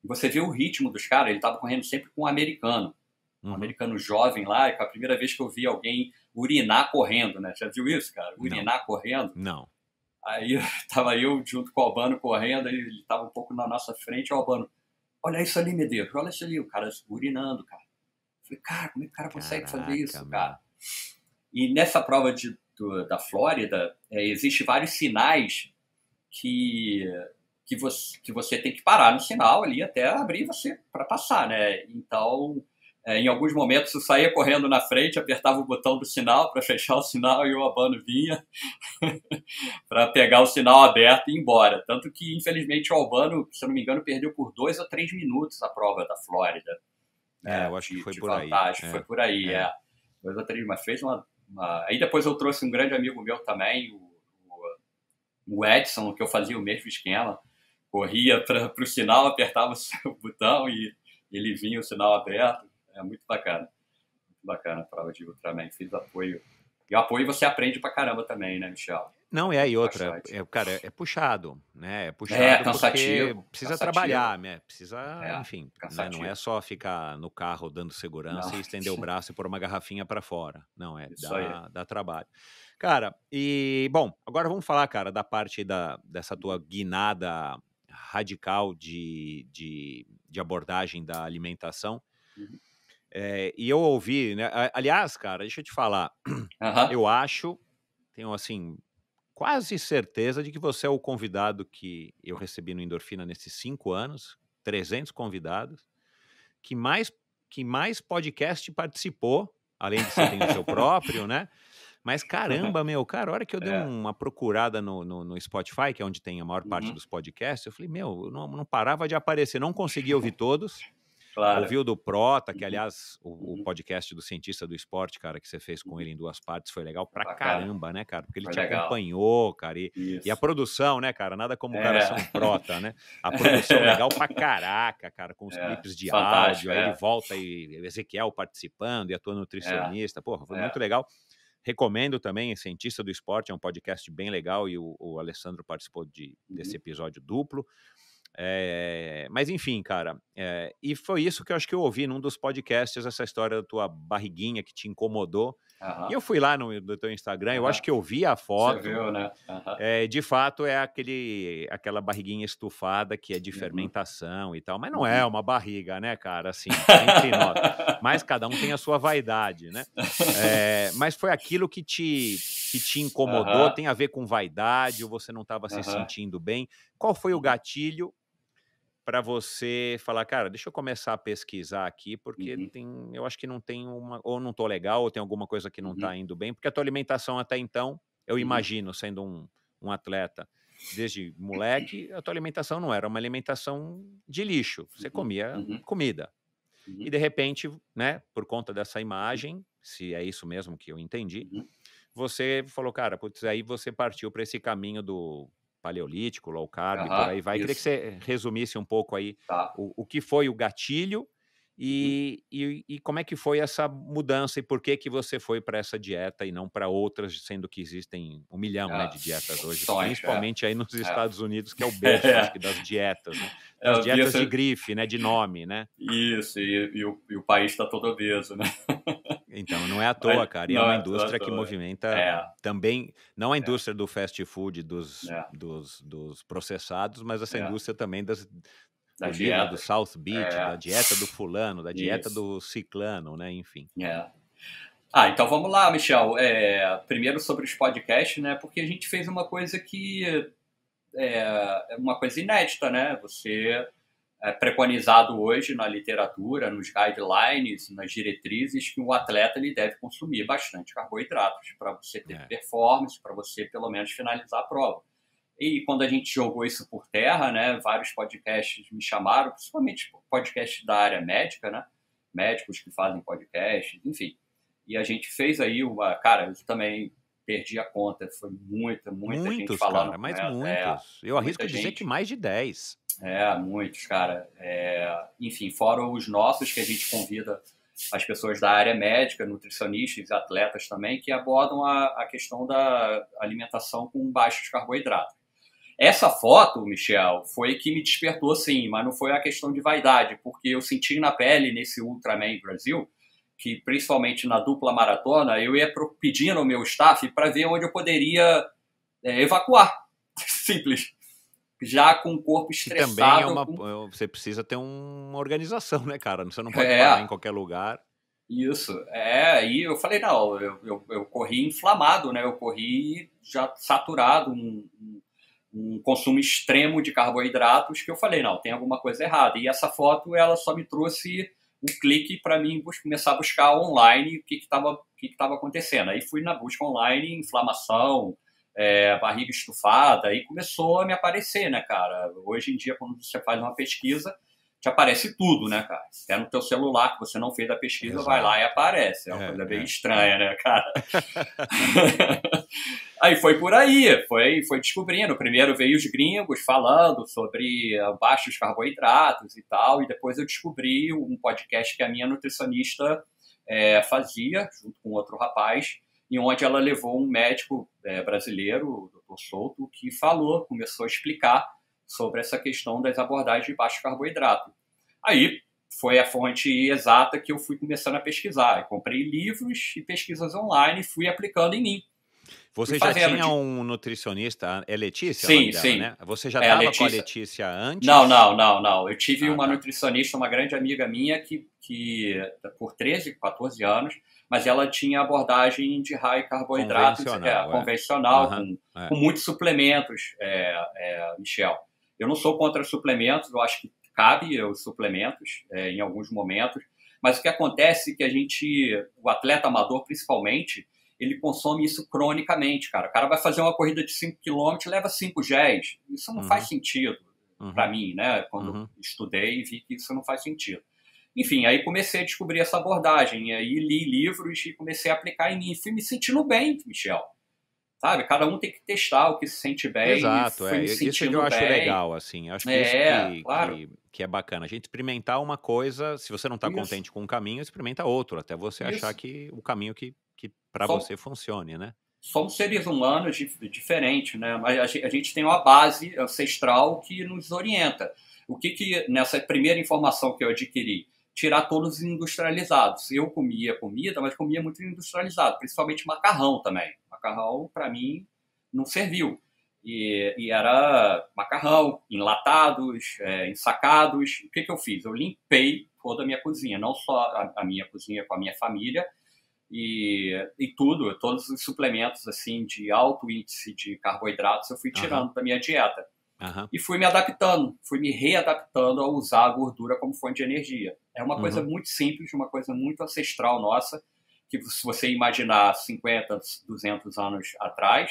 E você vê o ritmo dos caras, ele estava correndo sempre com um americano um uhum. americano jovem lá, e foi a primeira vez que eu vi alguém urinar correndo, né? Já viu isso, cara? Urinar Não. correndo? Não. Aí [laughs] tava eu junto com o Albano correndo, ele tava um pouco na nossa frente, o Albano, olha isso ali, Medeiros, olha isso ali, o cara urinando, cara. Eu falei, cara, como é que o cara consegue Caraca, fazer isso, cara? E nessa prova de, do, da Flórida, é, existe vários sinais que que você, que você tem que parar no sinal ali até abrir você para passar, né? Então, é, em alguns momentos eu saía correndo na frente, apertava o botão do sinal para fechar o sinal e o Albano vinha [laughs] para pegar o sinal aberto e ir embora. Tanto que, infelizmente, o Albano, se eu não me engano, perdeu por dois a três minutos a prova da Flórida. É, é eu acho que foi é, por, aí, é. foi por aí. é. por Dois a três, mas fez uma, uma, Aí depois eu trouxe um grande amigo meu também, o, o, o Edson, que eu fazia o mesmo esquema. Corria para o sinal, apertava [laughs] o botão e ele vinha o sinal aberto é muito bacana. Muito bacana a prova de Ultraman. Fiz apoio. E apoio você aprende pra caramba também, né, Michel? Não, é aí outra. É, cara, é puxado, né? É, é puxado. É, cansativo. Precisa cansativo. trabalhar, né? Precisa, é, enfim. Né? Não é só ficar no carro dando segurança não. e estender o braço e pôr uma garrafinha para fora. Não, é dá, dá, trabalho. Cara, e bom, agora vamos falar, cara, da parte da, dessa tua guinada radical de, de, de abordagem da alimentação. Uhum. É, e eu ouvi, né? Aliás, cara, deixa eu te falar. Eu acho, tenho assim, quase certeza de que você é o convidado que eu recebi no Endorfina nesses cinco anos, 300 convidados, que mais, que mais podcast participou, além de ser o seu próprio, né? Mas [laughs] caramba, meu, cara, a hora que eu dei é. uma procurada no, no, no, Spotify, que é onde tem a maior parte uhum. dos podcasts, eu falei, meu, eu não, não parava de aparecer, não conseguia ouvir todos. Claro. Ouviu do Prota, que uhum. aliás, o, o, uhum. podcast do cientista do esporte, cara, que você fez com uhum. ele em duas partes, foi legal pra caramba, né, cara? Porque ele foi te legal. acompanhou, cara. E, e, a produção, né, cara? Nada como o é. cara São Prota, né? A [laughs] produção é. legal pra caraca, cara, com os é. clipes de Fantástico, áudio. Aí ele é. volta e Ezequiel participando e a tua é. nutricionista. Porra, foi é. muito legal. Recomendo também Cientista do Esporte, é um podcast bem legal e o, o Alessandro participou de, desse episódio duplo. É, mas enfim, cara, é, e foi isso que eu acho que eu ouvi num dos podcasts, essa história da tua barriguinha que te incomodou. Uhum. E eu fui lá no, no teu Instagram, uhum. eu acho que eu vi a foto. Você viu, né? Uhum. É, de fato, é aquele, aquela barriguinha estufada que é de uhum. fermentação e tal, mas não é uhum. uma barriga, né, cara? Assim, Mas cada um tem a sua vaidade, né? É, mas foi aquilo que te, que te incomodou, tem a ver com vaidade, ou você não estava se sentindo bem. Qual foi o uhum. gatilho para você falar, cara, deixa eu começar a pesquisar aqui, porque uhum. tem, eu acho que não tem uma, ou não tô legal, ou tem alguma coisa que não está uhum. indo bem, porque a tua alimentação até então, eu uhum. imagino, sendo um, um atleta, desde [clears throat] moleque, a tua alimentação não era uma alimentação de lixo, você uhum. comia uhum. comida. E de repente, né, por conta dessa imagem, se é isso mesmo que eu entendi, você falou, cara, putz, aí você partiu para esse caminho do paleolítico, low carb, uhum, por aí vai. Isso. Queria que você resumisse um pouco aí tá. o, o que foi o gatilho Hum. E, e, e, como é que foi essa mudança e por que que você foi para essa dieta e não para outras, sendo que existem um milhão né, ah, de dietas hoje, sonho, principalmente é. aí nos é. Estados é. Unidos, que é o [laughs] berço é. das dietas, né? das é, dietas de grife, né, de nome, né? Isso, e, e, o, e o, país está todo obeso, né? Então, não é à [laughs] toa, Mas, cara, e é uma indústria que movimenta também, não a indústria do fast food, dos, dos, dos processados, mas essa indústria também das, da dieta do South Beach, é. da dieta do fulano, da dieta Isso. do ciclano, né? Enfim. É. Ah, então vamos lá, Michel. É, primeiro sobre os podcasts, né? Porque a gente fez uma coisa que é, é uma coisa inédita, né? Você é preconizado hoje na literatura, nos guidelines, nas diretrizes, que o um atleta ele deve consumir bastante carboidratos para você ter é. performance, para você pelo menos finalizar a prova. E quando a gente jogou isso por terra, né, vários podcasts me chamaram, principalmente podcasts da área médica, né, médicos que fazem podcasts, enfim. E a gente fez aí uma, cara, eu também perdi a conta, foi muita, muita muitos, gente falando. Cara, mas é, muitos. É, eu arrisco gente. que mais de 10. É, muitos, cara. É, enfim, fora os nossos que a gente convida as pessoas da área médica, nutricionistas, atletas também, que abordam a, a questão da alimentação com baixos carboidratos. Essa foto, Michel, foi que me despertou sim, mas não foi a questão de vaidade, porque eu senti na pele nesse Ultraman Brasil que principalmente na dupla maratona eu ia pedindo ao meu staff para ver onde eu poderia é, evacuar, [laughs] simples já com o corpo estressado. também é uma, com... É, você precisa ter uma organização, né, cara? Você não pode é, parar em qualquer lugar. Isso, é, e eu falei, não, eu, eu, eu corri inflamado, né, eu corri já saturado, um, um um consumo extremo de carboidratos que eu falei, não, tem alguma coisa errada. E essa foto, ela só me trouxe um clique para mim começar a buscar online o que estava que que que, acontecendo. Aí fui na busca online, inflamação, é, barriga estufada, aí começou a me aparecer, né, cara? Hoje em dia, quando você faz uma pesquisa, te aparece tudo, né, cara? Até no teu celular que você não fez a pesquisa, Exato. vai lá e aparece. É uma é, coisa bem é. estranha, né, cara? [laughs] aí foi por aí, foi, foi descobrindo. Primeiro veio os gringos falando sobre baixos carboidratos e tal, e depois eu descobri um podcast que a minha nutricionista é, fazia, junto com outro rapaz, e onde ela levou um médico é, brasileiro, o Dr. Souto, que falou, começou a explicar sobre essa questão das abordagens de baixo carboidrato. Aí foi a fonte exata que eu fui começando a pesquisar. Eu comprei livros e pesquisas online e fui aplicando em mim. Você já tinha um nutricionista, é Letícia? Sim, dela, sim. Né? Você já estava é, com a Letícia antes? Não, não, não, não. Eu tive ah, uma tá. nutricionista, uma grande amiga minha, que, que por 13, 14 anos, mas ela tinha abordagem de high carboidrato é, convencional, é, é. uhum, com, com, muitos suplementos, é, é, Michel. Eu não sou contra suplementos, eu acho que cabe os suplementos é, em alguns momentos, mas o que acontece é que a gente, o atleta amador principalmente, ele consome isso cronicamente, cara. O cara vai fazer uma corrida de 5 km, leva 5 géis. Isso não uhum. faz sentido uhum. para mim, né? Quando uhum. estudei vi que isso não faz sentido. Enfim, aí comecei a descobrir essa abordagem, aí li livros e comecei a aplicar em mim. Fui me sentindo bem, Michel sabe? Cada um tem que testar o que se sente bem. Exato, é. Isso que eu acho bem. legal, assim. Acho que é, isso que, claro. que, que, é bacana. A gente experimentar uma coisa, se você não está contente com um caminho, experimenta outro, até você isso. achar que o caminho que, que para você funcione, né? Somos seres humanos diferentes, né? Mas a gente tem uma base ancestral que nos orienta. O que que, nessa primeira informação que eu adquiri, tirar todos os industrializados. Eu comia comida, mas comia muito industrializado, principalmente macarrão também. Macarrão, para mim, não serviu. E, e, era macarrão, enlatados, é, ensacados. O que, que eu fiz? Eu limpei toda a minha cozinha, não só a, a minha cozinha com a minha família, e, e tudo, todos os suplementos assim de alto índice de carboidratos eu fui tirando uhum. da minha dieta. Uhum. E fui me adaptando, fui me readaptando a usar a gordura como fonte de energia. É uma uhum. coisa muito simples, uma coisa muito ancestral nossa, que se você imaginar 50, 200 anos atrás,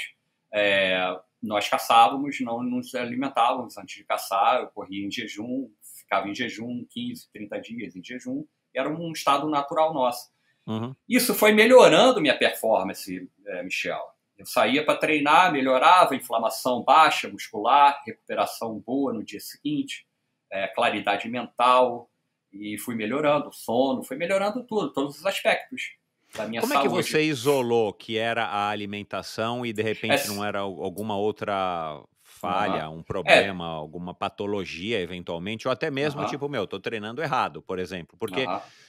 é, nós caçávamos, não nos alimentávamos antes de caçar, eu corria em jejum, ficava em jejum 15, 30 dias em jejum, era um estado natural nosso. Uhum. Isso foi melhorando minha performance, é, Michel. Eu saía para treinar, melhorava, inflamação baixa, muscular, recuperação boa no dia seguinte, é, claridade mental, e fui melhorando o sono, fui melhorando tudo, todos os aspectos da minha Como saúde. Como é que você isolou que era a alimentação e de repente não era alguma outra falha, ah, um é. problema, é. alguma patologia eventualmente, ou até mesmo tipo, meu, tô treinando errado, por exemplo, porque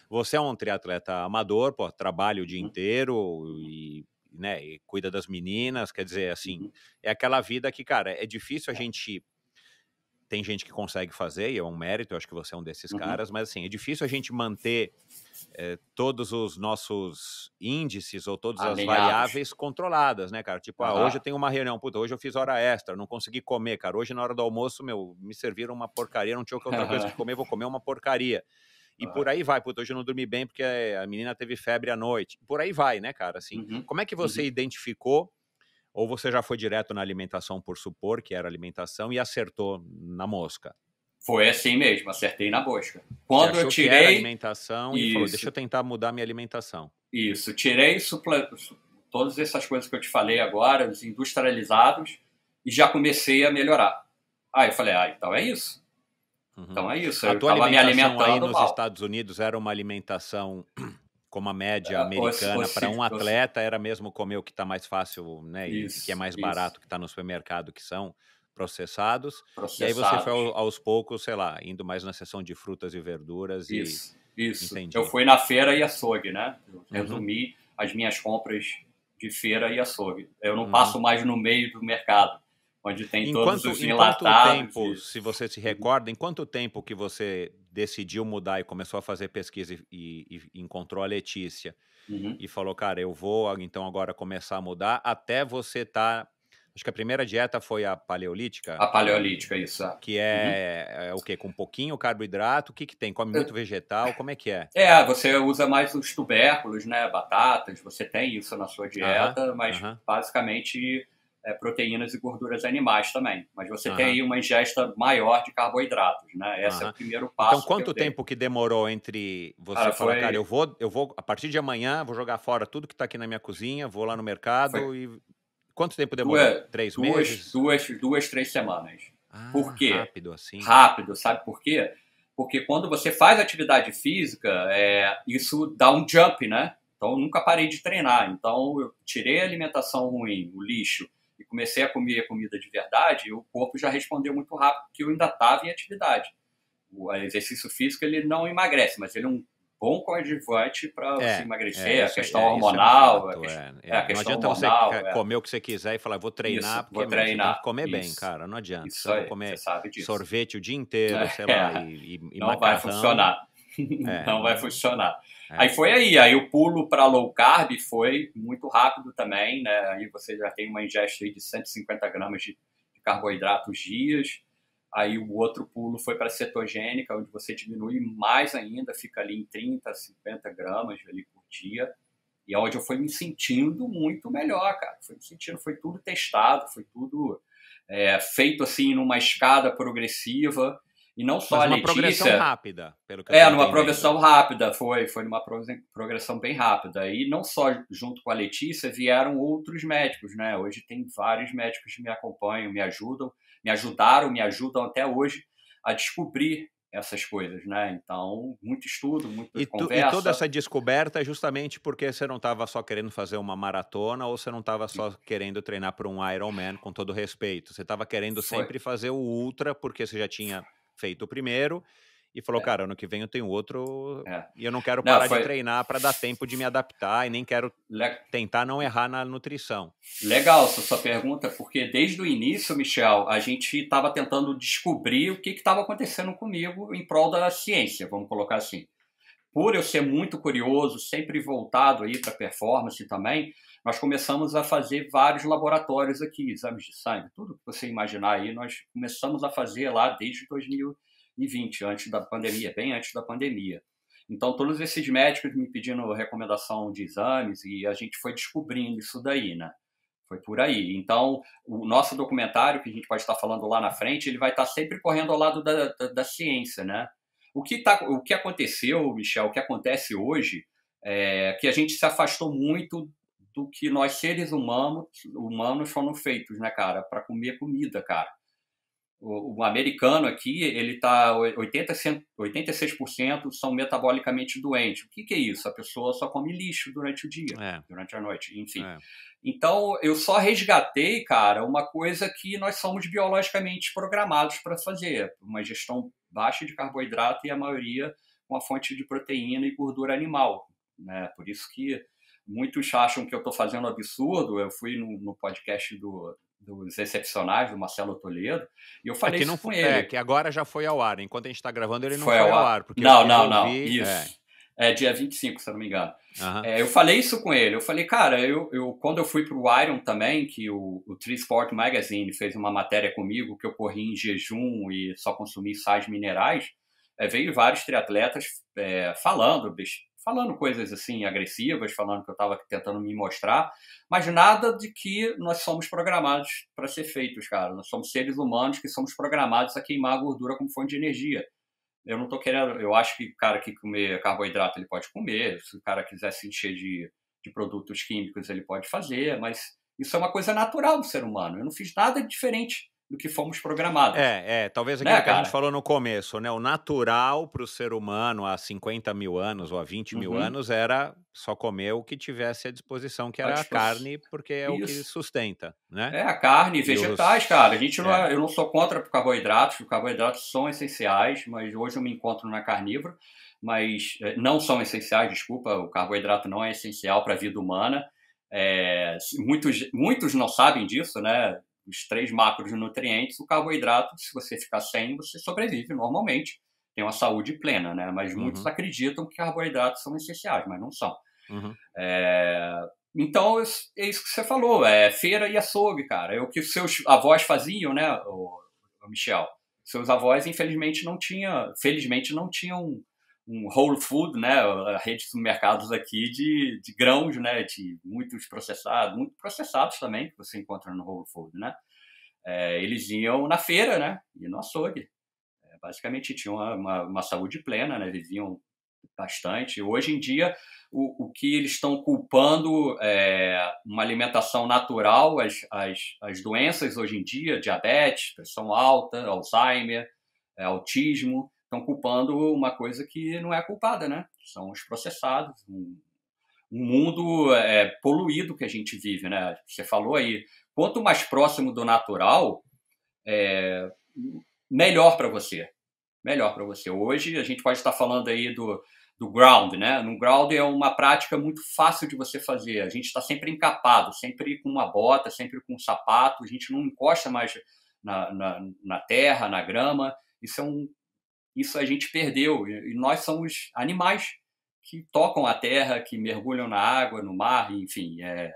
você é um triatleta amador, pô, trabalha o dia uhum. inteiro e, né, e cuida das meninas, quer dizer, assim, uhum. é aquela vida que, cara, é difícil a é. gente tem gente que consegue fazer, e é um mérito, eu acho que você é um desses uhum. caras, mas assim, é difícil a gente manter é, todos os nossos índices ou todas Alinhados. as variáveis controladas, né, cara? Tipo, uhum. ah, hoje eu tenho uma reunião, puta, hoje eu fiz hora extra, não consegui comer, cara. Hoje na hora do almoço, meu, me serviram uma porcaria, não tinha outra coisa que [laughs] comer, vou comer uma porcaria. E uhum. por aí vai, puta, hoje eu não dormi bem porque a menina teve febre à noite. Por aí vai, né, cara? Assim, uhum. como é que você uhum. identificou ou você já foi direto na alimentação por supor que era alimentação e acertou na mosca? Foi assim mesmo, acertei na mosca. Quando eu tirei alimentação Isso. e falou, deixa eu tentar mudar minha alimentação. Isso, tirei supla... todas essas coisas que eu te falei agora, os industrializados e já comecei a melhorar. Aí eu falei, ah, então é isso. Uhum. Então é isso. a tua alimentação aí nos mal. Estados Unidos era uma alimentação como a média é, americana para um atleta era mesmo comer o que está mais fácil, né? Isso, e que é mais isso. barato, que está no supermercado, que são processados. E aí você foi aos poucos, sei lá, indo mais na seção de frutas e verduras. Isso, e... isso. Entendi. Eu fui na feira e açougue, né? Eu uhum. resumi uhum. as minhas compras de feira e açougue. Eu não uhum. passo mais no meio do mercado onde tem todos os enlatados. Em quanto tempo, e... se você se uhum. recorda, em quanto tempo que você decidiu mudar e começou a fazer pesquisa e, e, encontrou a Letícia uhum. e falou, cara, eu vou então agora começar a mudar até você tá. Acho que a primeira dieta foi a paleolítica. A paleolítica, isso. É. Que é, uhum. é, é o que? Com um pouquinho carboidrato, o que, que tem? Come muito é. vegetal, como é que é? É, você usa mais os tubérculos, né? Batatas, você tem isso na sua dieta, uhum. mas basicamente é, proteínas e gorduras animais também. Mas você uhum. tem aí uma ingesta maior de carboidratos, né? Esse uhum. é o primeiro então, passo. Então, quanto que tempo que demorou entre você cara, falar, foi... cara, eu vou, eu vou, a partir de amanhã, vou jogar fora tudo que está aqui na minha cozinha, vou lá no mercado foi... e. Quanto tempo demorou? Duas, Três duas, meses? Duas, duas, três semanas. Ah, por quê? Rápido, assim. Rápido, sabe por quê? Porque quando você faz atividade física, é, isso dá um jump, né? Então, eu nunca parei de treinar. Então, eu tirei a alimentação ruim, o lixo, e comecei a comer comida de verdade, o corpo já respondeu muito rápido que eu ainda estava em atividade. O exercício físico ele não emagrece, mas ele é um bom coadjuvante para é, é, emagrecer, é, a questão é, hormonal, é a, a questão não adianta hormonal, você é. comer o que você quiser e falar, vou treinar, isso, porque vou treinar, você tem que comer isso, bem, cara, não adianta. Isso você aí, comer você sorvete o dia inteiro, é, sei lá, e, e, não, vai não vai funcionar. não vai funcionar. Aí é. foi aí, aí o pulo para low carb foi muito rápido também, né? Aí você já tem uma ingesta de 150 gramas de, de carboidratos dias. Aí o outro pulo foi para cetogênica, onde você diminui mais ainda, fica ali em 30, 50 gramas ali por dia. E é onde eu fui me sentindo muito melhor, cara. Foi me sentindo, foi tudo testado, foi tudo é, feito assim numa escada progressiva. E não só Mas uma Letícia. progressão rápida, pelo que É, numa progressão rápida, foi, foi numa progressão bem rápida. E não só junto com a Letícia vieram outros médicos, né? Hoje tem vários médicos que me acompanham, me ajudam, me ajudaram, me ajudam até hoje a descobrir essas coisas, né? Então, muito estudo, muita e tu, conversa. E toda essa descoberta é justamente porque você não estava só querendo fazer uma maratona ou você não estava só hum. querendo treinar para um Ironman, com todo respeito. Você estava querendo Foi. sempre fazer o ultra porque você já tinha feito o primeiro e falou, é. cara, ano que vem eu tenho outro é. e eu não quero parar não, foi... de treinar para dar tempo de me adaptar e nem quero Le... tentar não errar na nutrição. Legal essa sua pergunta, porque desde o início, Michel, a gente estava tentando descobrir o que estava acontecendo comigo em prol da ciência, vamos colocar assim. Por eu ser muito curioso, sempre voltado aí para performance também, nós começamos a fazer vários laboratórios aqui, exames de sangue, tudo que você imaginar aí, nós começamos a fazer lá desde 2020, antes da pandemia, bem antes da pandemia. Então, todos esses médicos me pedindo recomendação de exames e a gente foi descobrindo isso daí, né? Foi por aí. Então, o nosso documentário, que a gente pode estar falando lá na frente, ele vai estar sempre correndo ao lado da, da, da ciência, né? O que, tá, o que aconteceu, Michel, o que acontece hoje, é que a gente se afastou muito do que nós seres humanos, humanos somos feitos, né, cara? Para comer comida, cara. O, o, americano aqui, ele tá 86% são metabolicamente doentes. O que, que, é isso? A pessoa só come lixo durante o dia, é. durante a noite, enfim. É. Então, eu só resgatei, cara, uma coisa que nós somos biologicamente programados para fazer, uma gestão baixa de carboidrato e a maioria com a fonte de proteína e gordura animal, né? Por isso que Muitos acham que eu estou fazendo absurdo. Eu fui no, no podcast do, dos excepcionais, do Marcelo Toledo, e eu falei é não, isso com ele. É, que agora já foi ao ar. Enquanto a gente está gravando, ele não foi, foi ao, ar. ar porque não, não, não. É. isso. É. é. dia 25, se não me engano. Uhum. É, eu falei isso com ele. Eu falei, cara, eu, eu quando eu fui para o Iron também, que o, o Tree Sport Magazine fez uma matéria comigo, que eu corri em jejum e só consumi sais minerais, é, veio vários triatletas é, falando falando coisas assim agressivas, falando que eu estava tentando me mostrar, mas nada de que nós somos programados para ser feitos, cara. Nós somos seres humanos que somos programados a queimar a gordura como fonte de energia. Eu não tô querendo, eu acho que o cara que comer carboidrato ele pode comer, se o cara quiser se encher de, de produtos químicos ele pode fazer, mas isso é uma coisa natural do ser humano. Eu não fiz nada diferente do que fomos programados. É, é talvez aquilo né, que cara? a gente falou no começo, né? O natural para o ser humano há 50 mil anos ou há 20 uhum. mil anos era só comer o que tivesse à disposição, que era a carne, porque é Isso. o que sustenta, né? É, a carne e vegetais, os... cara. A gente não é. é eu não sou contra carboidratos, porque carboidratos são essenciais, mas hoje eu me encontro na carnívora, mas é, não são essenciais, desculpa, o carboidrato não é essencial para a vida humana. É, muitos, muitos não sabem disso, né? os três macros nutrientes, o carboidrato, se você ficar sem, você sobrevive normalmente, tem uma saúde plena, né? Mas uhum. muitos acreditam que carboidratos são essenciais, mas não são. Uhum. É... Então, é isso é que você falou, é feira e açougue, cara. É o que seus avós faziam, né, o Michel? Seus avós, infelizmente, não tinham, felizmente, não tinham um whole food, né, a rede de mercados aqui de, de grãos, né, de muitos processados, muito processados também que você encontra no whole food, né. É, eles iam na feira, né, e no açougue. É, basicamente tinham uma, uma, uma, saúde plena, né, viviam bastante. Hoje em dia, o, o que eles estão culpando é uma alimentação natural, as, as, as doenças hoje em dia, diabetes, pressão alta, Alzheimer, é, autismo, estão culpando uma coisa que não é culpada, né? São os processados, um, um mundo é, poluído que a gente vive, né? Você falou aí, quanto mais próximo do natural, é, melhor para você, melhor para você. Hoje a gente pode estar falando aí do do ground, né? No ground é uma prática muito fácil de você fazer. A gente está sempre encapado, sempre com uma bota, sempre com um sapato. A gente não encosta mais na, na, na terra, na grama. Isso é um isso a gente perdeu. E nós somos animais que tocam a terra, que mergulham na água, no mar, enfim. É...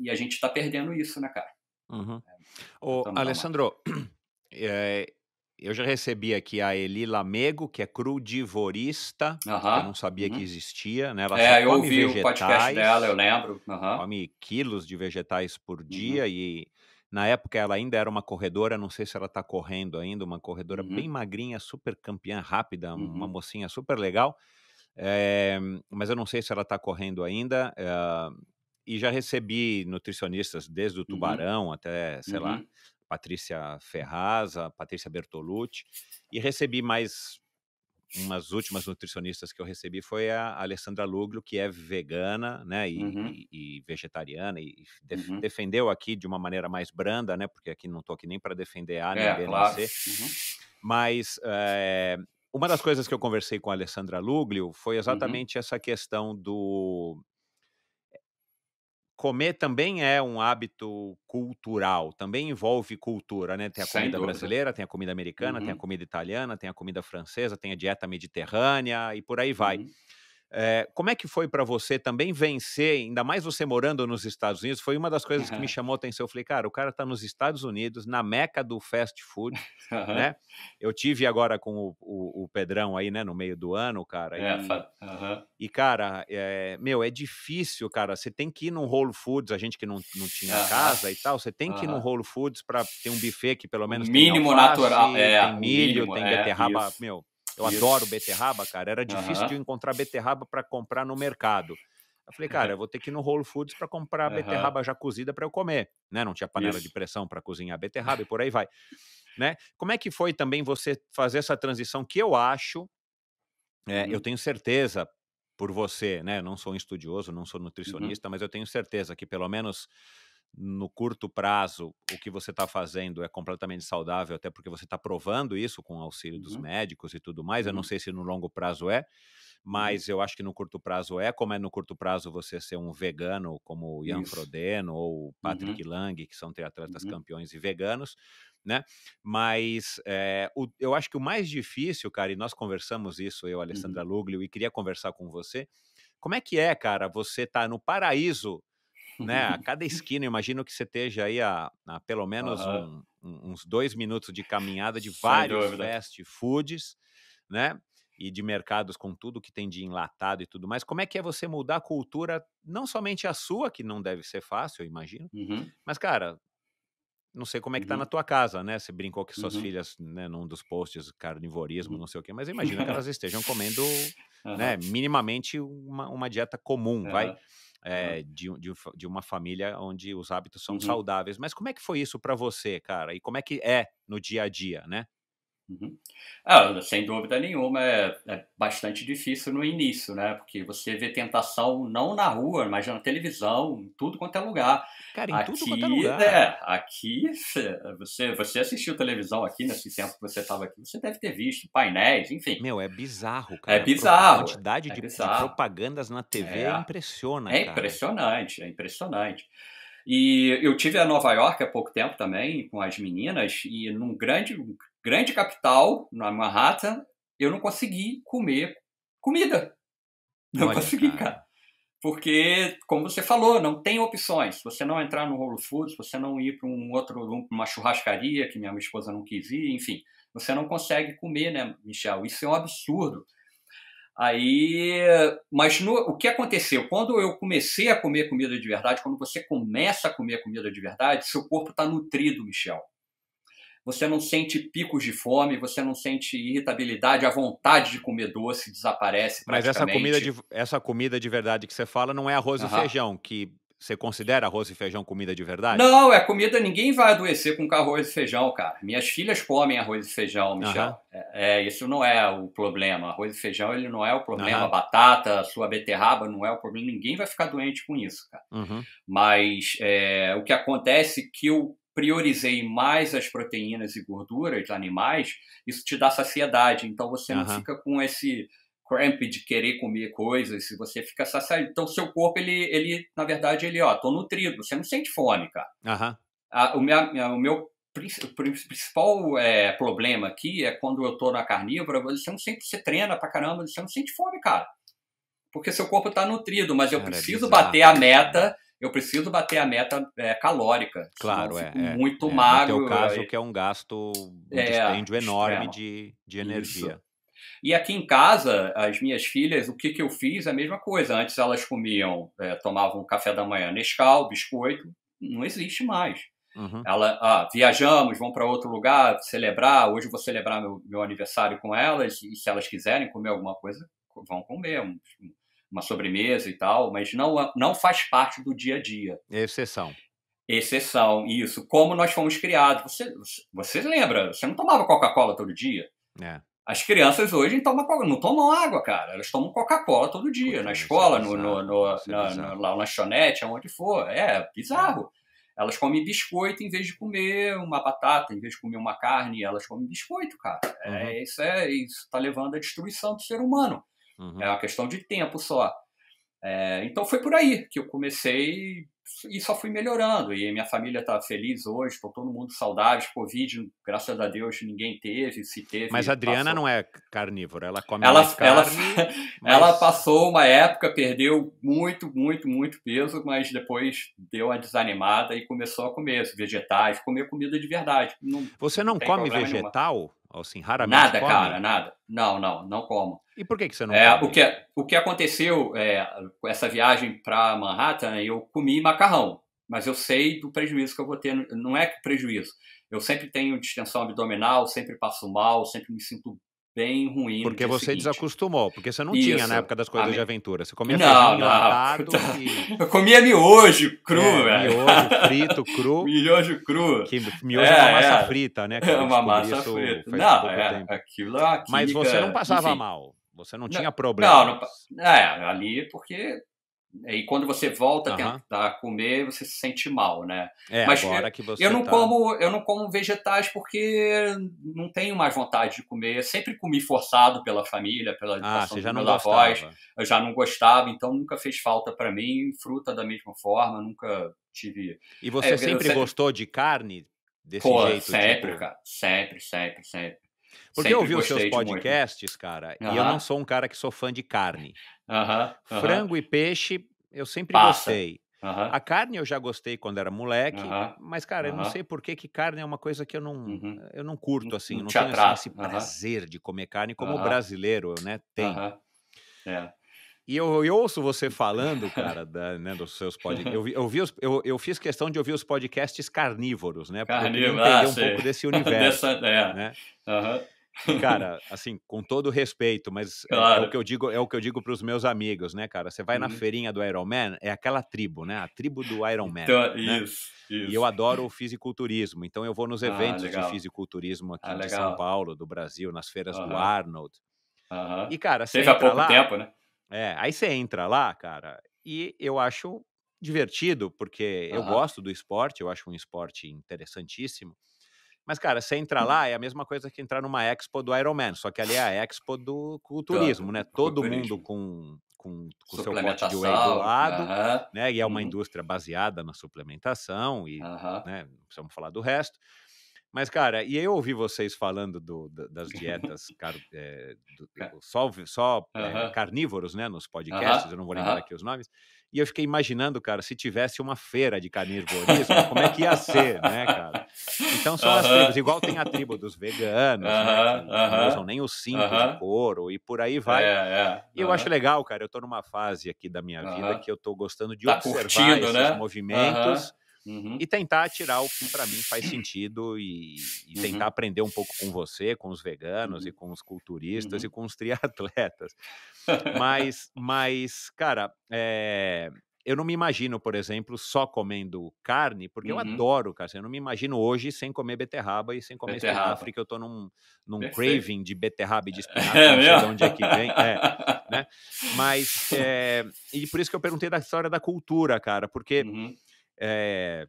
E a gente está perdendo isso, né, cara? Uhum. É, Alessandro, [clears throat] é, eu já recebi aqui a Eli Lamego, que é crudivorista, uhum. que eu não sabia uhum. que existia, né? Ela é, eu ouvi vegetais, o podcast dela, eu lembro. Uhum. Come quilos de vegetais por uhum. dia e na época ela ainda era uma corredora, não sei se ela está correndo ainda, uma corredora uhum. bem magrinha, super campeã rápida, uhum. uma mocinha super legal. É, mas eu não sei se ela está correndo ainda. É, e já recebi nutricionistas desde o uhum. Tubarão uhum. até, sei lá, uhum. Patrícia Ferraz, Patrícia Bertolucci, e recebi mais umas últimas nutricionistas que eu recebi foi a Alessandra Luglio, que é vegana, né, e, uhum. e, e vegetariana, e def, uhum. defendeu aqui de uma maneira mais branda, né, porque aqui não estou aqui nem para defender A, nem é, B, claro. nem C, uhum. mas é, uma das coisas que eu conversei com a Alessandra Luglio foi uhum. exatamente essa questão do comer também é um hábito cultural, também envolve cultura, né? Tem a Sem comida dúvida. brasileira, tem a comida americana, uhum. tem a uhum. comida italiana, tem a comida francesa, tem a dieta mediterrânea e por aí vai. Uhum. É, como é que foi para você também vencer, ainda mais você morando nos Estados Unidos? Foi uma das coisas uhum. que me chamou a atenção. Eu falei, cara, o cara está nos Estados Unidos, na meca do fast food, uhum. [laughs] né? Eu tive agora com o, o, o, Pedrão aí, né, no meio do ano, cara. É, e, uhum. e, cara, é, meu, é difícil, cara. Você tem que ir num Whole Foods, a gente que não, não tinha casa e tal, você tem que ir num Whole Foods para ter um buffet que pelo menos o mínimo tem alface, natural, é, tem milho, mínimo, tem é, beterraba, meu eu Isso. adoro beterraba, cara. Era difícil uhum. de encontrar beterraba para comprar no mercado. Eu falei, cara, eu [laughs] vou ter que ir no Whole Foods para comprar uhum. beterraba já cozida para eu comer, né? Não tinha panela Isso. de pressão para cozinhar beterraba e [laughs] por aí vai, né? Como é que foi também você fazer essa transição que eu acho, é, uhum. eu tenho certeza por você, né? Não sou um estudioso, não sou uhum. nutricionista, uhum. mas eu tenho certeza que pelo menos no curto prazo, o que você está fazendo é completamente saudável, até porque você está provando isso com o auxílio dos uhum. médicos e tudo mais. Eu não uhum. sei se no longo prazo é, uhum. mas eu acho que no curto prazo é. Como é no curto prazo você ser um vegano, como o Ian isso. Frodeno ou uhum. Patrick uhum. Lang, que são triatletas uhum. campeões e veganos, né? Mas é, o, eu acho que o mais difícil, cara, e nós conversamos isso, eu, Alessandra uhum. Luglio, e queria conversar com você. Como é que é, cara, você tá no paraíso né? A cada esquina, imagino que você esteja aí a, a pelo menos um, um, uns dois minutos de caminhada de vários fast foods, né? E de mercados com tudo que tem de enlatado e tudo mais. Como é que é você mudar a cultura, não somente a sua, que não deve ser fácil, eu imagino, uhum. mas, cara, não sei como é que tá na uhum. tua casa, né? Você brincou que suas uhum. filhas, né, num dos posts, carnivorismo, uhum. não sei o quê, mas imagina que elas [laughs] estejam comendo, né, minimamente uma, uma dieta comum, vai é, de, de, de, uma família onde os hábitos são uhum. saudáveis. Mas como é que foi isso para você, cara? E como é que é no dia a dia, né? Uhum. Ah, sem dúvida nenhuma, é, é, bastante difícil no início, né? Porque você vê tentação não na rua, mas na televisão, em tudo quanto é lugar. Cara, em aqui, tudo quanto é lugar. É, aqui, você, você assistiu televisão aqui nesse tempo que você estava aqui, você deve ter visto painéis, enfim. Meu, é bizarro, é cara. É bizarro. A quantidade é de, bizarro. propagandas na TV é. é, impressiona, É impressionante, é impressionante. E eu tive a Nova York há pouco tempo também, com as meninas, e num grande grande capital, na Manhattan, eu não consegui comer comida. Não Olha, consegui, cara. cara. Porque, como você falou, não tem opções. Se você não entrar no Whole Foods, se você não ir para um outro, uma churrascaria que minha esposa não quis ir, enfim, você não consegue comer, né, Michel? Isso é um absurdo. Aí, mas no, o que aconteceu? Quando eu comecei a comer comida de verdade, quando você começa a comer comida de verdade, seu corpo está nutrido, Michel você não sente picos de fome, você não sente irritabilidade, a vontade de comer doce desaparece Mas essa comida de, essa comida de verdade que você fala não é arroz uhum. e feijão, que você considera arroz e feijão comida de verdade? Não, é comida, ninguém vai adoecer com arroz e feijão, cara. Minhas filhas comem arroz e feijão, Michel. Uhum. É, isso não é o problema. Arroz e feijão, ele não é o problema. Uhum. Batata, sua beterraba não é o problema. Ninguém vai ficar doente com isso, cara. Uhum. Mas é, o que acontece é que o priorizei mais as proteínas e gorduras animais, isso te dá saciedade. Então você uhum. não fica com esse cramp de querer comer coisas, se você fica saciado. Então seu corpo, ele, ele na verdade, ele, ó, tô nutrido, você não sente fome, cara. Uhum. o, meu o meu principal é, problema aqui é quando eu tô na carnívora, você não sente, você treina pra caramba, você não sente fome, cara. Porque seu corpo tá nutrido, mas eu cara, é preciso é bater a meta eu preciso bater a meta é, calórica. Claro, é, é. Muito é, magro. No teu caso, que é um gasto, um é, dispêndio enorme é. de, de energia. Isso. E aqui em casa, as minhas filhas, o que, que eu fiz? A mesma coisa. Antes elas comiam, é, tomavam café da manhã Nescau, biscoito. Não existe mais. Uhum. Ela, ah, viajamos, vão para outro lugar celebrar. Hoje vou celebrar meu, meu aniversário com elas. E se elas quiserem comer alguma coisa, vão comer. Um, uma sobremesa e tal, mas não, não faz parte do dia a dia. Exceção. Exceção, isso. Como nós fomos criados. Você, você lembra, você não tomava Coca-Cola todo dia? É. As crianças hoje tomam, não tomam água, cara. Elas tomam Coca-Cola todo dia, na é escola, no, no, no, é na, na, na lanchonete, aonde for. É bizarro. É. Elas comem biscoito em vez de comer uma batata, em vez de comer uma carne, elas comem biscoito, cara. É, uhum. É, isso é isso está levando à destruição do ser humano. Uhum. É uma questão de tempo só. É, então foi por aí que eu comecei e só fui melhorando. E minha família está feliz hoje, está todo mundo saudável. Covid, graças a Deus, ninguém teve, se teve. Mas a Adriana passou... não é carnívora, ela come ela, mais [laughs] ela, Mas... Ela, passou uma época, perdeu muito, muito, muito peso, mas depois deu uma desanimada e começou a comer vegetais, comer comida de verdade. Não, Você não, não come vegetal? Nenhuma. Assim, raramente Nada, come? cara, nada. Não, não, não como. E por que, que você não é, o que é, O que aconteceu é, com essa viagem para Manhattan, eu comi macarrão, mas eu sei do prejuízo que eu vou ter. Não é prejuízo. Eu sempre tenho distensão abdominal, sempre passo mal, sempre me sinto bem ruim. Porque você seguinte. desacostumou, porque você não Isso. tinha na época das coisas de aventura. Você comia não, não. [laughs] E... Eu comia miojo cru, é, velho. Miojo [laughs] frito, cru. miojo cru. Que miojo é, é uma massa é. frita, né? É, é, é uma massa frita. Não, é, aquilo é Mas você não passava enfim. mal. Você não, não tinha problema. Não, não, é, ali porque. E quando você volta uhum. a tentar comer, você se sente mal, né? É, Mas agora eu, que você eu não tá... como eu não como vegetais porque não tenho mais vontade de comer. Eu sempre comi forçado pela família, pela educação ah, já voz. Eu já não gostava, então nunca fez falta para mim. Fruta da mesma forma, nunca tive. E é, você é, sempre, sempre gostou de carne desse Pô, jeito? Sempre, tipo... cara. Sempre, sempre, sempre. Porque Sempre eu ouvi os seus podcasts, muito. cara, e eu não sou um cara que sou fã de carne. Frango e peixe, eu sempre Passa. gostei. A carne eu já gostei quando era moleque, mas, cara, eu não sei por que, que carne é uma coisa que eu não, uhum. eu não curto, assim. Não, não tenho assim, esse prazer de comer carne como o brasileiro, né? Tem. É. E eu, eu, ouço você falando, cara, da, né, dos seus podcasts. Eu, eu, vi os, eu, eu, fiz questão de ouvir os podcasts carnívoros, né? para entender ah, um pouco desse [laughs] universo. Dessa, é. né? Uhum. Cara, assim, com todo respeito, mas claro. é, é, o que eu digo, é o que eu digo para os meus amigos, né, cara? Você vai uhum. na feirinha do Iron Man, é aquela tribo, né? A tribo do Iron Man. Então, né? Isso, isso. E eu adoro o fisiculturismo, então eu vou nos ah, eventos ah, de fisiculturismo aqui ah, de São Paulo, do Brasil, nas feiras uhum. do Arnold. E cara, você teve há pouco lá, tempo, né? É, aí você entra lá, cara, e eu acho divertido, porque uhum. eu gosto do esporte, eu acho um esporte interessantíssimo. Mas, cara, você entrar uhum. lá é a mesma coisa que entrar numa expo do Ironman, só que ali é a expo do culturismo, claro, né? Todo mundo com, com, com seu pote de whey do lado, né? E é uma uhum. indústria baseada na suplementação e, uh né, precisamos falar do resto. Mas, cara, e eu ouvi vocês falando do, das [laughs] dietas car, é, do, só, só uh -huh. é, carnívoros, né? Nos podcasts, uh -huh. eu não vou lembrar uh -huh. aqui os nomes. E eu fiquei imaginando, cara, se tivesse uma feira de carnivorismo, como é que ia ser, né, cara? Então são as tribos, igual tem a tribo dos veganos, né, que não usam nem o cinto de couro e por aí vai. É, é e eu acho legal, cara, eu tô numa fase aqui da minha vida que eu tô gostando de tá observar curtindo, esses né? movimentos uhum. e tentar tirar o que para mim faz sentido e, e uhum. tentar aprender um pouco com você, com os veganos e uhum. com os culturistas e uhum. com os triatletas. [laughs] mas, mas, cara, é, eu não me imagino, por exemplo, só comendo carne, porque uhum. eu adoro, cara. Eu não me imagino hoje sem comer beterraba e sem comer espinafre, que eu estou num, num craving de beterraba e de [laughs] é espinafre, é, não sei de onde é que vem. É, né? Mas, é, e por isso que eu perguntei da história da cultura, cara, porque uhum. É,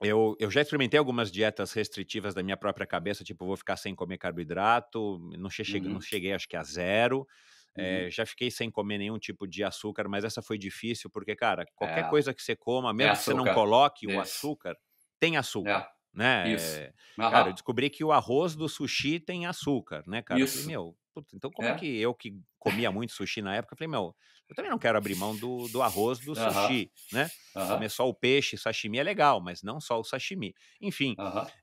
eu, eu já experimentei algumas dietas restritivas da minha própria cabeça, tipo, vou ficar sem comer carboidrato, não cheguei, uhum. não cheguei acho que a zero. Uhum. É, já fiquei sem comer nenhum tipo de açúcar, mas essa foi difícil, porque, cara, qualquer é. coisa que você coma, mesmo que você não coloque Isso. o açúcar, tem açúcar. É, né? Isso. Uhum. Cara, eu descobri que o arroz do sushi tem açúcar, né, cara? Isso. Falei, meu, então como é. que eu que comia muito sushi na época, falei, meu, eu também não quero abrir mão do, do arroz, do sushi, né? Uhum. Comer só o peixe, sashimi é legal, mas não só o sashimi. Enfim,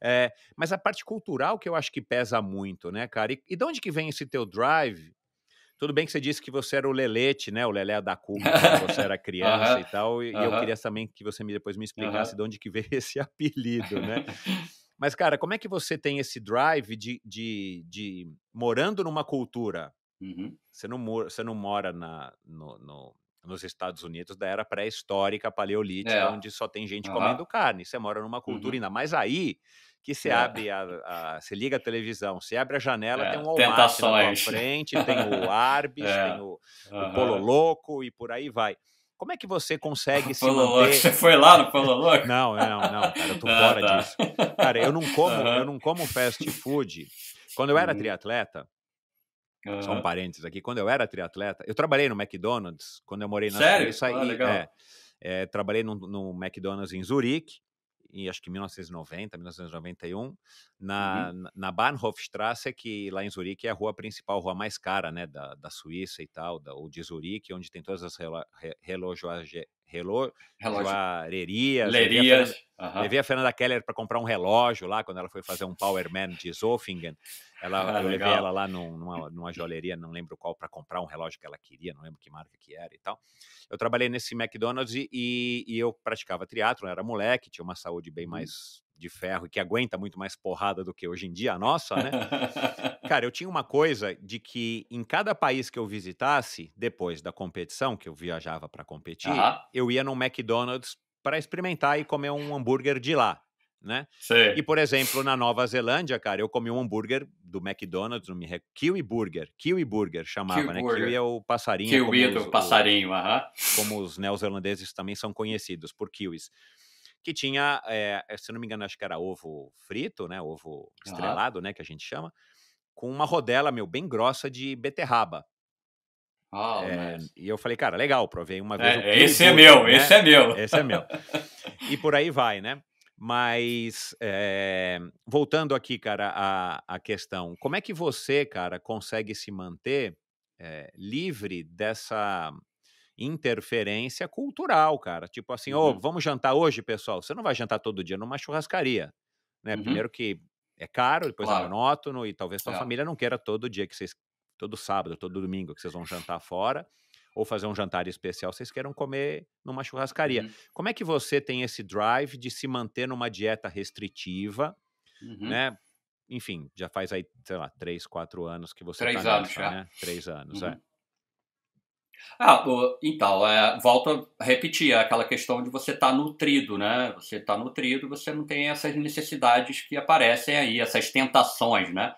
é, mas a parte cultural que eu acho que pesa muito, né, cara? E, e de onde que vem esse teu drive? Tudo bem que você disse que você era o Lelete, né? O Lelé da Cuba, quando [laughs] você era criança e tal. E, eu queria também que você me, depois me explicasse de onde que veio [laughs] esse apelido, né? [laughs] Mas, cara, como é que você tem esse drive de, de, de morando numa cultura Uhum. Você, não mora, você não mora na, no, no, nos Estados Unidos da era pré-histórica, paleolítica, é. onde só tem gente uhum. comendo carne. Você mora numa cultura uhum. ainda mais aí que você é. abre a, a, você liga a televisão, você abre a janela, é. tem um almoço na frente, tem o [laughs] Arbis, é. tem o, o Polo Louco e por aí vai. Como é que você consegue [laughs] se manter... Você foi lá no Polo Louco? Não, não, não, cara, eu tô ah, fora tá. disso. Cara, eu não [laughs] como, eu não como fast food. Quando eu era uhum. triatleta, Uhum. Só um parênteses aqui. Quando eu era triatleta, eu trabalhei no McDonald's quando eu morei na Sério? Suíça. Ah, legal. É, é, trabalhei no, no McDonald's em Zurique, em acho que 1990, 1991, na, uhum. na Bahnhofstrasse, que lá em Zurique é a rua principal, a rua mais cara né, da, da Suíça e tal, da, ou de Zurique, onde tem todas as relo, re, relógio, relógio. Joalheria. Levei, uhum. levei a Fernanda Keller para comprar um relógio lá, quando ela foi fazer um Power Man de Zofingen. Ela, ah, eu levei ela lá numa, numa joalheria, não lembro qual, para comprar um relógio que ela queria, não lembro que marca que era e tal. Eu trabalhei nesse McDonald's e, e eu praticava triatlo, era moleque, tinha uma saúde bem uhum. mais de ferro e que aguenta muito mais porrada do que hoje em dia a nossa, né? [laughs] Cara, eu tinha uma coisa de que em cada país que eu visitasse, depois da competição, que eu viajava para competir, eu ia no McDonald's para experimentar e comer um hambúrguer de lá, né? Sim. E, por exemplo, na Nova Zelândia, cara, eu comi um hambúrguer do McDonald's, não me Kiwi Burger, Kiwi Burger chamava, Kiwi né? Burger. Kiwi é o passarinho. Kiwi é do os, passarinho, aham. Como os neozelandeses também são conhecidos por kiwis que tinha, é, se não me engano, acho que era ovo frito, né? Ovo estrelado, né? Que a gente chama, com uma rodela, meu, bem grossa de beterraba. Oh, é, eh, nice. E eu falei, cara, legal, provei uma vez. É, esse é meu, né? esse é meu. Esse é meu. [laughs] e por aí vai, né? Mas é, voltando aqui, cara, a, a questão, como é que você, cara, consegue se manter é, livre dessa interferência cultural, cara. Tipo assim, ô, uhum. oh, vamos jantar hoje, pessoal. Você não vai jantar todo dia numa churrascaria, né? Uhum. Primeiro que é caro, depois é claro. é monótono e talvez sua é. família não queira todo dia que vocês todo sábado, todo domingo que vocês vão jantar fora ou fazer um jantar especial, vocês queiram comer numa churrascaria. Uhum. Como é que você tem esse drive de se manter numa dieta restritiva, uhum. né? Enfim, já faz aí, sei lá, três, quatro anos que você tá Três tá anos nessa, já. Né? Três anos, é. Uhum. Ah, então, é, volto a repetir é aquela questão de você estar tá nutrido, né? Você está nutrido, você não tem essas necessidades que aparecem aí, essas tentações, né?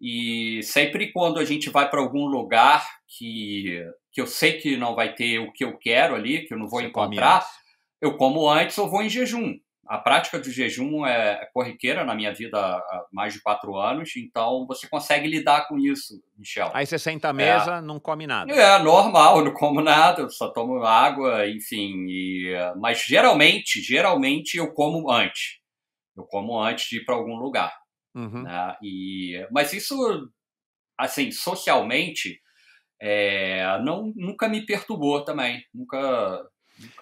E sempre quando a gente vai para algum lugar que, que eu sei que não vai ter o que eu quero ali, que eu não vou você encontrar, eu como antes ou vou em jejum a prática do jejum é corriqueira na minha vida há mais de quatro anos, então você consegue lidar com isso, Michel. Aí você senta à mesa, é, não come nada. É, é normal, não como nada, só tomo água, enfim. E, mas geralmente, geralmente eu como antes. Eu como antes de ir para algum lugar. Uhum. Né? E, mas isso, assim, socialmente, é, não, nunca me perturbou também. Nunca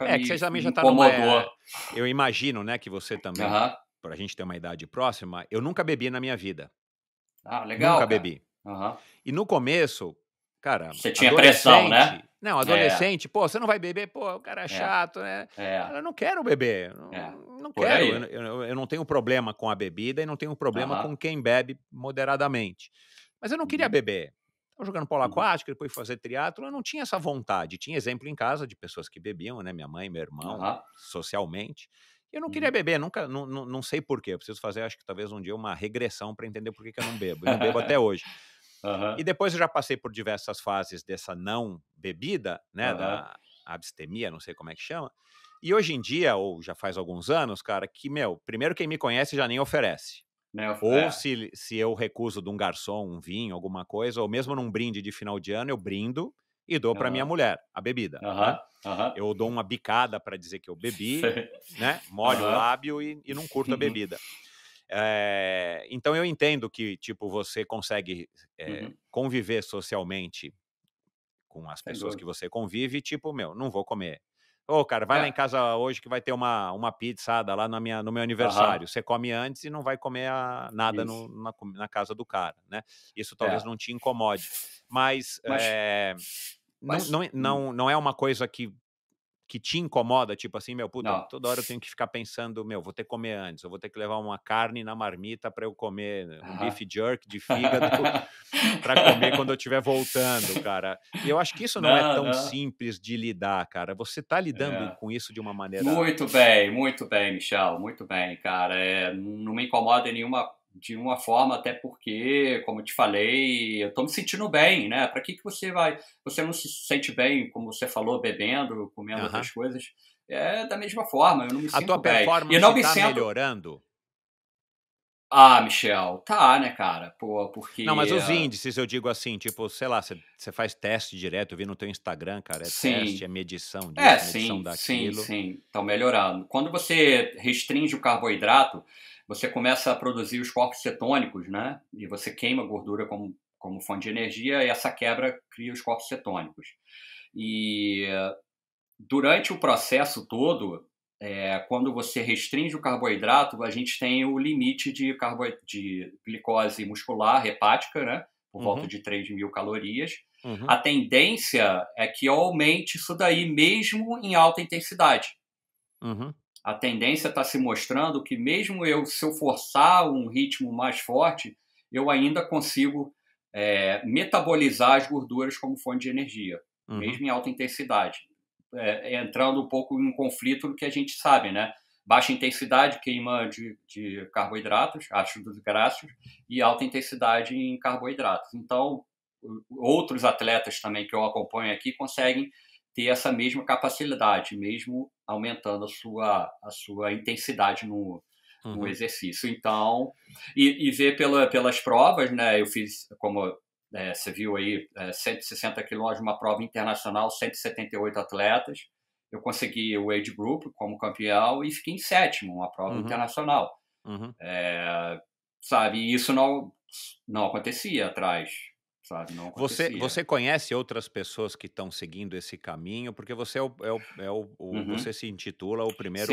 é, que você também já tá incomodou. numa... É, eu imagino, né, que você também, uhum. para a gente ter uma idade próxima, eu nunca bebi na minha vida. Ah, legal. Nunca cara. bebi. E no começo, cara. Você tinha pressão, né? Não, é. adolescente, é. pô, você não vai beber, pô, o cara é, é. chato, né? É. Eu não quero beber. Não, é. não quero. Eu, eu, eu, não tenho problema com a bebida e não tenho problema com quem bebe moderadamente. Mas eu não queria uhum. beber. Então, jogando polo uhum. aquático, depois fazer triatlo, eu não tinha essa vontade. Tinha exemplo em casa de pessoas que bebiam, né? Minha mãe, meu irmão, uhum. socialmente. Eu não queria uhum. beber, nunca, não, sei porquê. Eu preciso fazer, acho que talvez um dia, uma regressão para entender por que, que eu não bebo. Eu não bebo até hoje. Uhum. [laughs] E depois eu já passei por diversas fases dessa não bebida, né? Da abstemia, não sei como é que chama. E hoje em dia, ou já faz alguns anos, cara, que, meu, primeiro quem me conhece já nem oferece. Né? Ou é. se, se eu recuso de um garçom um vinho, alguma coisa, ou mesmo num brinde de final de ano, eu brindo e dou para uhum. minha mulher a bebida. Uhum. Né? Uhum. Eu dou uma bicada para dizer que eu bebi, né? molho o lábio e, e não curto a uhum. bebida. É, então eu entendo que tipo você consegue é, conviver socialmente com as pessoas que você convive, tipo, meu, não vou comer Ô, oh, cara, vai é. lá em casa hoje que vai ter uma, uma pizzada lá na minha, no meu aniversário. Uhum. Você come antes e não vai comer a, nada no, na, na, casa do cara, né? Isso é. talvez é. não te incomode. Mas, Mas... É, Mas... Não, não, é, não, não é uma coisa que que te incomoda, tipo assim, meu, puta, não. toda hora eu tenho que ficar pensando, meu, vou ter que comer antes, eu vou ter que levar uma carne na marmita para eu comer né, um beef jerk de fígado [laughs] [laughs] para comer quando eu estiver voltando, cara. E eu acho que isso não, é não é tão não. simples de lidar, cara. Você tá lidando é. com isso de uma maneira Muito bem, muito bem, Michel, muito bem, cara. É, não me incomoda em nenhuma de uma forma, até porque, como eu te falei, eu estou me sentindo bem, né? Para que, que você vai. Você não se sente bem, como você falou, bebendo, comendo uhum. outras coisas. É da mesma forma, eu não me A sinto bem. A tua performance está melhorando? Ah, Michel, tá, né, cara? Pô, porque. Não, mas os ah índices, eu digo assim, tipo, sei lá, você faz teste direto, eu vi no teu Instagram, cara, é sim. teste, é medição é, disso, é, medição sim, daquilo. Sim, sim, estão melhorando. Quando você restringe o carboidrato, você começa a produzir os corpos cetônicos, né? E você queima gordura como, como fonte de energia e essa quebra cria os corpos cetônicos. E durante o processo todo, é, quando você restringe o carboidrato, a gente tem o limite de, carbo... de glicose muscular hepática, né? Por uhum. volta de 3 mil calorias. Uhum. A tendência é que aumente isso daí mesmo em alta intensidade. Uhum a tendência está se mostrando que mesmo eu, se eu forçar um ritmo mais forte, eu ainda consigo é, metabolizar as gorduras como fonte de energia, uhum. mesmo em alta intensidade. É, é entrando um pouco em um conflito do que a gente sabe, né? Baixa intensidade queima de, de carboidratos, ácidos graxos, e alta intensidade em carboidratos. Então, outros atletas também que eu acompanho aqui conseguem ter essa mesma capacidade, mesmo aumentando a sua, a sua intensidade no, uhum. no exercício. Então, e, e ver pela, pelas provas, né? Eu fiz, como é, você viu aí, é, 160 quilômetros, uma prova internacional, 178 atletas. Eu consegui o age group como campeão e fiquei em sétimo, uma prova uhum. internacional. Uhum. É, sabe, isso não, não acontecia atrás sabe? Não você, você conhece outras pessoas que estão seguindo esse caminho? Porque você é o, é o, é o, uhum. você se intitula o primeiro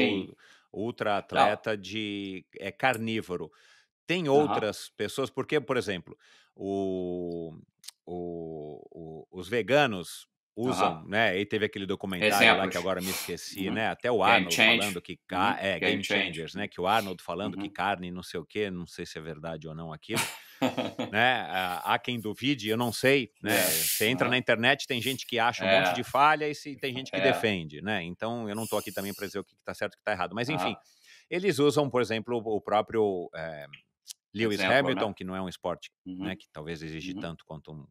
ultra atleta de é carnívoro. Tem outras uhum. pessoas, porque, por exemplo, o, o, o, os veganos usam, né? E teve aquele documentário Exemplos. lá que agora me uhum. esqueci, né? Até o Arnold falando que ca... Uhum. é Game, Game Changers, né? Que o Arnold falando que uhum. carne, não sei o quê, não sei se é verdade ou não aquilo. [laughs] né? Ah, há quem duvide, eu não sei, né? É, você entra na internet, tem gente que acha um é. monte de falha e tem gente que é. defende, né? Então eu não estou aqui também para dizer o que está certo e o que está errado. Mas enfim, eles usam, por exemplo, o próprio eh, Lewis exemplo, né? Hamilton, né? que não é um esporte, né? Que talvez exige tanto quanto um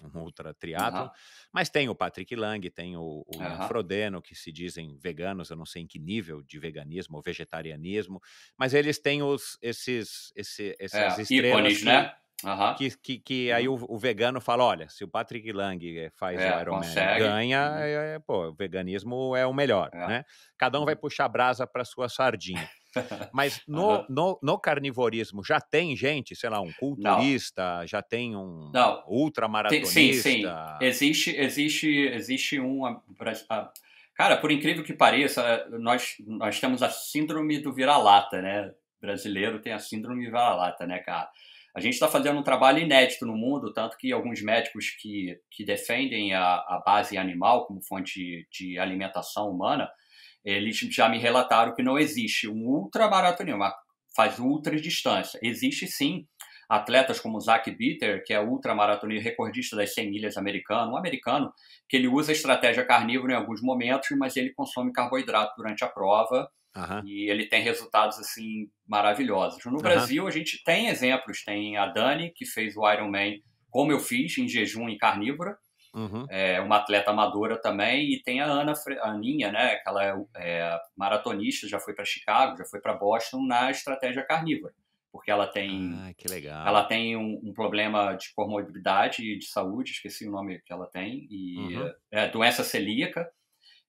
um ultra triatlo, uhum. mas tem o Patrick Lang, tem o, o uhum. Frodeno, que se dizem veganos, eu não sei em que nível de veganismo ou vegetarianismo, mas eles têm os, esses, esse, essas é, estrelas... Ícones, que, né? Uhum. Que, que, que, aí uhum. o, o, vegano fala: olha, se o Patrick Lang eh, faz é, o Iron e ganha, uhum. é, é, pô, o veganismo é o melhor. É. Né? Cada um vai uhum. puxar a brasa para sua sardinha. Mas [laughs] no, uhum. no, no, carnivorismo já tem gente, sei lá, um culturista, Não. já tem um Não. ultramaratonista. sim, sim. Existe, existe, existe um. cara, por incrível que pareça, nós, nós temos a síndrome do vira-lata, né? O brasileiro tem a síndrome vira-lata, né, cara? A gente está fazendo um trabalho inédito no mundo, tanto que alguns médicos que, que defendem a, a base animal como fonte de, alimentação humana, eles já me relataram que não existe um ultramaratonismo, faz ultra distância. Existe sim atletas como Zach Bitter, que é ultramaratonista recordista das 100 milhas americano, um americano que ele usa a estratégia carnívora em alguns momentos, mas ele consome carboidrato durante a prova Uhum. E ele tem resultados assim maravilhosos. No uhum. Brasil a gente tem exemplos, tem a Dani que fez o Ironman como eu fiz em jejum e carnívora, uhum. é uma atleta amadora também e tem a Ana a Aninha, né? Que ela é, é maratonista, já foi para Chicago, já foi para Boston na estratégia carnívora, porque ela tem ah, que legal. ela tem um, um problema de comorbidade e de saúde, esqueci o nome que ela tem e uhum. é, doença celíaca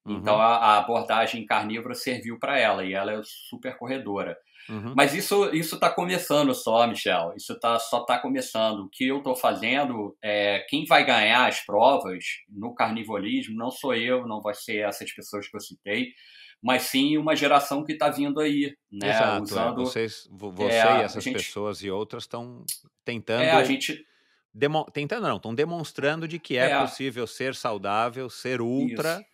então, uhum. Então a, a, abordagem carnívora serviu para ela e ela é super corredora. Uhum. Mas isso isso está começando só, Michel. Isso tá, só está começando. O que eu estou fazendo é quem vai ganhar as provas no carnivorismo? não sou eu, não vai ser essas pessoas que eu citei, mas sim uma geração que está vindo aí, né? Exato, é. Usando, Vocês, é, você é, e essas gente, pessoas e outras estão é, tentando. É, a gente Demo... tentando não, estão demonstrando de que é, é, possível ser saudável, ser ultra. Isso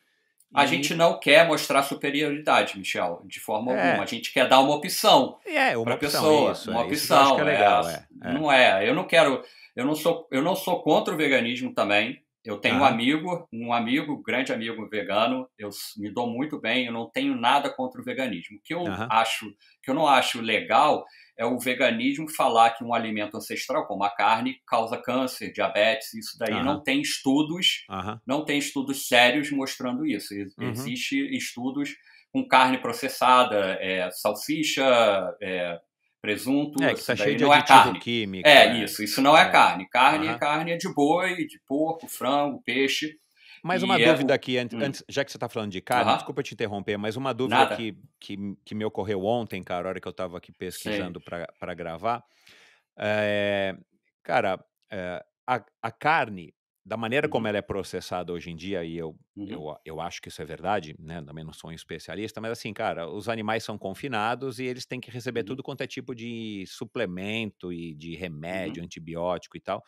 a e... gente não quer mostrar superioridade, Michel, de forma é. alguma. A gente quer dar uma opção é, para a pessoa. Isso, uma é, opção. É legal, é. É, não é. Eu não quero. Eu não, sou, eu não sou contra o veganismo também. Eu tenho ah. um amigo, um amigo, grande amigo vegano, eu me dou muito bem, eu não tenho nada contra o veganismo. O que eu acho, que eu não acho legal é o veganismo falar que um alimento ancestral, como a carne, causa câncer, diabetes, isso daí uhum. não tem estudos, uhum. não tem estudos sérios mostrando isso. Uhum. estudos com carne processada, é, salsicha, é, presunto, é, que tá cheio de não é carne. Químico, é, é, isso, isso não é, é. carne. Carne, é carne é de boi, de porco, frango, peixe. Mais uma e é dúvida é... aqui, antes, hum. antes, já que você está falando de carne desculpa eu desculpa te interromper, mas uma dúvida que, que, que me ocorreu ontem, cara, na hora que eu estava aqui pesquisando para gravar. É, cara, é, a, a carne, da maneira como uhum. ela é processada hoje em dia, e eu, uhum. eu, eu acho que isso é verdade, né? Também não sou um especialista, mas assim, cara, os animais são confinados e eles têm que receber uhum. tudo quanto é tipo de suplemento e de remédio, uhum. antibiótico e tal.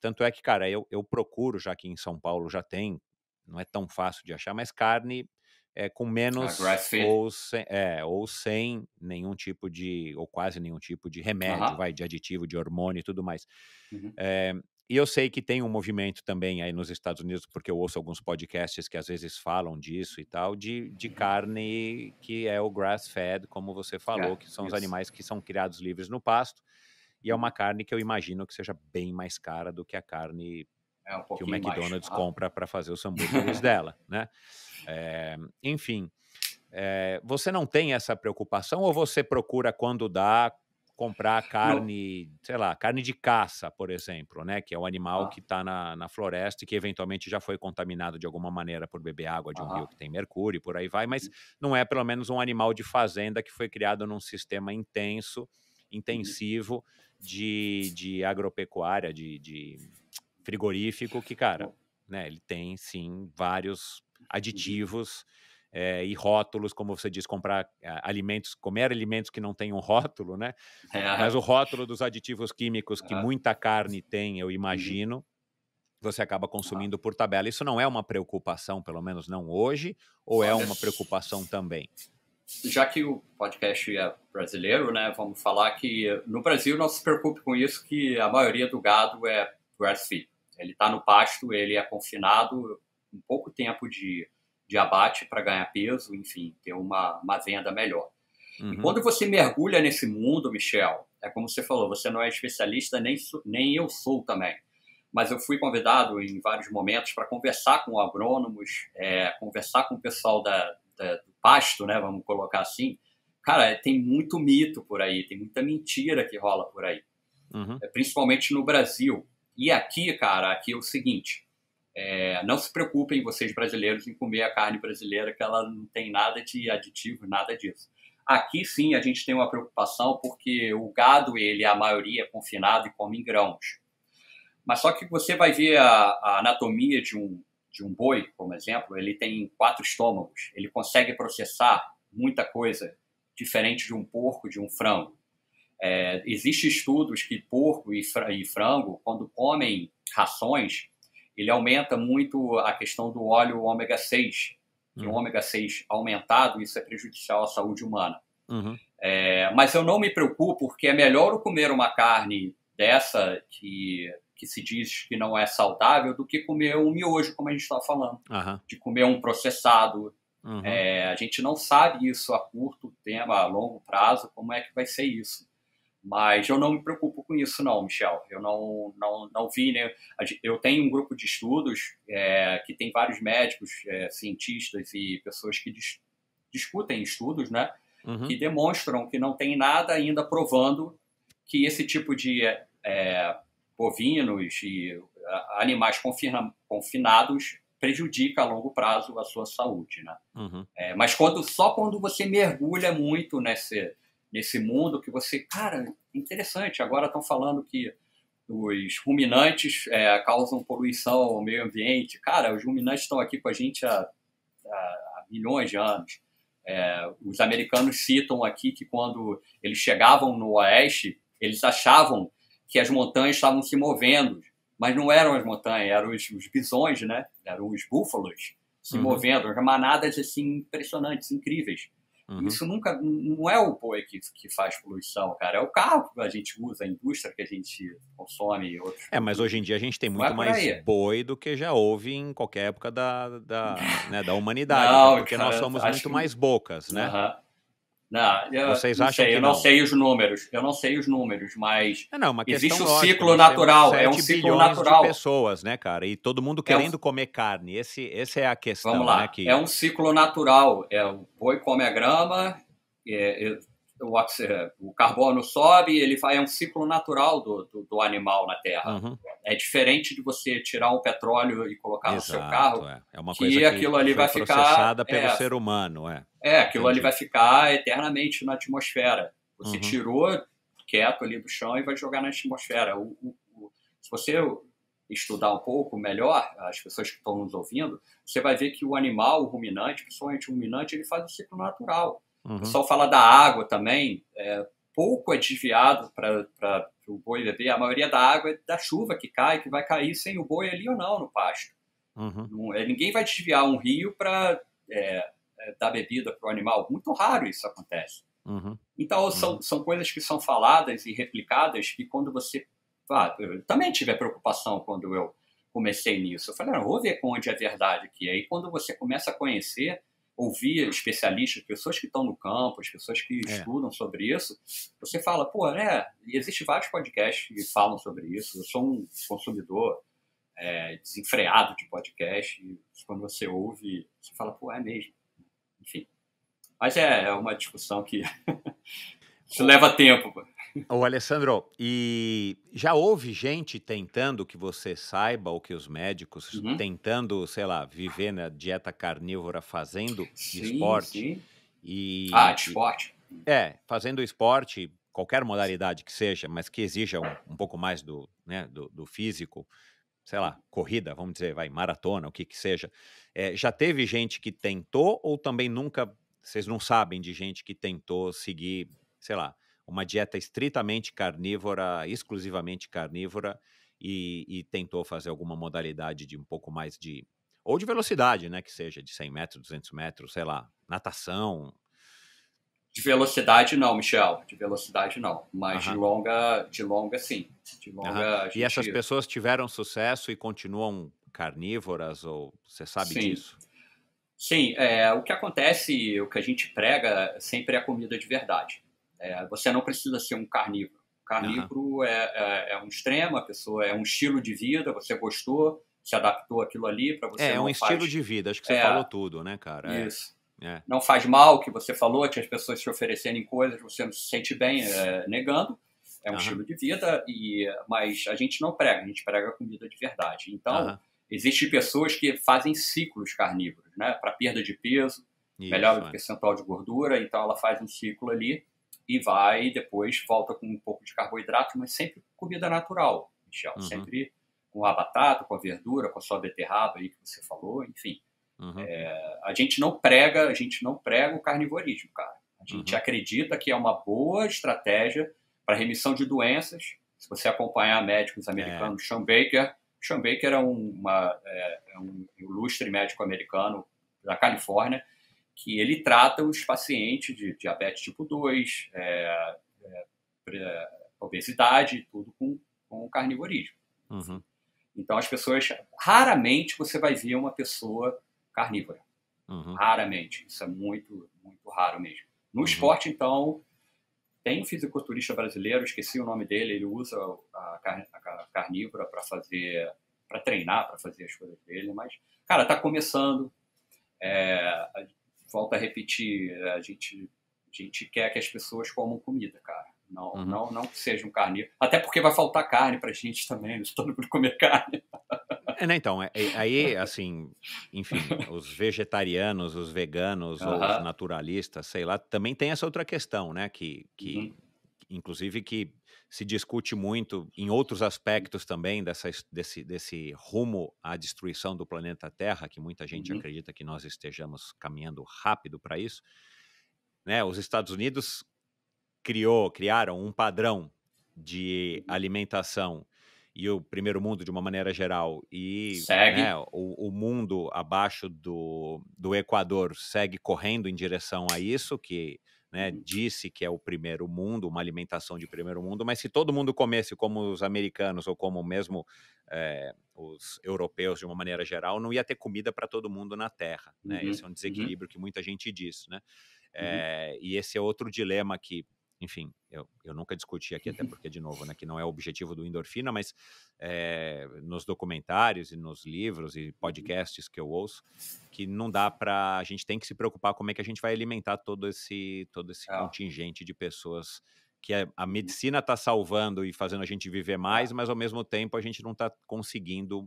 Tanto é que, cara, eu, eu procuro, já que em São Paulo já tem não é tão fácil de achar, mas carne é, com ah, menos ou sem, é, ou sem nenhum tipo de, ou quase nenhum tipo de remédio, uhum. vai, de aditivo, de hormônio e tudo mais. Uhum. É, e eu sei que tem um movimento também aí nos Estados Unidos, porque eu ouço alguns podcasts que às vezes falam disso e tal, de, de uhum. carne que é o grass-fed, como você falou, é, que são os animais que são criados livres no pasto. E é uhum. uma carne que eu imagino que seja bem mais cara do que a carne é um que o McDonald's tá? compra para fazer os hambúrgueres [laughs] dela, né? É, enfim, é, você não tem essa preocupação ou você procura quando dá comprar carne, não. sei lá, carne de caça, por exemplo, né? Que é um animal ah. que está na, na floresta e que eventualmente já foi contaminado de alguma maneira por beber água de um ah. rio que tem mercúrio e por aí vai, mas hum. não é pelo menos um animal de fazenda que foi criado num sistema intenso, uhum. intensivo de, de agropecuária, de, de frigorífico que, cara, né, ele tem sim vários aditivos é, e rótulos, como você diz, comprar eh, alimentos, comer alimentos que não um rótulo, né? [laughs] É. Mas o rótulo dos aditivos químicos que é. muita carne tem, eu imagino, você acaba ah. consumindo por tabela. Isso não é uma preocupação, pelo menos não hoje, ou é uma preocupação também? Já que o podcast é brasileiro, né, vamos falar que eh, no Brasil não se preocupe com isso, que a maioria do gado é grass-fed. Ele está no pasto, ele é confinado, um pouco tempo de, de abate para ganhar peso, enfim, ter uma, uma venda melhor. Uhum. E quando você mergulha nesse mundo, Michel, é como você falou, você não é especialista, nem, nem eu sou também. Mas eu fui convidado em vários momentos para conversar com agrônomos, é, conversar com o pessoal da, da, do pasto, né, vamos colocar assim. Cara, tem muito mito por aí, tem muita mentira que rola por aí. Uhum. É, principalmente no Brasil. E aqui, cara, aqui é o seguinte: é, não se preocupem, vocês brasileiros, em comer a carne brasileira, que ela não tem nada de aditivo, nada disso. Aqui sim a gente tem uma preocupação porque o gado, ele, a maioria, é confinado e come em grãos. Mas só que você vai ver a, a anatomia de um, de um boi, como exemplo, ele tem quatro estômagos, ele consegue processar muita coisa diferente de um porco, de um frango. É, Existem estudos que porco e, frango, quando comem rações, ele aumenta muito a questão do óleo ômega 6. Uhum. E o ômega 6 aumentado, isso é prejudicial à saúde humana. Uhum. É, mas eu não me preocupo, porque é melhor eu comer uma carne dessa que, que se diz que não é saudável do que comer um miojo, como a gente estava tá falando. Uhum. De comer um processado, Uhum. É, a gente não sabe isso a curto, tempo, a longo prazo, como é que vai ser isso. Mas eu não me preocupo com isso, não, Michel. Eu não, não, não vi, né? Eu tenho um grupo de estudos é, que tem vários médicos, é, cientistas e pessoas que dis discutem estudos, né? Uhum. Que demonstram que não tem nada ainda provando que esse tipo de é, é bovinos e animais confina confinados prejudica a longo prazo a sua saúde, né? Uhum. É, mas quando, só quando você mergulha muito nesse nesse mundo que você, cara, interessante, agora estão falando que os ruminantes é, causam poluição ao meio ambiente. Cara, os ruminantes estão aqui com a gente há, há, milhões de anos. É, os americanos citam aqui que quando eles chegavam no oeste, eles achavam que as montanhas estavam se movendo, mas não eram as montanhas, eram os, os bisões, né? Eram os búfalos se uhum. movendo, manadas assim impressionantes, incríveis. Uhum. Isso nunca não é o boi que, que faz poluição, cara. É o carro que a gente usa, a indústria que a gente consome e outros. É, mas hoje em dia a gente tem muito é mais boi do que já houve em qualquer época da, da, [laughs] né, da humanidade. não, porque cara, nós somos muito que... mais bocas, né? Uhum. Não, eu, Vocês não acham sei, que eu não, sei os números, eu não sei os números, mas é não, é existe um lógica, né? ciclo natural, é um ciclo natural. De pessoas, né, cara? E todo mundo querendo é um... comer carne, esse, essa é a questão. Vamos lá, né, que... é um ciclo natural, é o boi come a grama, é, o carbono sobe, ele vai, é um ciclo natural do, do, do animal na Terra. Uhum. É diferente de você tirar um petróleo e colocar Exato, no seu carro. É, é uma coisa que aquilo ali vai ficar processada pelo é, ser humano, é. É, aquilo Entendi. ali vai ficar eternamente na atmosfera. Você uhum. tirou quieto ali do chão e vai jogar na atmosfera. O, o, o, se você estudar um pouco melhor, as pessoas que estão nos ouvindo, você vai ver que o animal, o ruminante, principalmente o ruminante, ele faz o ciclo natural Uhum. O pessoal fala da água também, é, pouco é desviado para o boi beber. A maioria da água é da chuva que cai, que vai cair sem o boi ali ou não no pasto. Uhum. Não, é, ninguém vai desviar um rio para é, é, dar bebida para o animal. Muito raro isso acontece. Uhum. Então, uhum. são, são coisas que são faladas e replicadas que quando você. Ah, eu também tive a preocupação quando eu comecei nisso. Eu falei, não, vou ver onde é verdade que é. E quando você começa a conhecer, ouvir especialistas, pessoas que estão no campo, as pessoas que é. estudam sobre isso, você fala, pô, né? E existem vários podcasts que falam sobre isso. Eu sou um consumidor é, desenfreado de podcast. E quando você ouve, você fala, pô, é mesmo. Enfim. Mas é, é uma discussão que [laughs] isso leva tempo. O Alessandro, e já houve gente tentando que você saiba, ou que os médicos uhum. tentando, sei lá, viver na dieta carnívora fazendo sim, esporte? Sim. E, ah, de esporte? É, fazendo esporte, qualquer modalidade que seja, mas que exija um, um pouco mais do, né, do, do físico, sei lá, corrida, vamos dizer, vai, maratona, o que que seja. É, já teve gente que tentou ou também nunca, vocês não sabem de gente que tentou seguir, sei lá, uma dieta estritamente carnívora, exclusivamente carnívora, e, e, tentou fazer alguma modalidade de um pouco mais de. ou de velocidade, né? Que seja de 100 metros, 200 metros, sei lá, natação. De velocidade não, Michel, de velocidade não, mas de longa, de longa sim. De longa, gente... E essas pessoas tiveram sucesso e continuam carnívoras ou você sabe sim. disso? Sim, é, o que acontece, o que a gente prega sempre é a comida de verdade. É, você não precisa ser um carnívoro. Carnívoro uhum. é, é, é, um extremo, a pessoa é um estilo de vida, você gostou, se adaptou aquilo ali para você. É, é um faz... estilo de vida, acho que você é. falou tudo, né, cara? É, Isso. É. Não faz mal o que você falou, que as pessoas te oferecerem coisas, você não se sente bem negando. É um uhum. estilo de vida, e, mas a gente não prega, a gente prega comida de verdade. Então, uhum. existem pessoas que fazem ciclos carnívoros, né? Para perda de peso, Isso, melhor percentual de gordura, então ela faz um ciclo ali e vai depois volta com um pouco de carboidrato, mas sempre comida natural, Michel, uhum. sempre com a batata, com a verdura, com a sua beterraba aí que você falou, enfim. Uhum. É, a gente não prega, a gente não prega o carnivorismo, cara. A gente uhum. acredita que é uma boa estratégia para remissão de doenças. Se você acompanhar médicos é. americanos, é. Sean Baker, Sean Baker é, uma, é, é, um ilustre médico americano da Califórnia que ele trata os pacientes de diabetes tipo 2, é, é, é, obesidade, tudo com, com carnivorismo. Uhum. Então as pessoas, raramente você vai ver uma pessoa carnívora. Uhum. Raramente, isso é muito, muito raro mesmo. No uhum. esporte, então, tem um fisiculturista brasileiro, esqueci o nome dele, ele usa a, car a carnívora para fazer, para treinar, para fazer as coisas dele, mas, cara, está começando, é, volta a repetir, é, a gente, a gente quer que as pessoas comam comida, cara. Não, uhum. não, não que seja um Até porque vai faltar carne pra gente também, né? se [laughs] todo mundo comer carne. É, né, então, é, é aí, assim, enfim, os vegetarianos, os veganos, uhum. os naturalistas, sei lá, também tem essa outra questão, né, que, que uhum inclusive que se discute muito em outros aspectos também dessa, desse, desse rumo à destruição do planeta Terra, que muita gente uhum. acredita que nós estejamos caminhando rápido para isso. Né, os Estados Unidos criou, criaram um padrão de alimentação e o primeiro mundo de uma maneira geral e né, o, o, mundo abaixo do, do Equador segue correndo em direção a isso que né, uhum. disse que é o primeiro mundo, uma alimentação de primeiro mundo, mas se todo mundo comesse como os americanos ou como mesmo é, os europeus de uma maneira geral, não ia ter comida para todo mundo na Terra. Né? Uhum, esse é um uhum. desequilíbrio uhum. que muita gente diz. Né? É, uhum. Eh, e esse é outro dilema que enfim, eu, eu nunca discuti aqui, até porque, de novo, né, que não é o objetivo do Endorfina, mas é, nos documentários e nos livros e uhum. podcasts que eu ouço, que não dá para a gente tem que se preocupar como é que a gente vai alimentar todo esse, todo esse é. contingente de pessoas que a, a uhum. medicina está salvando e fazendo a gente viver é. mais, mas ao mesmo tempo a gente não está conseguindo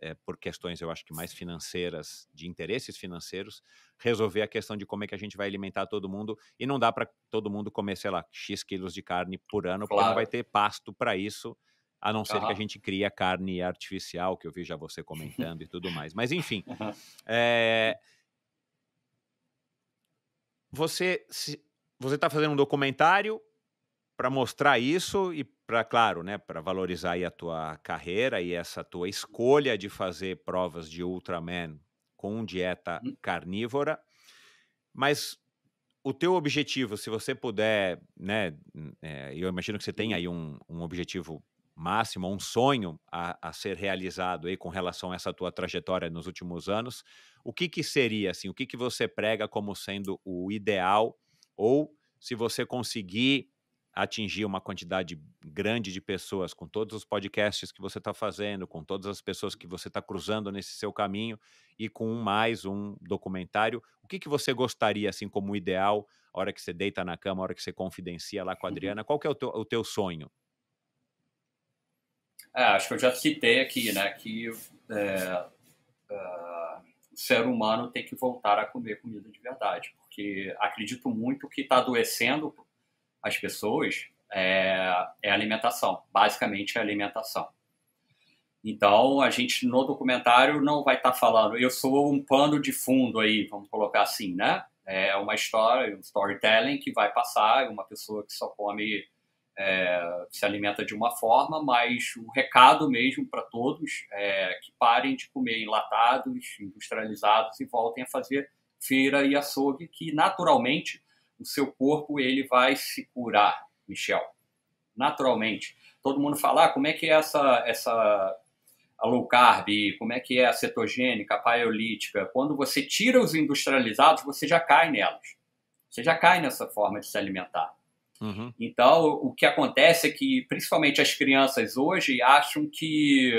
é, por questões, eu acho que mais financeiras, de interesses financeiros, resolver a questão de como é que a gente vai alimentar todo mundo. E não dá para todo mundo comer, sei lá, X quilos de carne por ano, claro. porque não vai ter pasto para isso, a não ser uhum. que a gente crie a carne artificial, que eu vi já você comentando e tudo mais. Mas, enfim. É... [laughs] Você está fazendo um documentário para mostrar isso e para, claro, né, para valorizar aí a tua carreira e essa tua escolha de fazer provas de Ultraman com dieta hum. carnívora. Mas o teu objetivo, se você puder, né, é, eu imagino que você tem aí um, um objetivo máximo, um sonho a, a, ser realizado aí com relação a essa tua trajetória nos últimos anos, o que que seria, assim, o que que você prega como sendo o ideal ou se você conseguir atingir uma quantidade grande de pessoas com todos os podcasts que você está fazendo, com todas as pessoas que você está cruzando nesse seu caminho e com mais um documentário, o que, que você gostaria, assim, como ideal, a hora que você deita na cama, a hora que você confidencia lá com a uhum. Adriana, qual que é o teu, o teu sonho? É, acho que eu já citei aqui, né, que é, é o ser humano tem que voltar a comer comida de verdade, porque acredito muito que está adoecendo as pessoas é, é alimentação, basicamente é alimentação. Então, a gente no documentário não vai estar tá falando, eu sou um pano de fundo aí, vamos colocar assim, né? É uma história, um storytelling que vai passar, é uma pessoa que só come, é, se alimenta de uma forma, mas o recado mesmo para todos é que parem de comer enlatados, industrializados e voltem a fazer feira e açougue, que naturalmente o seu corpo ele vai se curar, Michel. Naturalmente. Todo mundo fala, ah, como é que é essa, essa a low carb, como é que é a cetogênica, a paleolítica. Quando você tira os industrializados, você já cai nelas. Você já cai nessa forma de se alimentar. Uhum. Então, o que acontece é que, principalmente as crianças hoje, acham que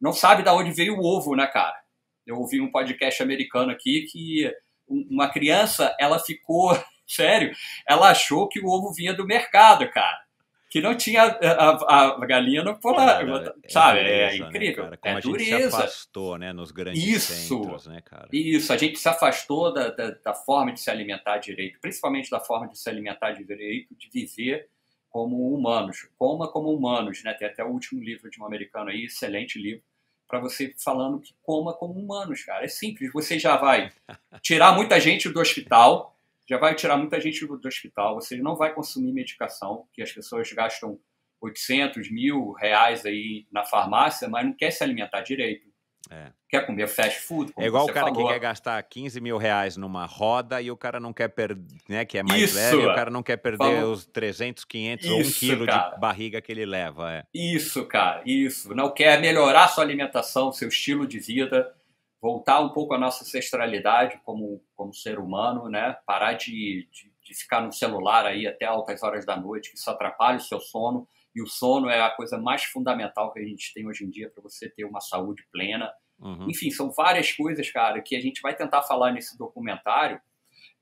não sabe de onde veio o ovo, né, cara? Eu ouvi um podcast americano aqui que uma criança, ela ficou sério, ela achou que o ovo vinha do mercado, cara. Que não tinha a, a, a galinha no polar, sabe? É, dureza, é incrível. Né, Como é a dureza. gente se afastou, né, nos grandes isso, centros, né, cara? Isso, a gente se afastou da, da, da forma de se alimentar direito, principalmente da forma de se alimentar direito, de viver como humanos. Coma como humanos, né? Tem até o último livro de um americano aí, excelente livro, para você falando que coma como humanos, cara. É simples, você já vai [laughs] tirar muita gente do hospital, já vai tirar muita gente do, do hospital, você não vai consumir medicação, que as pessoas gastam 800 mil reais aí na farmácia, mas não quer se alimentar direito. É. Quer comer fast food? é igual o cara falou. que quer gastar 15 mil reais numa roda e o cara não quer perder, né? Que é mais Isso, e o cara não quer perder falou. os 300, 500 Isso, ou 1 quilo cara. de barriga que ele leva. É. Isso, cara. Isso. Não quer melhorar sua alimentação, seu estilo de vida voltar um pouco à nossa ancestralidade como, como ser humano, né? Parar de, de, de, ficar no celular aí até altas horas da noite, que isso atrapalha o seu sono. E o sono é a coisa mais fundamental que a gente tem hoje em dia para você ter uma saúde plena. Uhum. Enfim, são várias coisas, cara, que a gente vai tentar falar nesse documentário,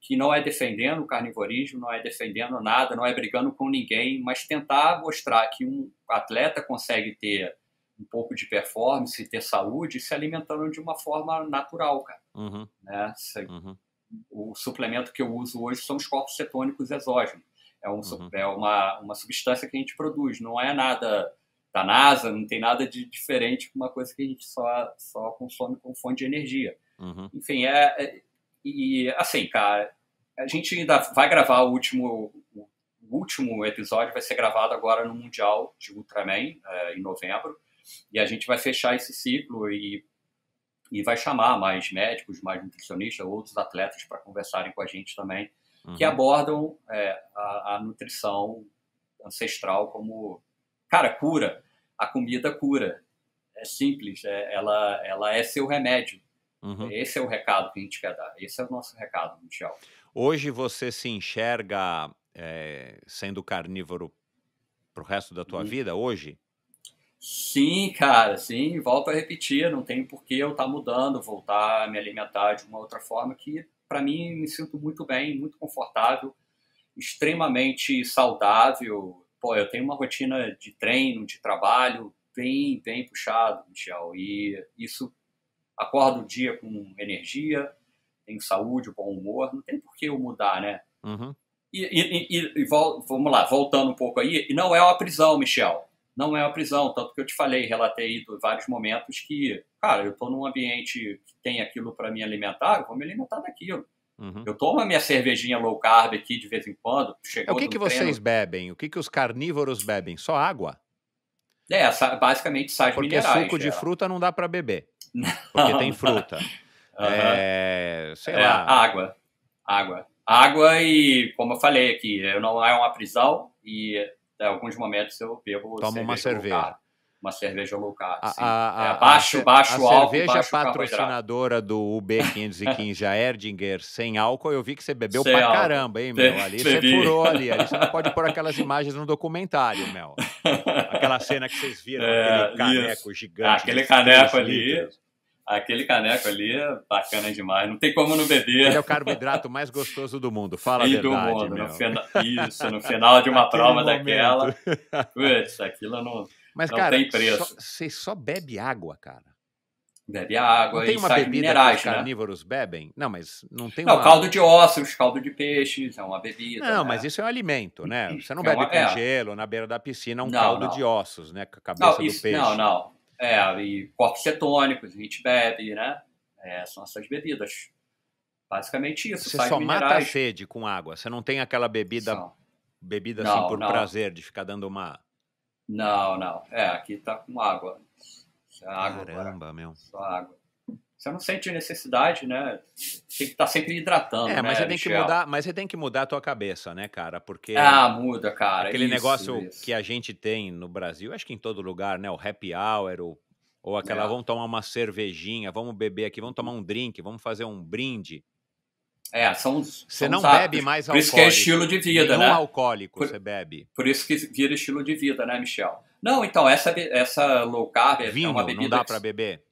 que não é defendendo o carnivorismo, não é defendendo nada, não é brigando com ninguém, mas tentar mostrar que um atleta consegue ter um pouco de performance, ter saúde, se alimentando de uma forma natural, cara. Uhum. Né? Se, uhum. O suplemento que eu uso hoje são os corpos cetônicos exógenos. É, um, uhum. é uma, uma substância que a gente produz, não é nada da NASA, não tem nada de diferente com uma coisa que a gente só, só consome como fonte de energia. Uhum. Enfim, é, é, E assim, cara, a gente ainda vai gravar o último. O último episódio vai ser gravado agora no Mundial de Ultraman, é, em novembro. E a gente vai fechar esse ciclo e, e vai chamar mais médicos, mais nutricionistas, outros atletas para conversarem com a gente também, uhum. que abordam é, a, a nutrição ancestral como, cara, cura. A comida cura. É simples, é, ela, ela é seu remédio. Uhum. Esse é o recado que a gente quer dar. Esse é o nosso recado, Michel. Hoje você se enxerga é, sendo carnívoro pro resto da tua uhum. vida? Hoje? Sim, cara, sim, volto a repetir, não tem por que eu estar tá mudando, voltar a me alimentar de uma outra forma que para mim me sinto muito bem, muito confortável, extremamente saudável. Pô, eu tenho uma rotina de treino, de trabalho bem, bem puxado, Michel, e isso acordo o dia com energia, em saúde, bom humor, não tem por que eu mudar, né? Uhum. E, e, e, e vamos lá, voltando um pouco aí, e não é uma prisão, Michel não é uma prisão. Tanto que eu te falei, relatei em vários momentos que, cara, eu estou num ambiente que tem aquilo para me alimentar, eu vou me alimentar daquilo. Uhum. Eu tomo a minha cervejinha low carb aqui de vez em quando. Chegou é, o que, que vocês bebem? O que, que os carnívoros bebem? Só água? É, basicamente sais Porque minerais. Porque suco de é. fruta não dá para beber. [laughs] Porque tem fruta. Uhum. É, sei é, lá. Água. Água. Água e, como eu falei aqui, não é uma prisão e é alguns momentos eu bebo Toma cerveja uma cerveja. Low carb, uma cerveja low carb. A, sim. a, a, é, baixo, a, baixo a álcool, cerveja baixo patrocinadora do UB515, a Erdinger, sem álcool, eu vi que você bebeu sem pra álcool. caramba, hein, meu? Ali você furou ali. Ali você não pode pôr aquelas imagens no documentário, mel [laughs] Aquela cena que vocês viram, é, aquele caneco isso. gigante. Ah, aquele caneco ali. Litros. Aquele caneco ali é bacana demais, não tem como não beber. Ele é o carboidrato mais gostoso do mundo, fala e a verdade. Do mundo, no isso, no final de uma prova momento. daquela. Putz, aquilo não, Mas, não cara, tem preço. você só bebe água, cara. Bebe água não tem uma bebida minerais, que os né? carnívoros né? bebem? Não, mas não tem Não, uma... caldo de ossos, caldo de peixes, é uma bebida. Não, né? mas isso é um alimento, né? Você não é bebe uma... com é. gelo, na beira da piscina, um não, caldo não. de ossos, né? Com a cabeça do isso, peixe. Não, não. É, e corpos cetônicos, a gente bebe, né? É, são essas bebidas. Basicamente isso. Você só minerais. mata a sede com água. Você não tem aquela bebida, só. bebida não, assim por não. prazer de ficar dando uma. Não, não. É, aqui tá com água. É água Caramba, agora. meu. Só água você não sente necessidade, né? Tem que estar tá sempre hidratando. É, mas né, você tem que mudar, mas você tem que mudar a tua cabeça, né, cara? Porque ah, muda, cara. Aquele isso, negócio isso. que a gente tem no Brasil, acho que em todo lugar, né? O happy hour, ou aquela é. vamos tomar uma cervejinha, vamos beber aqui, vamos tomar um drink, vamos fazer um brinde. É, são os. Você não hábitos. bebe mais alcoólico. Por isso que é estilo de vida, né? alcoólico por, você bebe. Por isso que vira estilo de vida, né, Michel? Não, então, essa, essa low carb Vinho, é uma bebida. Não dá para beber?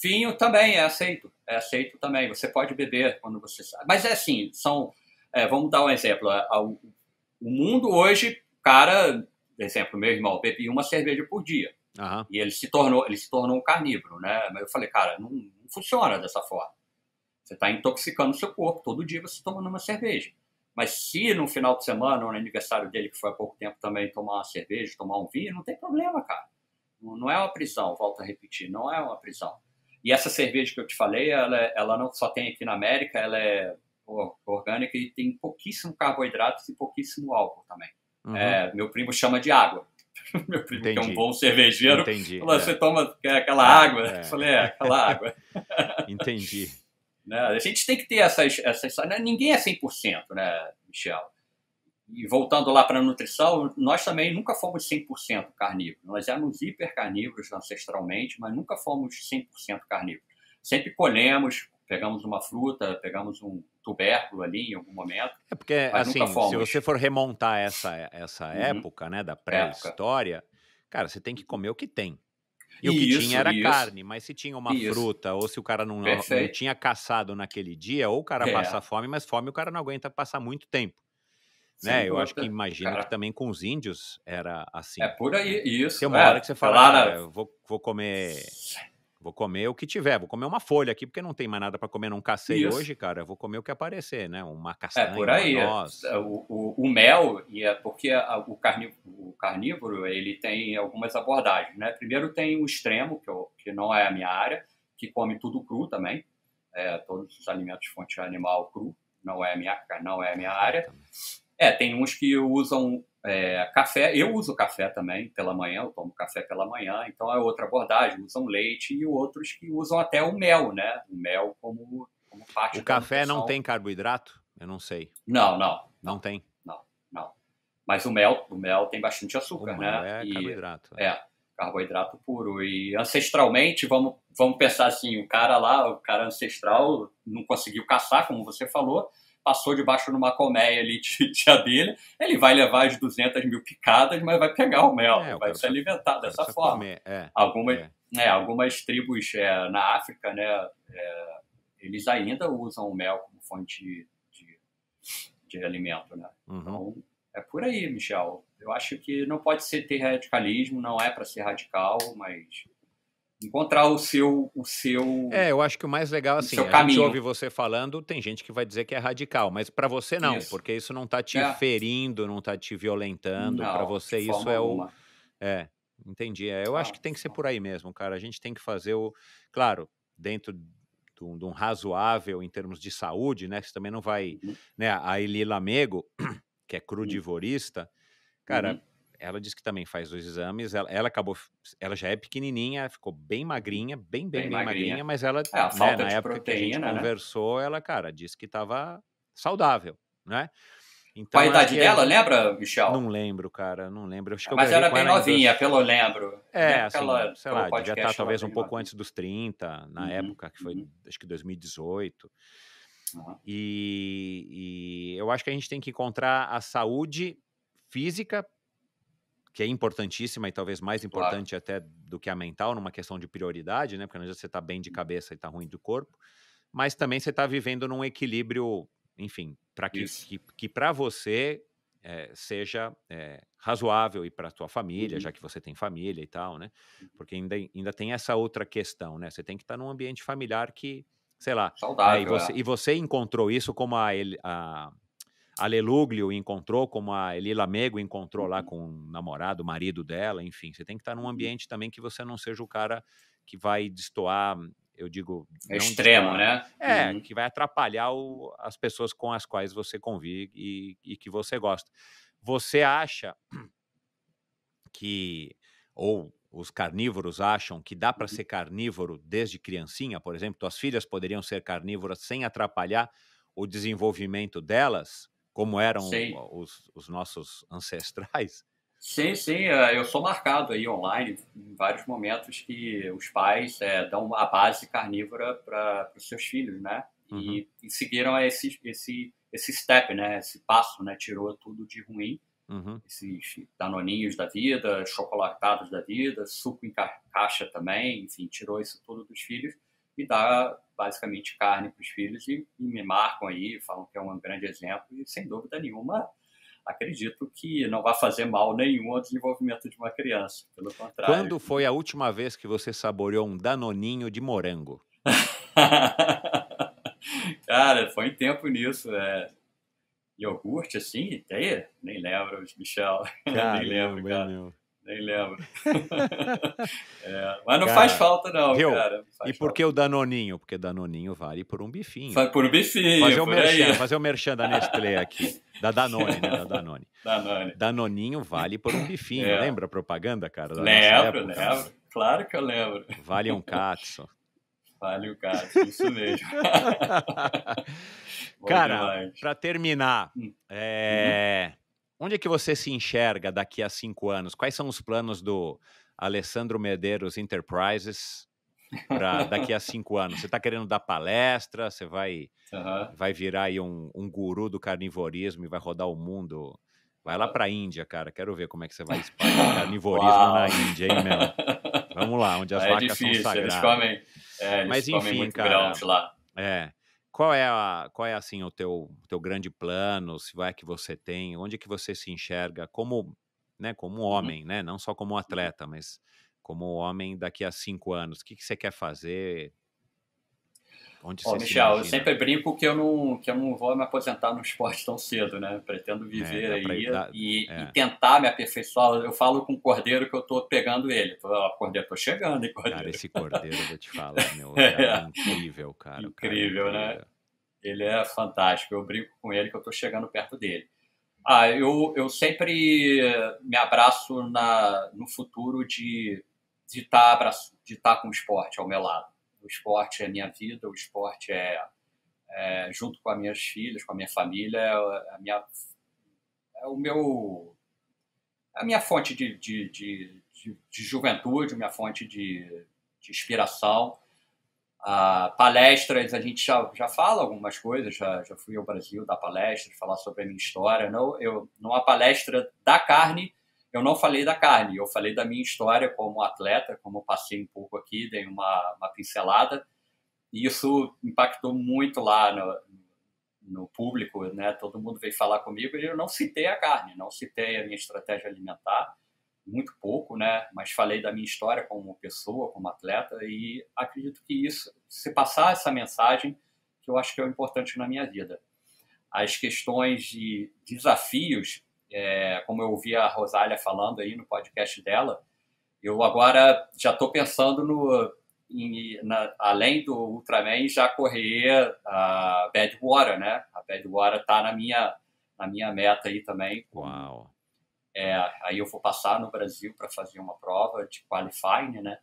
Vinho também é aceito, é aceito também. Você pode beber quando você sabe. Mas é assim, são. É, vamos dar um exemplo. É, o mundo hoje, cara, exemplo, meu irmão bebe uma cerveja por dia. Uhum. E ele se tornou, ele se tornou um carnívoro, né? Mas eu falei, cara, não, não funciona dessa forma. Você está intoxicando o seu corpo. Todo dia você tomando uma cerveja. Mas se no final de semana ou no aniversário dele, que foi há pouco tempo também, tomar uma cerveja, tomar um vinho, não tem problema, cara. Não é uma prisão, volto a repetir, não é uma prisão. E essa cerveja que eu te falei, ela, é, ela não só tem aqui na América, ela é orgânica e tem pouquíssimo carboidrato e pouquíssimo álcool também. Uhum. É, meu primo chama de água. [laughs] meu primo Entendi. que é um bom cervejeiro. Entendi. Falou, é. você toma é aquela é, água? É. Eu falei, é, aquela água. [laughs] Entendi. [laughs] né? A gente tem que ter essas, essas... Né, ninguém é 100%, né, Michel? E voltando lá para a nutrição, nós também nunca fomos 100% carnívoros. Nós éramos hipercarnívoros ancestralmente, mas nunca fomos 100% carnívoros. Sempre colhemos, pegamos uma fruta, pegamos um tubérculo ali em algum momento. É porque, assim, se você for remontar essa, essa uhum. época, né, da pré-história, cara, você tem que comer o que tem. E, o que tinha era isso. carne, mas se tinha uma isso. fruta, ou se o cara não, não, tinha caçado naquele dia, ou o cara é. passa fome, mas fome o cara não aguenta passar muito tempo né? Eu acho que imagino cara. que também com os índios era é assim. É por aí, né, isso. Tem uma é, hora que você fala, cara, vou, vou comer. Vou comer o que tiver, vou comer uma folha aqui, porque não tem mais nada para comer, não cacei isso. hoje, cara. Vou comer o que aparecer, né? Uma é castanha, é, por aí, é, o, o, o, mel, porque o carnívoro, o carnívoro, ele tem algumas abordagens, né? Primeiro tem o extremo, que, eu, que não é a minha área, que come tudo cru também, é, todos os alimentos de fonte animal cru, não é a minha, não é a minha área. Exatamente. É, tem uns que usam é, café. Eu uso café também pela manhã, eu tomo café pela manhã, então é outra abordagem. Usam leite e outros que usam até o mel, né? O mel como, como parte O café não tem carboidrato? Eu não sei. Não, não. Não, não tem? Não, não. Mas o mel, o mel tem bastante açúcar, o né? É e, carboidrato. É. é. Carboidrato puro. E ancestralmente, vamos, vamos pensar assim: o cara lá, o cara ancestral, não conseguiu caçar, como você falou, passou debaixo de uma colmeia ali de, de, abelha, ele vai levar as 200 mil picadas, mas vai pegar o mel, é, vai se alimentar dessa forma. É, algumas, é. Né, algumas tribos é, na África, né, é, eles ainda usam o mel como fonte de, de, de alimento. Né? Uhum. Então, é por aí, Michel. Eu acho que não pode ser ter radicalismo, não é para ser radical, mas encontrar o seu o seu é eu acho que o mais legal assim a caminho. gente ouve você falando tem gente que vai dizer que é radical mas para você não isso. porque isso não está te é. ferindo não está te violentando para você isso é alguma. o é entendi é, eu ah, acho que tem que ser por aí mesmo cara a gente tem que fazer o claro dentro de um, de um razoável em termos de saúde né você também não vai uhum. né a Eli Lamego que é uhum. crudivorista uhum. cara ela disse que também faz os exames. Ela, ela, acabou, ela já é pequenininha, ficou bem uhum. magrinha, bem, bem, bem, bem magrinha. magrinha. mas ela, é, né, na época proteína, que a gente né? conversou, ela, cara, disse que estava saudável, né? Então, Qual a idade é dela, lembra, Michel? Não lembro, cara, não lembro. Acho que mas era é bem novinha, pelo lembro. É, né? assim, pela, sei lá, devia estar tá talvez um pouco antes dos 30, na uhum, época, que foi, uhum. acho que 2018. Uhum. E, e, eu acho que a gente tem que encontrar a saúde física que é importantíssima e talvez mais importante claro. até do que a mental, numa questão de prioridade, né? Porque não vezes você tá bem de uhum. cabeça e tá ruim do corpo, mas também você está vivendo num equilíbrio, enfim, para que, que, que, para você é, seja é, razoável e para tua família, uhum. já que você tem família e tal, né? Uhum. Porque ainda, ainda tem essa outra questão, né? Você tem que estar tá num ambiente familiar que, sei lá, Saudável, é, e, você, e, você, encontrou isso como a, a a Leluglio encontrou, como a Elila Mego encontrou lá uhum. com o namorado, o marido dela, enfim. Você tem que estar num uhum. ambiente também que você não seja o cara que vai destoar, eu digo... É extremo, destoar, né? É, uhum. que vai atrapalhar o, as pessoas com as quais você convive e, e que você gosta. Você acha que... Ou os carnívoros acham que dá para uhum. ser carnívoro desde criancinha, por exemplo, tuas filhas poderiam ser carnívoras sem atrapalhar o desenvolvimento delas, como eram os, os, nossos ancestrais? Sim, sim, é, eu sou marcado aí online em vários momentos que os pais é, dão a base carnívora para os seus filhos, né? Uhum. E, e, seguiram esse, esse, esse step, né? Esse passo, né? Tirou tudo de ruim, uhum. esses danoninhos da vida, chocolatados da vida, suco em caixa também, enfim, tirou isso tudo dos filhos e dá basicamente carne para os filhos e, e, me marcam aí, falam que é um grande exemplo e sem dúvida nenhuma acredito que não vai fazer mal nenhum ao desenvolvimento de uma criança, pelo contrário. Quando foi a última vez que você saboreou um danoninho de morango? [laughs] Cara, foi em tempo nisso, é iogurte assim, até nem lembro, Michel. Caramba, [laughs] nem lembro, cara. Meu nem lembro. [laughs] é, mas não cara, faz falta, não, viu? cara. Não e por que o Danoninho? Porque Danoninho vale por um bifinho. por um bifinho. Fazer o, merchan, fazer o merchan da Nestlé aqui. Da Danone, né? Da Danone. [laughs] Danone. Danoninho vale por um bifinho. É. Lembra a propaganda, cara? lembro, lembro. Claro que eu lembro. Vale um catso. Vale um catso, isso mesmo. [laughs] cara, para terminar, hum. é. Uhum. Onde é que você se enxerga daqui a cinco anos? Quais são os planos do Alessandro Medeiros Enterprises para daqui a cinco anos? Você está querendo dar palestra? Você vai, [laughs] vai virar aí um, um guru do carnivorismo e vai rodar o mundo? Vai lá para a Índia, cara. Quero ver como é que você vai espalhar carnivorismo Uau. na Índia, hein, meu? Vamos lá, onde as é vacas difícil, são sagradas. Eles comem, é, eles Mas enfim, comem muito cara. lá. É. Qual é, a, qual é assim o teu, teu grande plano? Se vai que você tem, onde é que você se enxerga como, né, como uhum. homem, né? Não só como atleta, mas como homem daqui a cinco anos. O que, que você quer fazer? Onde Ó, Michel, se eu sempre brinco que eu, não, que eu não vou me aposentar no [laughs] esporte tão cedo, né? Pretendo é, viver é, aí e, é. e, tentar me aperfeiçoar. Eu falo com o Cordeiro que eu tô pegando ele. Tô, ó, Cordeiro, tô chegando, hein, Cordeiro? Cara, esse Cordeiro, eu vou te falar, [laughs] meu, é. incrível, cara. É incrível, cara, né? Incrível. Ele é fantástico. Eu brinco com ele que eu tô chegando perto dele. Ah, eu, eu sempre me abraço na, no futuro de estar de tá, de tá com o esporte ao meu lado o esporte é minha vida, o esporte é, é junto com as minhas filhas, com a minha família, é, a minha, é o meu, é a minha fonte de, de, de, de, de juventude, minha fonte de, de inspiração. Uh, palestras, a gente já, já fala algumas coisas, já, já fui ao Brasil dar palestras, falar sobre a minha história. Não, eu, numa palestra da carne, eu não falei da carne, eu falei da minha história como atleta, como passei um pouco aqui, dei uma, uma pincelada, e isso impactou muito lá no, no, público, né? Todo mundo veio falar comigo e eu não citei a carne, não citei a minha estratégia alimentar, muito pouco, né? Mas falei da minha história como pessoa, como atleta, e acredito que isso, se passar essa mensagem, que eu acho que é importante na minha vida. As questões de desafios é, como eu ouvi a Rosália falando aí no podcast dela, eu agora já estou pensando no, em, na, além do Ultraman, já correr a Badwater, né? A Badwater está na minha, na minha meta aí também. Uau! É, aí eu vou passar no Brasil para fazer uma prova de qualifying, né?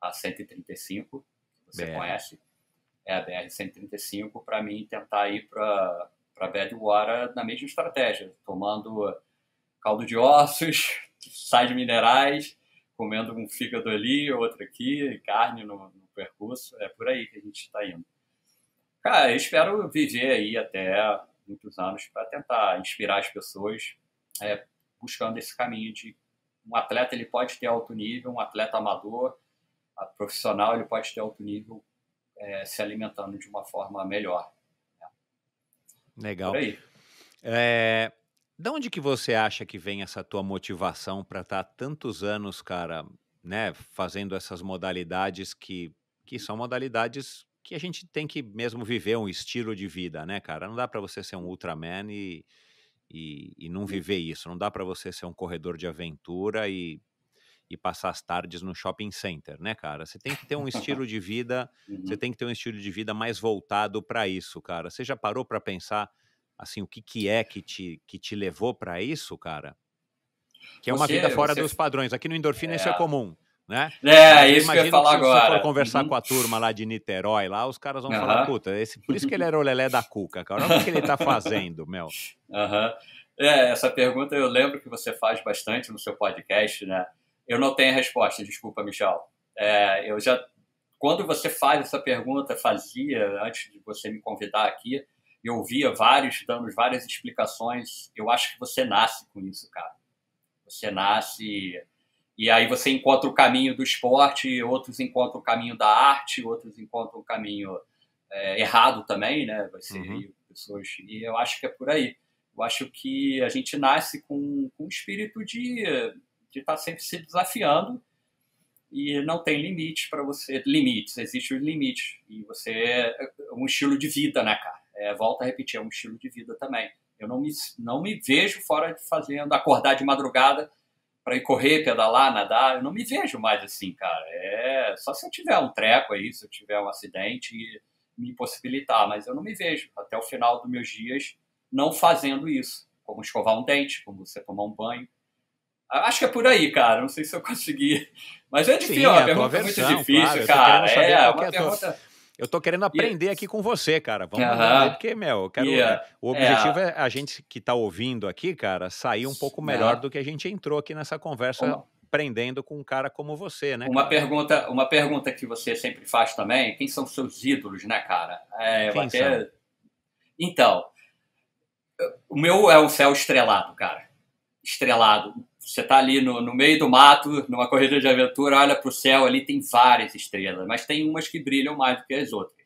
A 135, que você BR. conhece. É, a BR 135, para mim tentar ir para Badwater na mesma estratégia, tomando caldo de ossos, [laughs] sais minerais, comendo um fígado ali, outro aqui, carne no, no percurso. É por aí que a gente está indo. Cara, eu espero viver aí até muitos anos para tentar inspirar as pessoas é, buscando esse caminho de um atleta ele pode ter alto nível, um atleta amador, profissional ele pode ter alto nível é, se alimentando de uma forma melhor. Né? Legal. É, da onde que você acha que vem essa tua motivação para estar tá tantos anos, cara, né, fazendo essas modalidades que, que são modalidades que a gente tem que mesmo viver um estilo de vida, né, cara? Não dá para você ser um Ultraman e, e, e não viver isso. Não dá para você ser um corredor de aventura e, e passar as tardes no shopping center, né, cara? Você tem que ter um estilo de [laughs] vida, uhum. você tem que ter um estilo de vida mais voltado para isso, cara. Você já parou para pensar? assim, o que, que é que te, que te levou para isso, cara? Que é uma você, vida fora você... dos padrões. Aqui no Endorfina é. isso é comum, né? É, Mas isso que eu ia falar que se agora. Se você for conversar uhum. com a turma lá de Niterói, lá, os caras vão uhum. falar, puta, esse, por isso que ele era o [laughs] Lelé da Cuca, cara. Olha o que ele tá fazendo, meu. Uhum. É, essa pergunta eu lembro que você faz bastante no seu podcast, né? Eu não tenho resposta, desculpa, Michel. É, eu já, quando você faz essa pergunta, fazia antes de você me convidar aqui, eu ouvia vários dando várias explicações. Eu acho que você nasce com isso, cara. Você nasce e aí você encontra o caminho do esporte, outros encontram o caminho da arte, outros encontram o caminho é, errado também, né? Vai uhum. pessoas e eu acho que é por aí. Eu acho que a gente nasce com, com um espírito de de estar tá sempre se desafiando e não tem limites para você. Limites, existem os limites. E você é, é um estilo de vida, né, cara? É, volto a repetir, é um estilo de vida também. Eu não me, não me vejo fora de fazendo, acordar de madrugada para ir correr, pedalar, nadar. Eu não me vejo mais assim, cara. É só se eu tiver um treco aí, se eu tiver um acidente e me impossibilitar. Mas eu não me vejo até o final dos meus dias não fazendo isso, como escovar um dente, como você tomar um banho. Acho que é por aí, cara. Não sei se eu [laughs] consegui. Mas é difícil, Sim, é uma é pergunta versão, muito difícil, claro. cara. É, uma é pergunta. Tua... Eu tô querendo é aprender aqui com você, cara. Vamos uh -huh. lá, né? porque, meu, eu quero. Yeah. É. É, o objetivo yeah. é a gente que tá ouvindo aqui, cara, sair um pouco né. melhor yeah. do que a gente entrou aqui nessa conversa. Uma... Aprendendo com um cara como você, né? Uma pergunta, uma pergunta que você sempre faz também: quem são seus ídolos, né, cara? É, quem até... são? Então, o meu é o céu estrelado, cara. Estrelado você está ali no, no, meio do mato, numa corrida de aventura, olha para o céu, ali tem várias estrelas, mas tem umas que brilham mais do que as outras.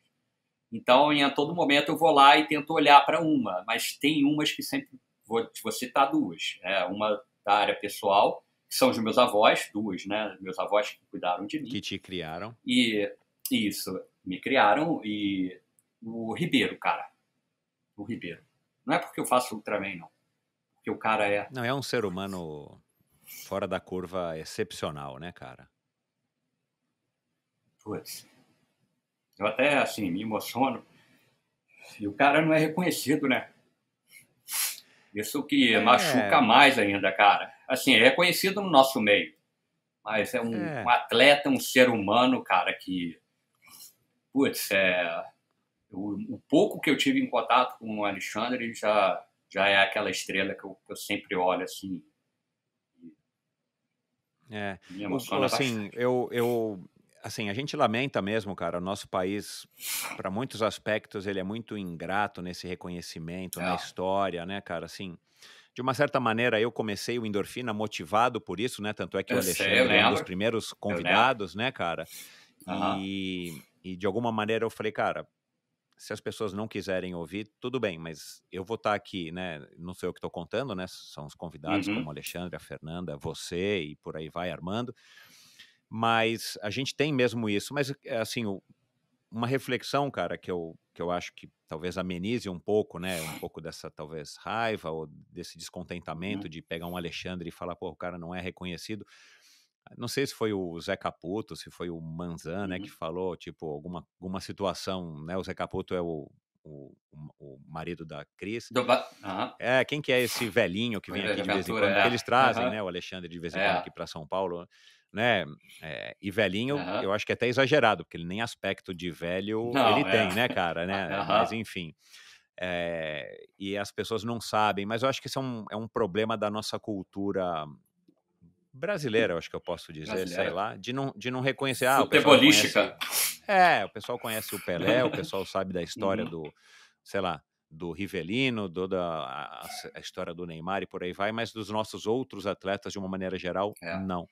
Então, em todo momento, eu vou lá e tento olhar para uma, mas tem umas que sempre vou, vou citar duas. Né? Uma da área pessoal, que são os meus avós, duas, né? Meus avós que cuidaram de mim. Que te criaram. E isso, me criaram. E o Ribeiro, cara. O Ribeiro. Não é porque eu faço Ultraman, não. Porque o cara é. Não, é um ser humano fora da curva excepcional, né, cara? Putz. Eu até, assim, me emociono. E o cara não é reconhecido, né? Isso que é... machuca mais ainda, cara. Assim, é conhecido no nosso meio. Mas é um, é um, atleta, um ser humano, cara, que. Putz, é. O, o, pouco que eu tive em contato com o Alexandre já, já é aquela estrela que eu, que eu sempre olho, assim, é. Me emociona assim, eu, eu assim, a gente lamenta mesmo, cara. O nosso país, para muitos aspectos, ele é muito ingrato nesse reconhecimento, é. na história, né, cara? Assim, de uma certa maneira, eu comecei o Endorfina motivado por isso, né? Tanto é que eu o Alexandre sei, é um dos primeiros convidados, né, cara? Uhum. E, e de alguma maneira eu falei, cara, se as pessoas não quiserem ouvir, tudo bem, mas eu vou estar tá aqui, né? Não sei o que estou contando, né? São os convidados, uhum. como a Alexandre, a Fernanda, você e por aí vai, Armando. Mas a gente tem mesmo isso. Mas, eh, assim, uma reflexão, cara, que eu, que eu acho que talvez amenize um pouco, né? Um pouco dessa, talvez, raiva ou desse descontentamento uhum. de pegar um Alexandre e falar, pô, o cara não é reconhecido. Não sei se foi o Zé Caputo, se foi o Manzan, uhum. né, que uhum. falou, tipo, alguma, alguma situação, né? O Zé Caputo é o, o, o marido da Cris. Do... Uhum. É, quem que é esse velhinho que vem aqui de vez em quando? É. Eles trazem, uhum. né, o Alexandre de vez em é. quando aqui para São Paulo, né? É, e velhinho, eu acho que é até exagerado, porque ele nem aspecto de velho não, ele é. tem, né, cara, né? [laughs] Mas enfim. É, e as pessoas não sabem, mas eu acho que isso é um, é um problema da nossa cultura brasileira, eu acho que eu posso dizer, brasileira. sei lá, de não, de não reconhecer. Ah, Futebolística. Conhece, é, o pessoal conhece o Pelé, o pessoal sabe da história uhum. do, sei lá, do Rivelino, toda a, a, história do Neymar e por aí vai, mas dos nossos outros atletas, de uma maneira geral, é. não.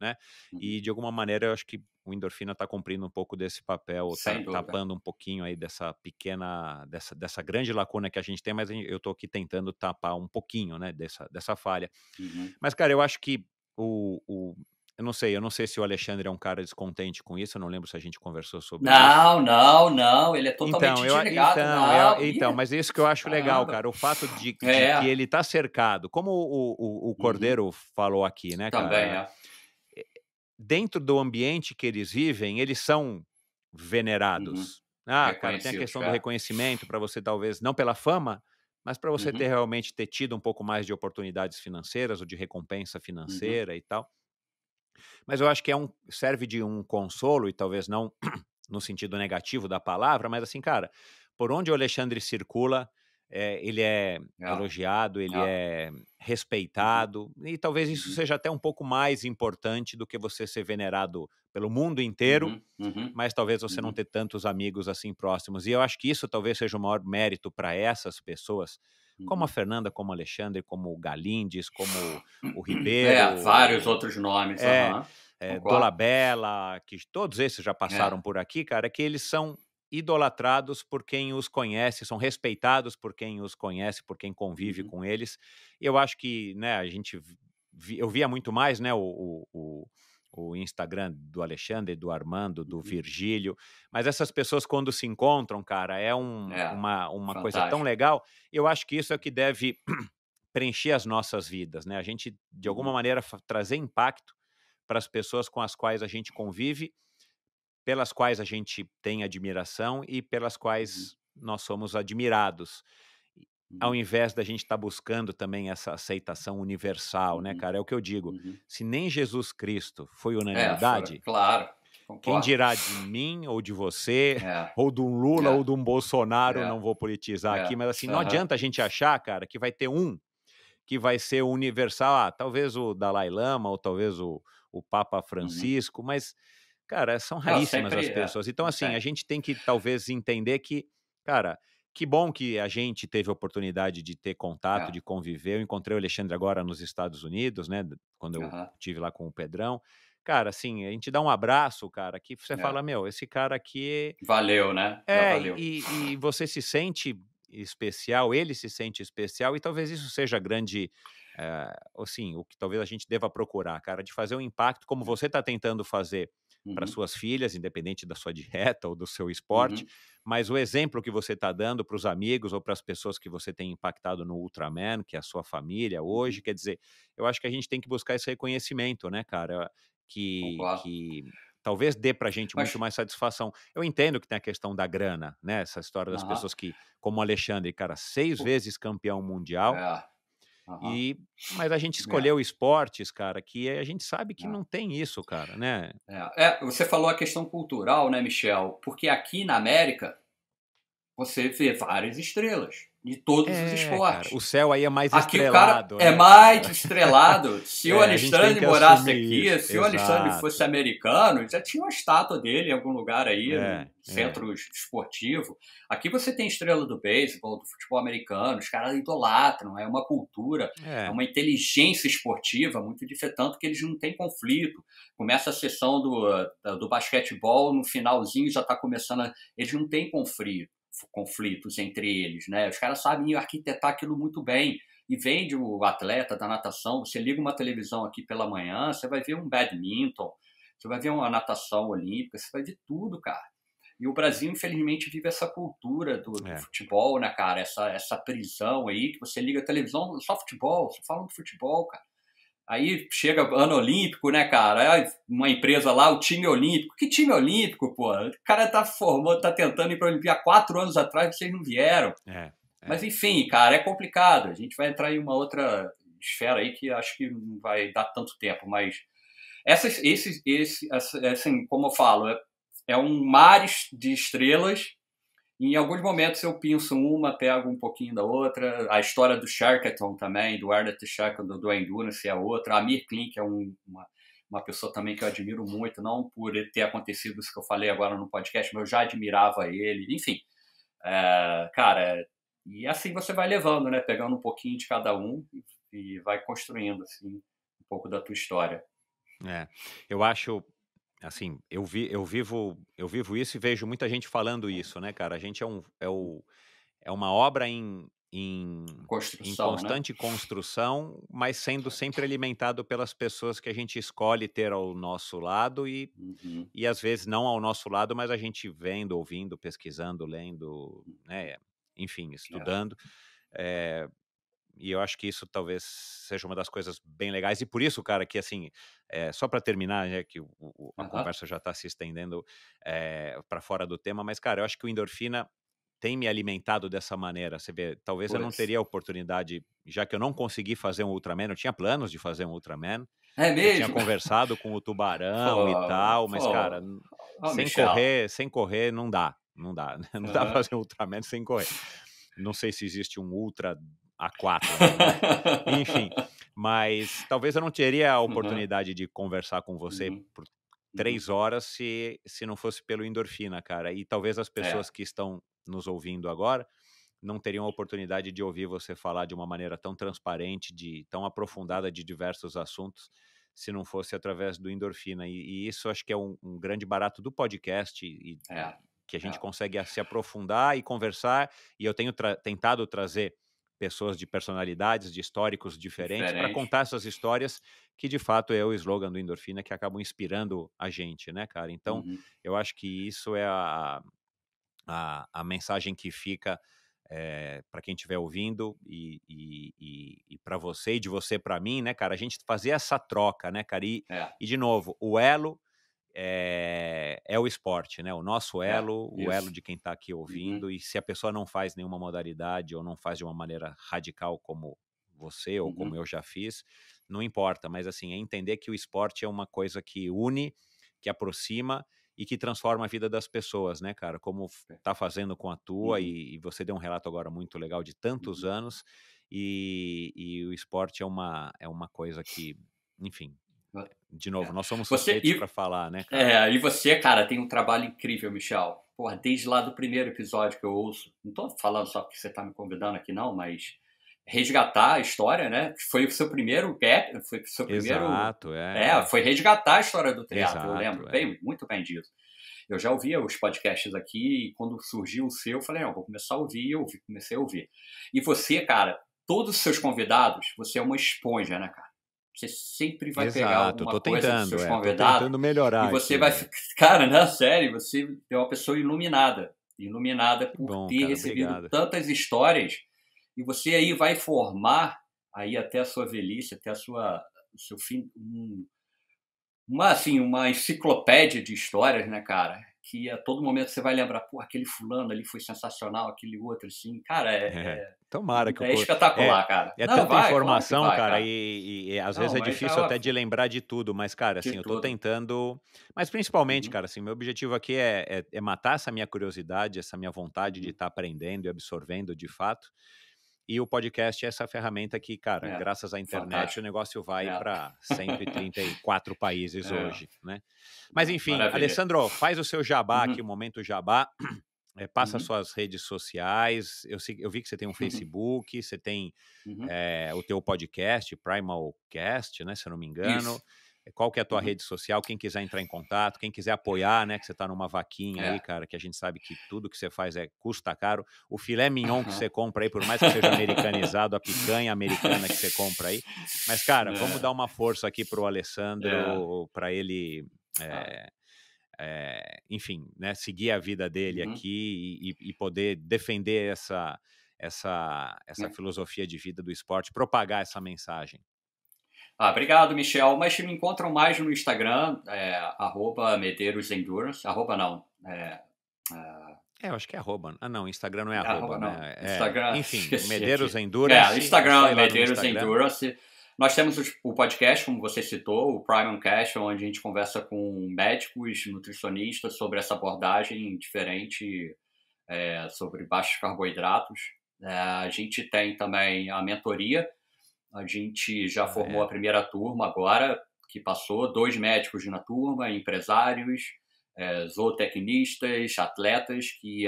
Né? E uhum. de alguma maneira eu acho que o endorfina está cumprindo um pouco desse papel, tá, tapando um pouquinho aí dessa pequena, dessa, dessa grande lacuna que a gente tem, mas eu estou aqui tentando tapar um pouquinho, né, dessa, dessa falha. Uhum. Mas cara, eu acho que o, o eu não sei, eu não sei se o Alexandre é um cara descontente com isso, eu não lembro se a gente conversou sobre não, isso. Não, não, não, ele é então, totalmente então, desligado. então, não, eu, então, mas isso que eu acho Caramba. legal, cara, o fato de, de é. que ele está cercado, como o, o, o uhum. Cordeiro uhum. falou aqui, né, cara? Também, é. Dentro do ambiente que eles vivem, eles são venerados. Uhum. Ah, cara, tem a questão cara. do é. reconhecimento para você, talvez, não pela fama, mas para você uhum. ter realmente ter tido um pouco mais de oportunidades financeiras ou de recompensa uhum. financeira uhum. e tal. Mas eu acho que é um serve de um consolo e talvez não [clears throat] no sentido negativo da palavra, mas assim, cara, por onde o Alexandre circula, é, ele é ah. elogiado, ele ah. é uhum. respeitado, e talvez isso uhum. seja até um pouco mais importante do que você ser venerado pelo mundo inteiro, uhum. Uhum. mas talvez você não uhum. ter tantos amigos assim próximos. E eu acho que isso talvez seja o maior mérito para essas pessoas, como a uhum. Fernanda, como o Alexandre, como o Galindes, como o [laughs] é, Ribeiro. É, vários outros nomes. É, uhum. é, Dolabella, que todos esses já passaram é. por aqui, cara, que eles são idolatrados por quem os conhece, são respeitados por quem os conhece, por quem convive uhum. com eles. Eu acho que, né, a gente vi, eu via muito mais, né, o, o, o Instagram do Alexandre, do Armando, do uhum. Virgílio, mas essas pessoas quando se encontram, cara, é, um, é, uma, uma coisa tão legal. Eu acho que isso é o que deve [clears throat] preencher as nossas vidas, né? A gente de alguma uhum. maneira trazer impacto para as pessoas com as quais a gente convive pelas quais a gente tem admiração e pelas uhum. quais nós somos admirados. Ao uhum. invés da gente estar tá buscando também essa aceitação universal, né, uhum. cara? É o que eu digo. Se nem Jesus Cristo foi é, unanimidade, é, claro, Concordo. Quem dirá de mim ou de você, é. ou de um Lula é. ou de um Bolsonaro, é. não vou politizar é. aqui, mas assim, não adianta a gente achar, cara, que vai ter um que vai ser universal, ah, talvez o Dalai Lama ou talvez o, o Papa Francisco, uhum. mas Cara, é, são raríssimas Não, as é, pessoas. Então, assim, é. a gente tem que talvez entender que, cara, que bom que a gente teve a oportunidade de ter contato, é. de conviver. Eu encontrei o Alexandre agora nos Estados Unidos, né? Quando eu uhum. -huh. tive lá com o Pedrão. Cara, assim, a gente dá um abraço, cara, que você é. fala, meu, esse cara aqui. Valeu, né? É, valeu. E, e você se sente especial, ele se sente especial, e talvez isso seja grande é, assim, o que talvez a gente deva procurar, cara, de fazer um impacto como você está tentando fazer uhum. para suas filhas, independente da sua [laughs] dieta ou do seu esporte, uhum. mas o exemplo que você está dando para os amigos ou para as pessoas que você tem impactado no Ultraman, que é a sua família hoje, uhum. quer dizer, eu acho que a gente tem que buscar esse reconhecimento, né, cara, que, que talvez dê para a gente mas... muito mais satisfação. Eu entendo que tem a questão da grana, né, essa história das pessoas que, como o Alexandre, cara, seis vezes campeão mundial... É Uhum. E, mas a gente é. escolheu é. esportes, cara, que a gente sabe que é. não tem isso, cara, né? É, é. você falou a questão cultural, né, Michel? Porque aqui na América você vê várias estrelas de todos é, os esportes. Cara, o céu aí é mais aqui estrelado. O cara é, é mais estrelado. Se [laughs] é, o Alexandre morasse aqui, isso. se Exato. o Alexandre fosse americano, já tinha uma estátua dele em algum lugar aí, no é, é. centro esportivo. Aqui você tem estrela do beisebol, do futebol americano, os caras idolatram, é uma cultura, é, é uma inteligência esportiva muito diferente, tanto que eles não têm conflito. Começa a sessão do, do basquetebol, no finalzinho já está começando, a, eles não têm conflito conflitos entre eles, né? Os caras sabem arquitetar aquilo muito bem e vende o atleta da natação. Você liga uma televisão aqui pela manhã, você vai ver um badminton, você vai ver uma natação olímpica, você vai ver tudo, cara. E o Brasil, infelizmente, vive essa cultura do, é. do futebol, né, cara? Essa, essa prisão aí que você liga a televisão, só futebol, só falam de futebol, cara. Aí chega ano olímpico, né, cara? Uma empresa lá, o time olímpico. Que time olímpico, pô? O cara tá formando, tá tentando ir pra Olimpíada quatro anos atrás vocês não vieram. É, é. Mas enfim, cara, é complicado. A gente vai entrar em uma outra esfera aí que acho que não vai dar tanto tempo, mas essas, esses, esse, é assim, como eu falo, é, é um mar de estrelas em alguns momentos eu pinço uma, pego um pouquinho da outra. A história do Sharkathon também, do Arda Tishaka, do, do Endurance é outra. A Mir Klink é um, uma, uma pessoa também que eu admiro muito, não por ter acontecido isso que eu falei agora no podcast, mas eu já admirava ele. Enfim, é, cara, e assim você vai levando, né? Pegando um pouquinho de cada um e vai construindo assim, um pouco da tua história. É, eu acho assim, eu, vi, eu, vivo, eu vivo isso e vejo muita gente falando isso, né, cara? A gente é, um, é, hum. o, é uma obra em, em, em né? constante né? construção, mas sendo sempre alimentado pelas pessoas que a gente escolhe ter ao nosso lado e, uhum. e às vezes não ao nosso lado, mas a gente vendo, ouvindo, pesquisando, lendo, hum. né? enfim, é. estudando. É. É, e eu acho que isso talvez seja uma das coisas bem legais. E por isso, cara, que assim, é, só para terminar, né, que o, o, a uhum. conversa já está se estendendo é, eh, para fora do tema, mas, cara, eu acho que o endorfina tem me alimentado dessa maneira. Você vê, talvez pois. eu não teria a oportunidade, já que eu não consegui fazer um Ultraman, eu tinha planos de fazer um Ultraman. É mesmo? Eu tinha conversado com o [laughs] Tubarão oh, e tal, mas, oh, cara, oh, sem correr, sem correr, não dá. Não dá. [laughs] Não uhum. dá fazer um Ultraman sem correr. Não sei se existe um Ultra a quatro, Né? Enfim, mas talvez eu não teria a uhum. oportunidade uhum. de conversar com você uhum. por uhum. três horas se, se não fosse pelo endorfina, cara. E talvez as é. pessoas é. que estão nos ouvindo agora não teriam a oportunidade de ouvir você falar de uma maneira tão transparente, de tão aprofundada de diversos assuntos, se não fosse através do endorfina. E, e isso acho que é um, um, grande barato do podcast e, é. que a gente é. consegue se aprofundar e conversar. E eu tenho tra tentado trazer pessoas de personalidades, de históricos diferentes, Diferente. para contar essas histórias que de fato é o slogan do Endorfina que acabam inspirando a gente, né, cara? Então, uhum. eu acho que isso é a, a, a mensagem que fica é, eh, para quem estiver ouvindo e, e, e, e para você e de você para mim, né, cara? A gente fazer essa troca, né, cara? E, é. e de novo, o elo é, é, o esporte, né? O nosso é, elo, é, o elo de quem está aqui uhum. ouvindo. Uhum. E se a pessoa não faz nenhuma modalidade ou não faz de uma maneira radical como você ou uhum. como eu já fiz, não importa. Mas assim, é entender que o esporte é uma coisa que une, que aproxima e que transforma a vida das pessoas, né, cara? Como está é. fazendo com a tua uhum. e, e, você deu um relato agora muito legal de tantos uhum. anos. E, e o esporte é uma, é uma coisa que enfim, de novo, é. nós somos suspeitos para falar, né? Cara? É, e você, cara, tem um trabalho incrível, Michel. Porra, desde lá do primeiro episódio que eu ouço, não tô falando só porque você tá me convidando aqui, não, mas resgatar a história, né? Foi o seu primeiro gap, foi o seu primeiro. Exato, é, é. É, foi resgatar a história do teatro, Exato, eu lembro. É. Bem, muito bem disso. Eu já ouvia os podcasts aqui e quando surgiu o seu, eu falei, não, vou começar a ouvir, eu comecei a ouvir. E você, cara, todos os seus convidados, você é uma esponja, né, cara? Você sempre vai Exato, pegar alguma tô tentando, coisa dos seus é, convidados. Tô tentando melhorar. E você vai é. [laughs] Cara, na série, você é uma pessoa iluminada. Iluminada por Bom, ter cara, recebido obrigado. tantas histórias. E você aí vai formar, aí até a sua velhice, até a sua, o seu fim, um, uma, assim, uma enciclopédia de histórias, né, cara? que a todo momento você vai lembrar, pô, aquele fulano ali foi sensacional, aquele outro, assim, cara, é. é, é tomara que É corpo... espetacular, é, cara. É, é não, tanta vai, informação, vai, cara, cara, E, e às não, vezes é difícil ela... É até de lembrar de tudo, mas, cara, assim, de eu tô tudo. tentando. Mas principalmente, uhum. cara, assim, meu objetivo aqui é, é, é matar essa minha curiosidade, essa minha vontade de estar uhum. tá aprendendo e absorvendo de fato. E o podcast é essa ferramenta que, cara, é, graças à internet, fantástico. o negócio vai é. para 134 [laughs] países é. hoje, né? Mas enfim, Maravilha. Alessandro, faz o seu jabá uhum. aqui, o momento jabá. É, passa uhum. suas redes sociais. Eu, eu, vi que você tem um [laughs] Facebook, uhum. você tem é, o teu podcast, Primalcast, né? Se eu não me engano. Isso. É, qual que é a tua uhum. rede social? Quem quiser entrar em contato, quem quiser uhum. apoiar, né? Que você está numa vaquinha é. aí, cara, que a gente sabe que tudo que você faz é custa caro. O filé mignon uhum. que você compra aí, por mais que seja americanizado, a picanha americana que você compra aí. Mas, cara, é. vamos dar uma força aqui pro Alessandro, é. para ele. Eh, ah. É, enfim, né, seguir a vida dele uhum. aqui e, e, poder defender essa, essa, essa é. filosofia de vida do esporte, propagar essa mensagem. Ah, obrigado, Michel. Mas me encontram mais no Instagram, é, Endurance. arroba não. É, é, é, eu acho que é arroba. Ah, não, Instagram não é, é arroba, arroba né? Não. É, Instagram, é, enfim, [laughs] esqueci, Medeiros aqui. Endurance. É, Instagram, Medeiros Instagram. Endurance. Nós temos o podcast, como você citou, o Prime on Cash, onde a gente conversa com médicos, nutricionistas sobre essa abordagem diferente é, sobre baixos carboidratos. É, a gente tem também a mentoria, a gente já ah, formou é. a primeira turma agora, que passou, dois médicos na turma, empresários, é, zootecnistas, atletas que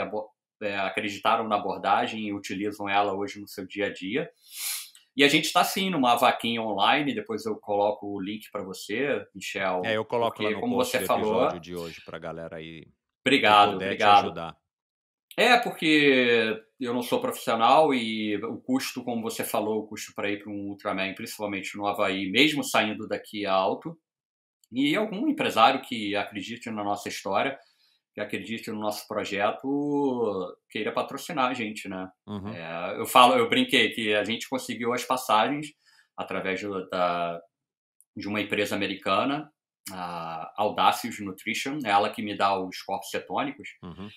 é, acreditaram na abordagem e utilizam ela hoje no seu dia a dia. E a gente está sim numa vaquinha online, depois eu coloco o link para você, Michel. É, eu coloco porque, lá no como post você falou, de hoje para galera aí. Obrigado, obrigado. ajudar. É, porque eu não sou profissional e o custo, como você falou, o custo para ir para um Ultraman, principalmente no Havaí, mesmo saindo daqui é alto. E algum empresário que acredite na nossa história, que acredite no nosso projeto, queira patrocinar a gente, né? Uhum. É, eu falo, eu brinquei que a gente conseguiu as passagens através da, de uma empresa americana, a Audacious Nutrition, ela que me dá os corpos cetônicos. Uhum.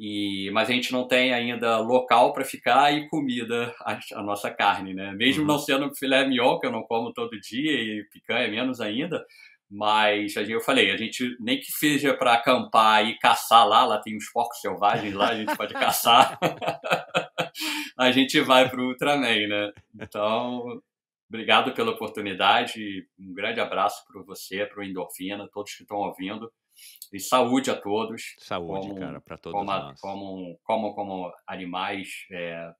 E, mas a gente não tem ainda local para ficar e comida, a, a, nossa carne, né? Mesmo uhum. não sendo filé mignon, que eu não como todo dia, e picanha menos ainda, mas eu falei, a gente nem que seja para acampar e caçar lá, lá tem uns porcos selvagens lá, a gente pode [laughs] caçar. [laughs] a gente vai para o Ultraman, né? Então, obrigado pela oportunidade, um grande abraço para você, para o Endorfina, todos que estão ouvindo. E saúde a todos. Saúde, como, cara, para todos como, nós. Como, como, como animais é,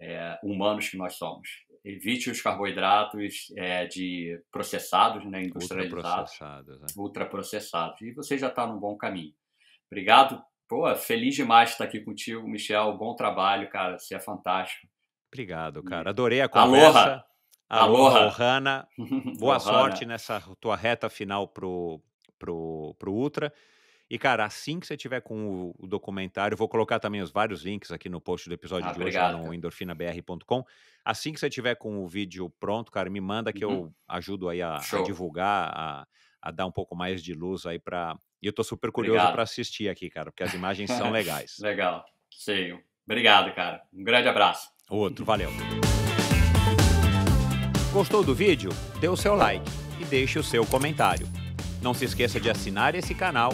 é, humanos que nós somos. Evite os carboidratos é, de processados, né, industrializados. Ultraprocessados. Né? Ultraprocessados. E você já está num bom caminho. Obrigado. Pô, feliz demais estar aqui contigo, Michel. Bom trabalho, cara. Você é fantástico. Obrigado, cara. Adorei a conversa. Aloha! Aloha, Aloha. [laughs] Boa Ohana. sorte nessa tua reta final pro pro, pro Ultra. E, cara, assim que você tiver com o, documentário, vou colocar também os vários links aqui no post do episódio ah, de hoje no endorfinabr.com. Assim que você tiver com o vídeo pronto, cara, me manda que uhum. eu ajudo aí a, a divulgar, a, a, dar um pouco mais de luz aí para. E eu tô super curioso para assistir aqui, cara, porque as imagens são legais. [laughs] Legal. Sim. Obrigado, cara. Um grande abraço. Outro, valeu. Gostou do vídeo? Dê o seu like e deixe o seu comentário. Não se esqueça de assinar esse canal.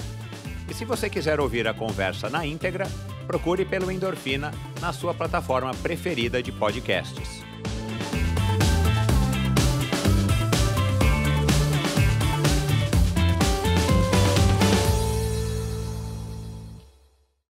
E se você quiser ouvir a conversa na íntegra, procure pelo Endorfina na sua plataforma preferida de podcasts.